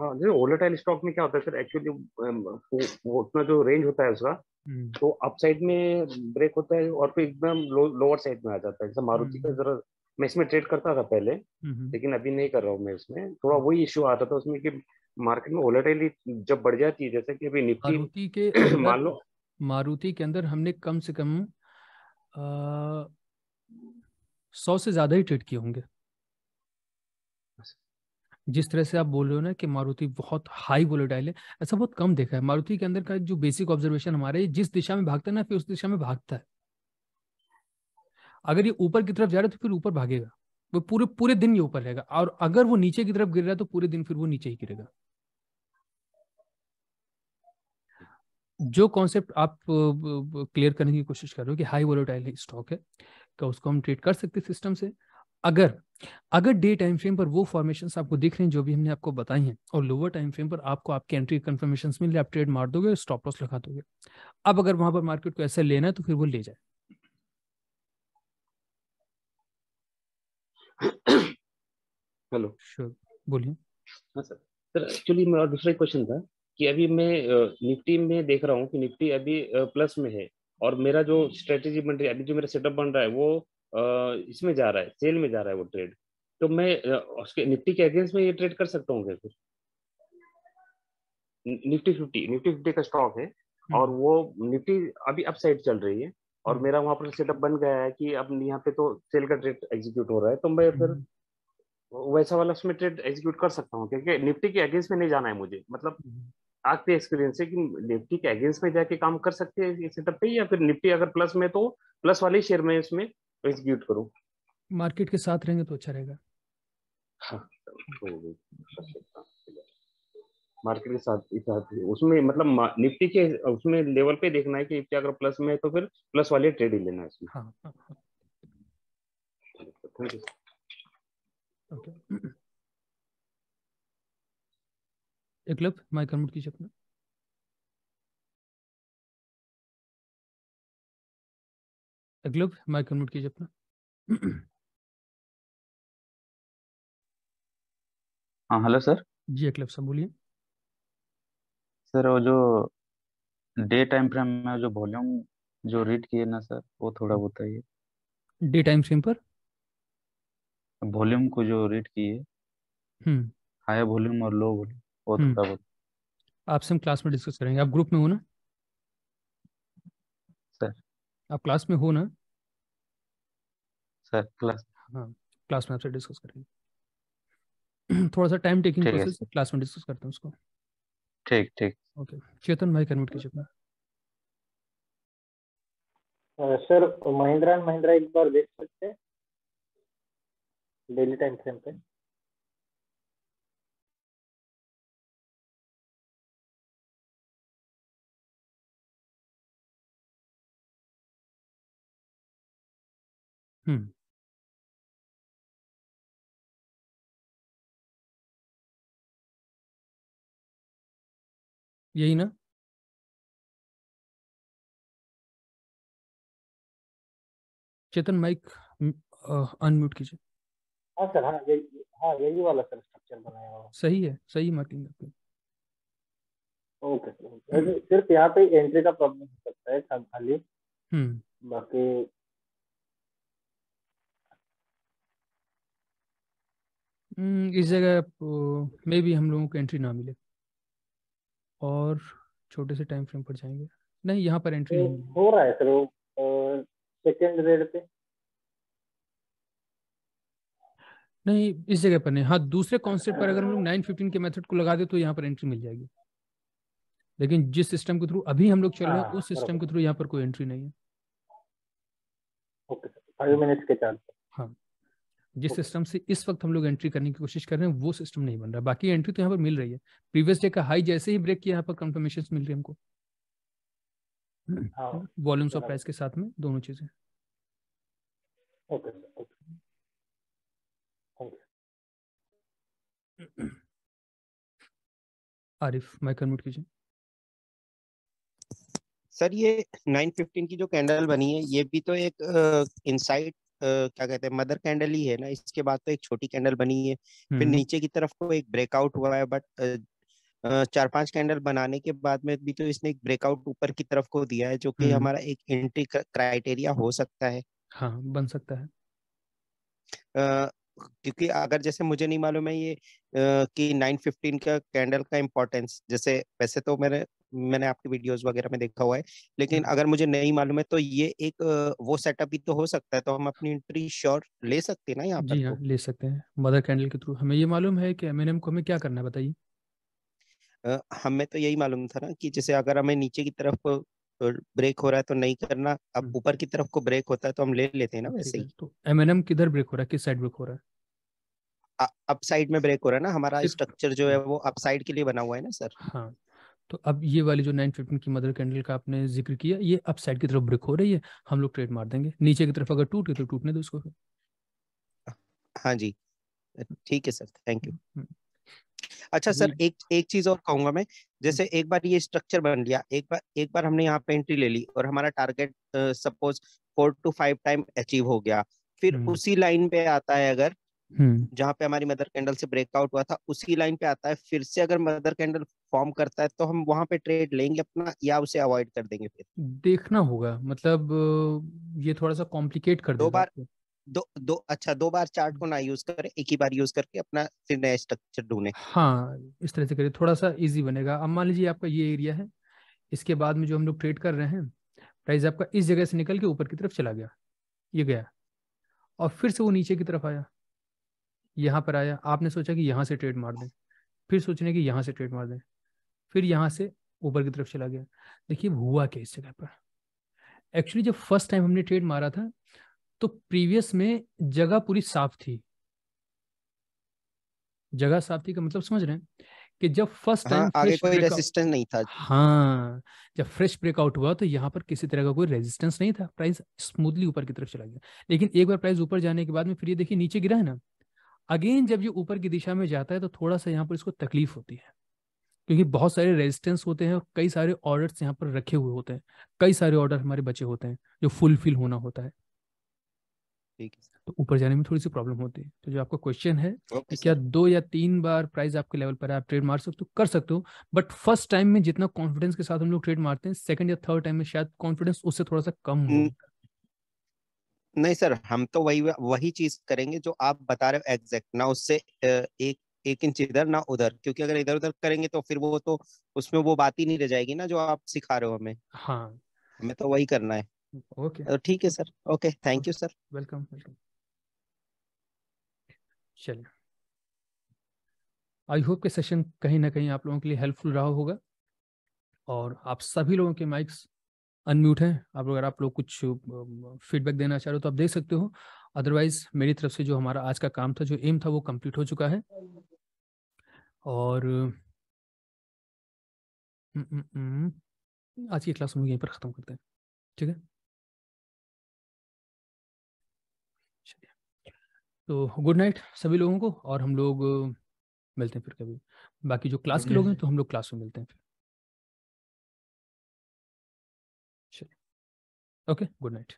S4: हाँ जैसे ओलेटाइल स्टॉक में क्या होता है सर एक्चुअली उतना जो रेंज होता है उसका हम्म। तो अप साइड में ब्रेक होता है और फिर एकदम लोअर साइड में आ जाता है जैसे मारुति हम्म। का जरा मैं इसमें ट्रेड करता था पहले हम्म, लेकिन अभी नहीं कर रहा हूँ मैं इसमें थोड़ा वही इश्यू आता था उसमें कि मार्केट में वोलेटिलिटी जब बढ़ जाती है जैसे कि अभी निफ्टी के
S1: मान लो मारुति के अंदर हमने कम से कम सौ से ज्यादा ही ट्रेड किए होंगे जिस तरह से आप बोल रहे हो ना कि मारुति बहुत हाई वोलेटाइल है ऐसा बहुत कम देखा है मारुति के अंदर का जो बेसिक ऑब्जर्वेशन हमारे जिस दिशा में भागता है ना फिर उस दिशा में भागता है अगर ये ऊपर की तरफ जा रहा है तो फिर ऊपर भागेगा वो पूरे पूरे दिन ये ऊपर रहेगा और अगर वो नीचे की तरफ गिर रहा है तो पूरे दिन फिर वो नीचे ही गिरेगा जो कॉन्सेप्ट आप क्लियर करने की कोशिश कर रहे हो कि हाई वोलेटाइल स्टॉक है क्या तो उसको हम ट्रीट कर सकते सिस्टम से अगर अगर डे टाइम फ्रेम पर वो फॉर्मेशन आपको दिख रहे हैं जो भी हमने आपको बताई हैं और लोअर टाइम फ्रेम पर आपको आपके एंट्री कन्फर्मेशन मिल रहे आप ट्रेड मार दोगे स्टॉप लॉस लगा दोगे अब अगर वहां पर मार्केट को ऐसे लेना है तो फिर वो ले जाए
S4: हेलो श्योर बोलिए हाँ सर सर एक्चुअली मेरा दूसरा क्वेश्चन था कि अभी मैं निफ्टी में देख रहा हूँ कि निफ्टी अभी प्लस में है और मेरा जो स्ट्रेटेजी बन रही है अभी जो मेरा सेटअप बन रहा है वो इसमें जा रहा है सेल में जा रहा है वो ट्रेड तो मैं उसके निफ्टी के अगेंस्ट में ये ट्रेड कर सकता हूँ क्या फिर निफ्टी फिफ्टी निफ्टी फिफ्टी का स्टॉक है हम्म। और वो निफ्टी अभी अपसाइड चल रही है और हम्म। मेरा वहां पर सेटअप बन गया है कि अब यहाँ पे तो सेल का ट्रेड एग्जीक्यूट हो रहा है तो मैं फिर हम्म। वैसा वाला उसमें ट्रेड एग्जीक्यूट कर सकता हूँ क्योंकि निफ्टी के अगेंस्ट में नहीं जाना है मुझे मतलब आपके एक्सपीरियंस है कि निफ्टी के अगेंस्ट में जाके काम कर सकते हैं सेटअप पे या फिर निफ्टी अगर प्लस में तो प्लस वाले शेयर में इसमें एग्जीक्यूट करूं
S1: मार्केट के साथ रहेंगे तो अच्छा रहेगा
S4: हाँ, तो मार्केट के साथ साथ उसमें मतलब निफ्टी के उसमें लेवल पे देखना है कि निफ्टी अगर प्लस में है तो फिर प्लस वाले ट्रेड ही लेना है इसमें हाँ, हाँ, हाँ.
S1: ओके एक लफ माइकल मुट की शक्ल
S2: अगले माइक म्यूट कीजिए अपना हाँ हेलो सर
S1: जी अगले साहब बोलिए
S2: सर वो जो
S4: डे टाइम फ्रेम में जो वॉल्यूम जो रीड किए ना सर वो थोड़ा बताइए
S1: डे टाइम फ्रेम पर
S4: वॉल्यूम को जो रीड किए हम्म हाई वॉल्यूम और लो वॉल्यूम वो हम्म। थोड़ा बहुत
S1: आपसे हम क्लास में डिस्कस करेंगे आप ग्रुप में हो ना आप क्लास में हो ना
S6: सर क्लास
S1: हाँ क्लास में आपसे डिस्कस करेंगे थोड़ा सा टाइम टेकिंग प्रोसेस क्लास में डिस्कस करते हैं उसको ठीक ठीक ओके चेतन भाई कन्वर्ट कीजिए अपना
S5: सर महिंद्रा महिंद्रा एक बार देख
S2: सकते हैं डेली टाइम फ्रेम पे हुँ। hmm. यही ना? चेतन माइक अनम्यूट कीजिए। हाँ सर, हाँ यही हाँ, यही वाला सर स्ट्रक्चर बनाया
S5: हुआ।
S1: सही है, सही मार्किंग आपकी।
S5: ओके सर,
S1: सिर्फ यहाँ पे
S5: एंट्री का प्रॉब्लम हो सकता है खाली। हुँ। hmm. बाकी
S1: हम्म, इस जगह मे भी हम लोगों को एंट्री ना मिले और छोटे से टाइम फ्रेम पर जाएंगे नहीं यहाँ पर एंट्री नहीं
S5: हो रहा है सर वो सेकंड रेड पे
S1: नहीं इस जगह पर नहीं हाँ दूसरे कॉन्सेप्ट पर अगर हम लोग नाइन फिफ्टीन के मेथड को लगा दे तो यहाँ पर एंट्री मिल जाएगी लेकिन जिस सिस्टम के थ्रू अभी हम लोग चल रहे हैं हाँ, उस सिस्टम के थ्रू यहाँ पर कोई एंट्री नहीं है
S5: ओके फाइव मिनट्स
S1: के चांस जिस सिस्टम से इस वक्त हम लोग एंट्री करने की कोशिश कर रहे हैं वो सिस्टम नहीं बन रहा बाकी एंट्री तो यहाँ पर मिल रही है प्रीवियस डे का हाई जैसे ही ब्रेक किया यहाँ पर कंफर्मेशन मिल रही है हमको वॉल्यूम्स ऑफ प्राइस के साथ में दोनों चीजें आरिफ माइक अनम्यूट कीजिए
S7: सर ये 915 की जो कैंडल बनी है ये भी तो एक इनसाइट क्या कहते हैं मदर कैंडल ही है ना इसके बाद तो एक छोटी कैंडल बनी है
S3: फिर हम्म। नीचे
S7: की तरफ को तो एक ब्रेकआउट हुआ है बट चार पांच कैंडल बनाने के बाद में भी तो इसने एक ब्रेकआउट ऊपर की तरफ को दिया है जो कि हम्म। हमारा एक एंट्री क्राइटेरिया हो सकता है
S1: हाँ बन सकता
S7: है क्योंकि अगर जैसे मुझे नहीं मालूम है ये कि 915 का कैंडल का इम्पोर्टेंस जैसे वैसे तो मैंने मैंने आपके वीडियोस वगैरह में देखा हुआ है लेकिन हम्म। अगर मुझे नहीं मालूम है तो ये एक वो सेटअप भी तो हो सकता है तो हम अपनी एंट्री श्योर ले सकते हैं ना यहाँ जी
S1: हाँ तो? ले सकते हैं मदर कैंडल के थ्रू हमें ये मालूम है कि एम को हमें क्या करना है बताइए
S7: हमें तो यही मालूम था ना कि जैसे अगर हमें नीचे की तरफ तो ब्रेक हो रहा है तो नहीं करना अब हम्म। ऊपर की तरफ को ब्रेक होता है तो हम ले लेते हैं ना वैसे ही तो
S1: एम एन एम किधर ब्रेक हो रहा है किस साइड ब्रेक हो रहा है
S7: अप साइड में ब्रेक हो रहा है ना हमारा स्ट्रक्चर जो है वो अप साइड के लिए बना हुआ है ना सर हाँ
S1: तो अब ये वाली जो नाइन फिफ्टीन की मदर कैंडल का आपने जिक्र किया ये अप साइड की तरफ ब्रेक हो रही है हम लोग ट्रेड मार देंगे नीचे की तरफ अगर टूट गई तो टूटने
S7: दो उसको हाँ जी ठीक है सर थैंक यू अच्छा सर एक एक चीज और कहूंगा मैं जैसे एक बार ये स्ट्रक्चर बन लिया एक बार एक बार हमने यहाँ पे एंट्री ले ली और हमारा target suppose four to five time achieve हो गया फिर उसी लाइन पे आता है अगर जहाँ पे हमारी मदर कैंडल से ब्रेकआउट हुआ था उसी लाइन पे आता है फिर से अगर मदर कैंडल फॉर्म करता है तो हम वहाँ पे ट्रेड लेंगे अपना या उसे अवॉइड कर देंगे फिर
S1: देखना होगा मतलब ये थोड़ा सा कॉम्प्लिकेट कर दो बार
S7: दो दो अच्छा दो बार चार्ट को ना यूज कर एक ही बार यूज करके अपना फिर नया स्ट्रक्चर ढूंढे
S1: हाँ इस तरह से करिए थोड़ा सा इजी बनेगा अब मान लीजिए आपका ये एरिया है इसके बाद में जो हम लोग ट्रेड कर रहे हैं प्राइस आपका इस जगह से निकल के ऊपर की तरफ चला गया ये गया और फिर से वो नीचे की तरफ आया यहाँ पर आया आपने सोचा कि यहाँ से ट्रेड मार दें फिर सोचने की यहाँ से ट्रेड मार दें फिर यहाँ से ऊपर की तरफ चला गया देखिए हुआ क्या इस जगह पर एक्चुअली जब फर्स्ट टाइम हमने ट्रेड मारा था तो प्रीवियस में जगह पूरी साफ थी जगह साफ थी का मतलब समझ रहे हैं कि जब फर्स्ट टाइम हाँ, आगे कोई रेजिस्टेंस
S7: नहीं था हाँ जब फ्रेश
S1: ब्रेकआउट हुआ तो यहाँ पर किसी तरह का कोई रेजिस्टेंस नहीं था प्राइस स्मूथली ऊपर की तरफ चला गया लेकिन एक बार प्राइस ऊपर जाने के बाद में फिर ये देखिए नीचे गिरा है ना अगेन जब ये ऊपर की दिशा में जाता है तो थोड़ा सा यहाँ पर इसको तकलीफ होती है क्योंकि बहुत सारे रेजिस्टेंस होते हैं और कई सारे ऑर्डर्स यहाँ पर रखे हुए होते हैं कई सारे ऑर्डर हमारे बचे होते हैं जो फुलफिल होना होता है ठीक है तो ऊपर जाने में थोड़ी सी प्रॉब्लम होती है तो जो आपका क्वेश्चन है okay, क्या दो या तीन बार प्राइस आपके लेवल पर है आप ट्रेड मार सकते हो कर सकते हो बट फर्स्ट टाइम में जितना कॉन्फिडेंस के साथ हम लोग ट्रेड मारते हैं सेकंड या थर्ड टाइम में शायद कॉन्फिडेंस उससे थोड़ा सा कम हो hmm.
S7: नहीं सर हम तो वही वही चीज करेंगे जो आप बता रहे हो एग्जैक्ट ना उससे एक एक इंच इधर ना उधर क्योंकि अगर इधर उधर करेंगे तो फिर वो तो उसमें वो बात ही नहीं रह जाएगी ना जो आप सिखा रहे हो हमें हाँ हमें तो वही करना है ओके uh, ठीक है sir okay thank you sir welcome welcome
S1: चलिए आई होप के सेशन कहीं ना कहीं आप लोगों के लिए हेल्पफुल रहा होगा और आप सभी लोगों के माइक्स अनम्यूट हैं आप अगर आप लोग कुछ फीडबैक um, देना चाह रहे हो तो आप दे सकते हो अदरवाइज मेरी तरफ से जो हमारा आज का काम था जो एम था वो कंप्लीट हो चुका है और हम्म, हम्म, हम्म, आज की
S2: क्लास हम यहीं पर ख़त्म करते हैं ठीक है
S1: तो गुड नाइट सभी लोगों को और हम लोग मिलते हैं फिर कभी बाकी जो क्लास के लोग हैं तो हम लोग क्लास में मिलते हैं फिर
S2: चलिए ओके गुड नाइट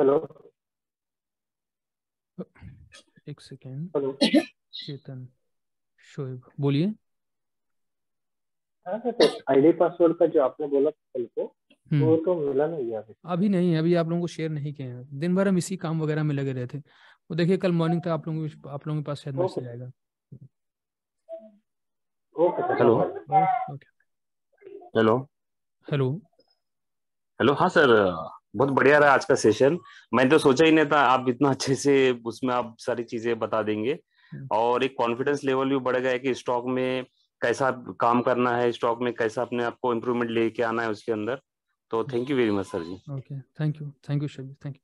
S1: हेलो एक सेकेंड हेलो चेतन शोएब बोलिए
S5: पासवर्ड हाँ, हाँ, तो का जो आपने बोला कल को हम्म। वो तो मिला नहीं अभी
S1: अभी नहीं अभी आप लोगों को शेयर नहीं किए हैं दिन भर हम इसी काम वगैरह में लगे रहे थे वो देखिए कल मॉर्निंग तक आप लोगों आप लोगों के पास शायद मैसेज आएगा हेलो हेलो हेलो
S4: हेलो हाँ सर बहुत बढ़िया रहा आज का सेशन मैंने तो सोचा ही नहीं था आप इतना अच्छे से उसमें आप सारी चीजें बता देंगे हम्म। और एक कॉन्फिडेंस लेवल भी बढ़ गया है कि स्टॉक में कैसा काम करना है स्टॉक में कैसा अपने आप को इम्प्रूवमेंट लेके आना है उसके अंदर तो thank you very much sir ji
S1: okay thank you thank you Shiv thank you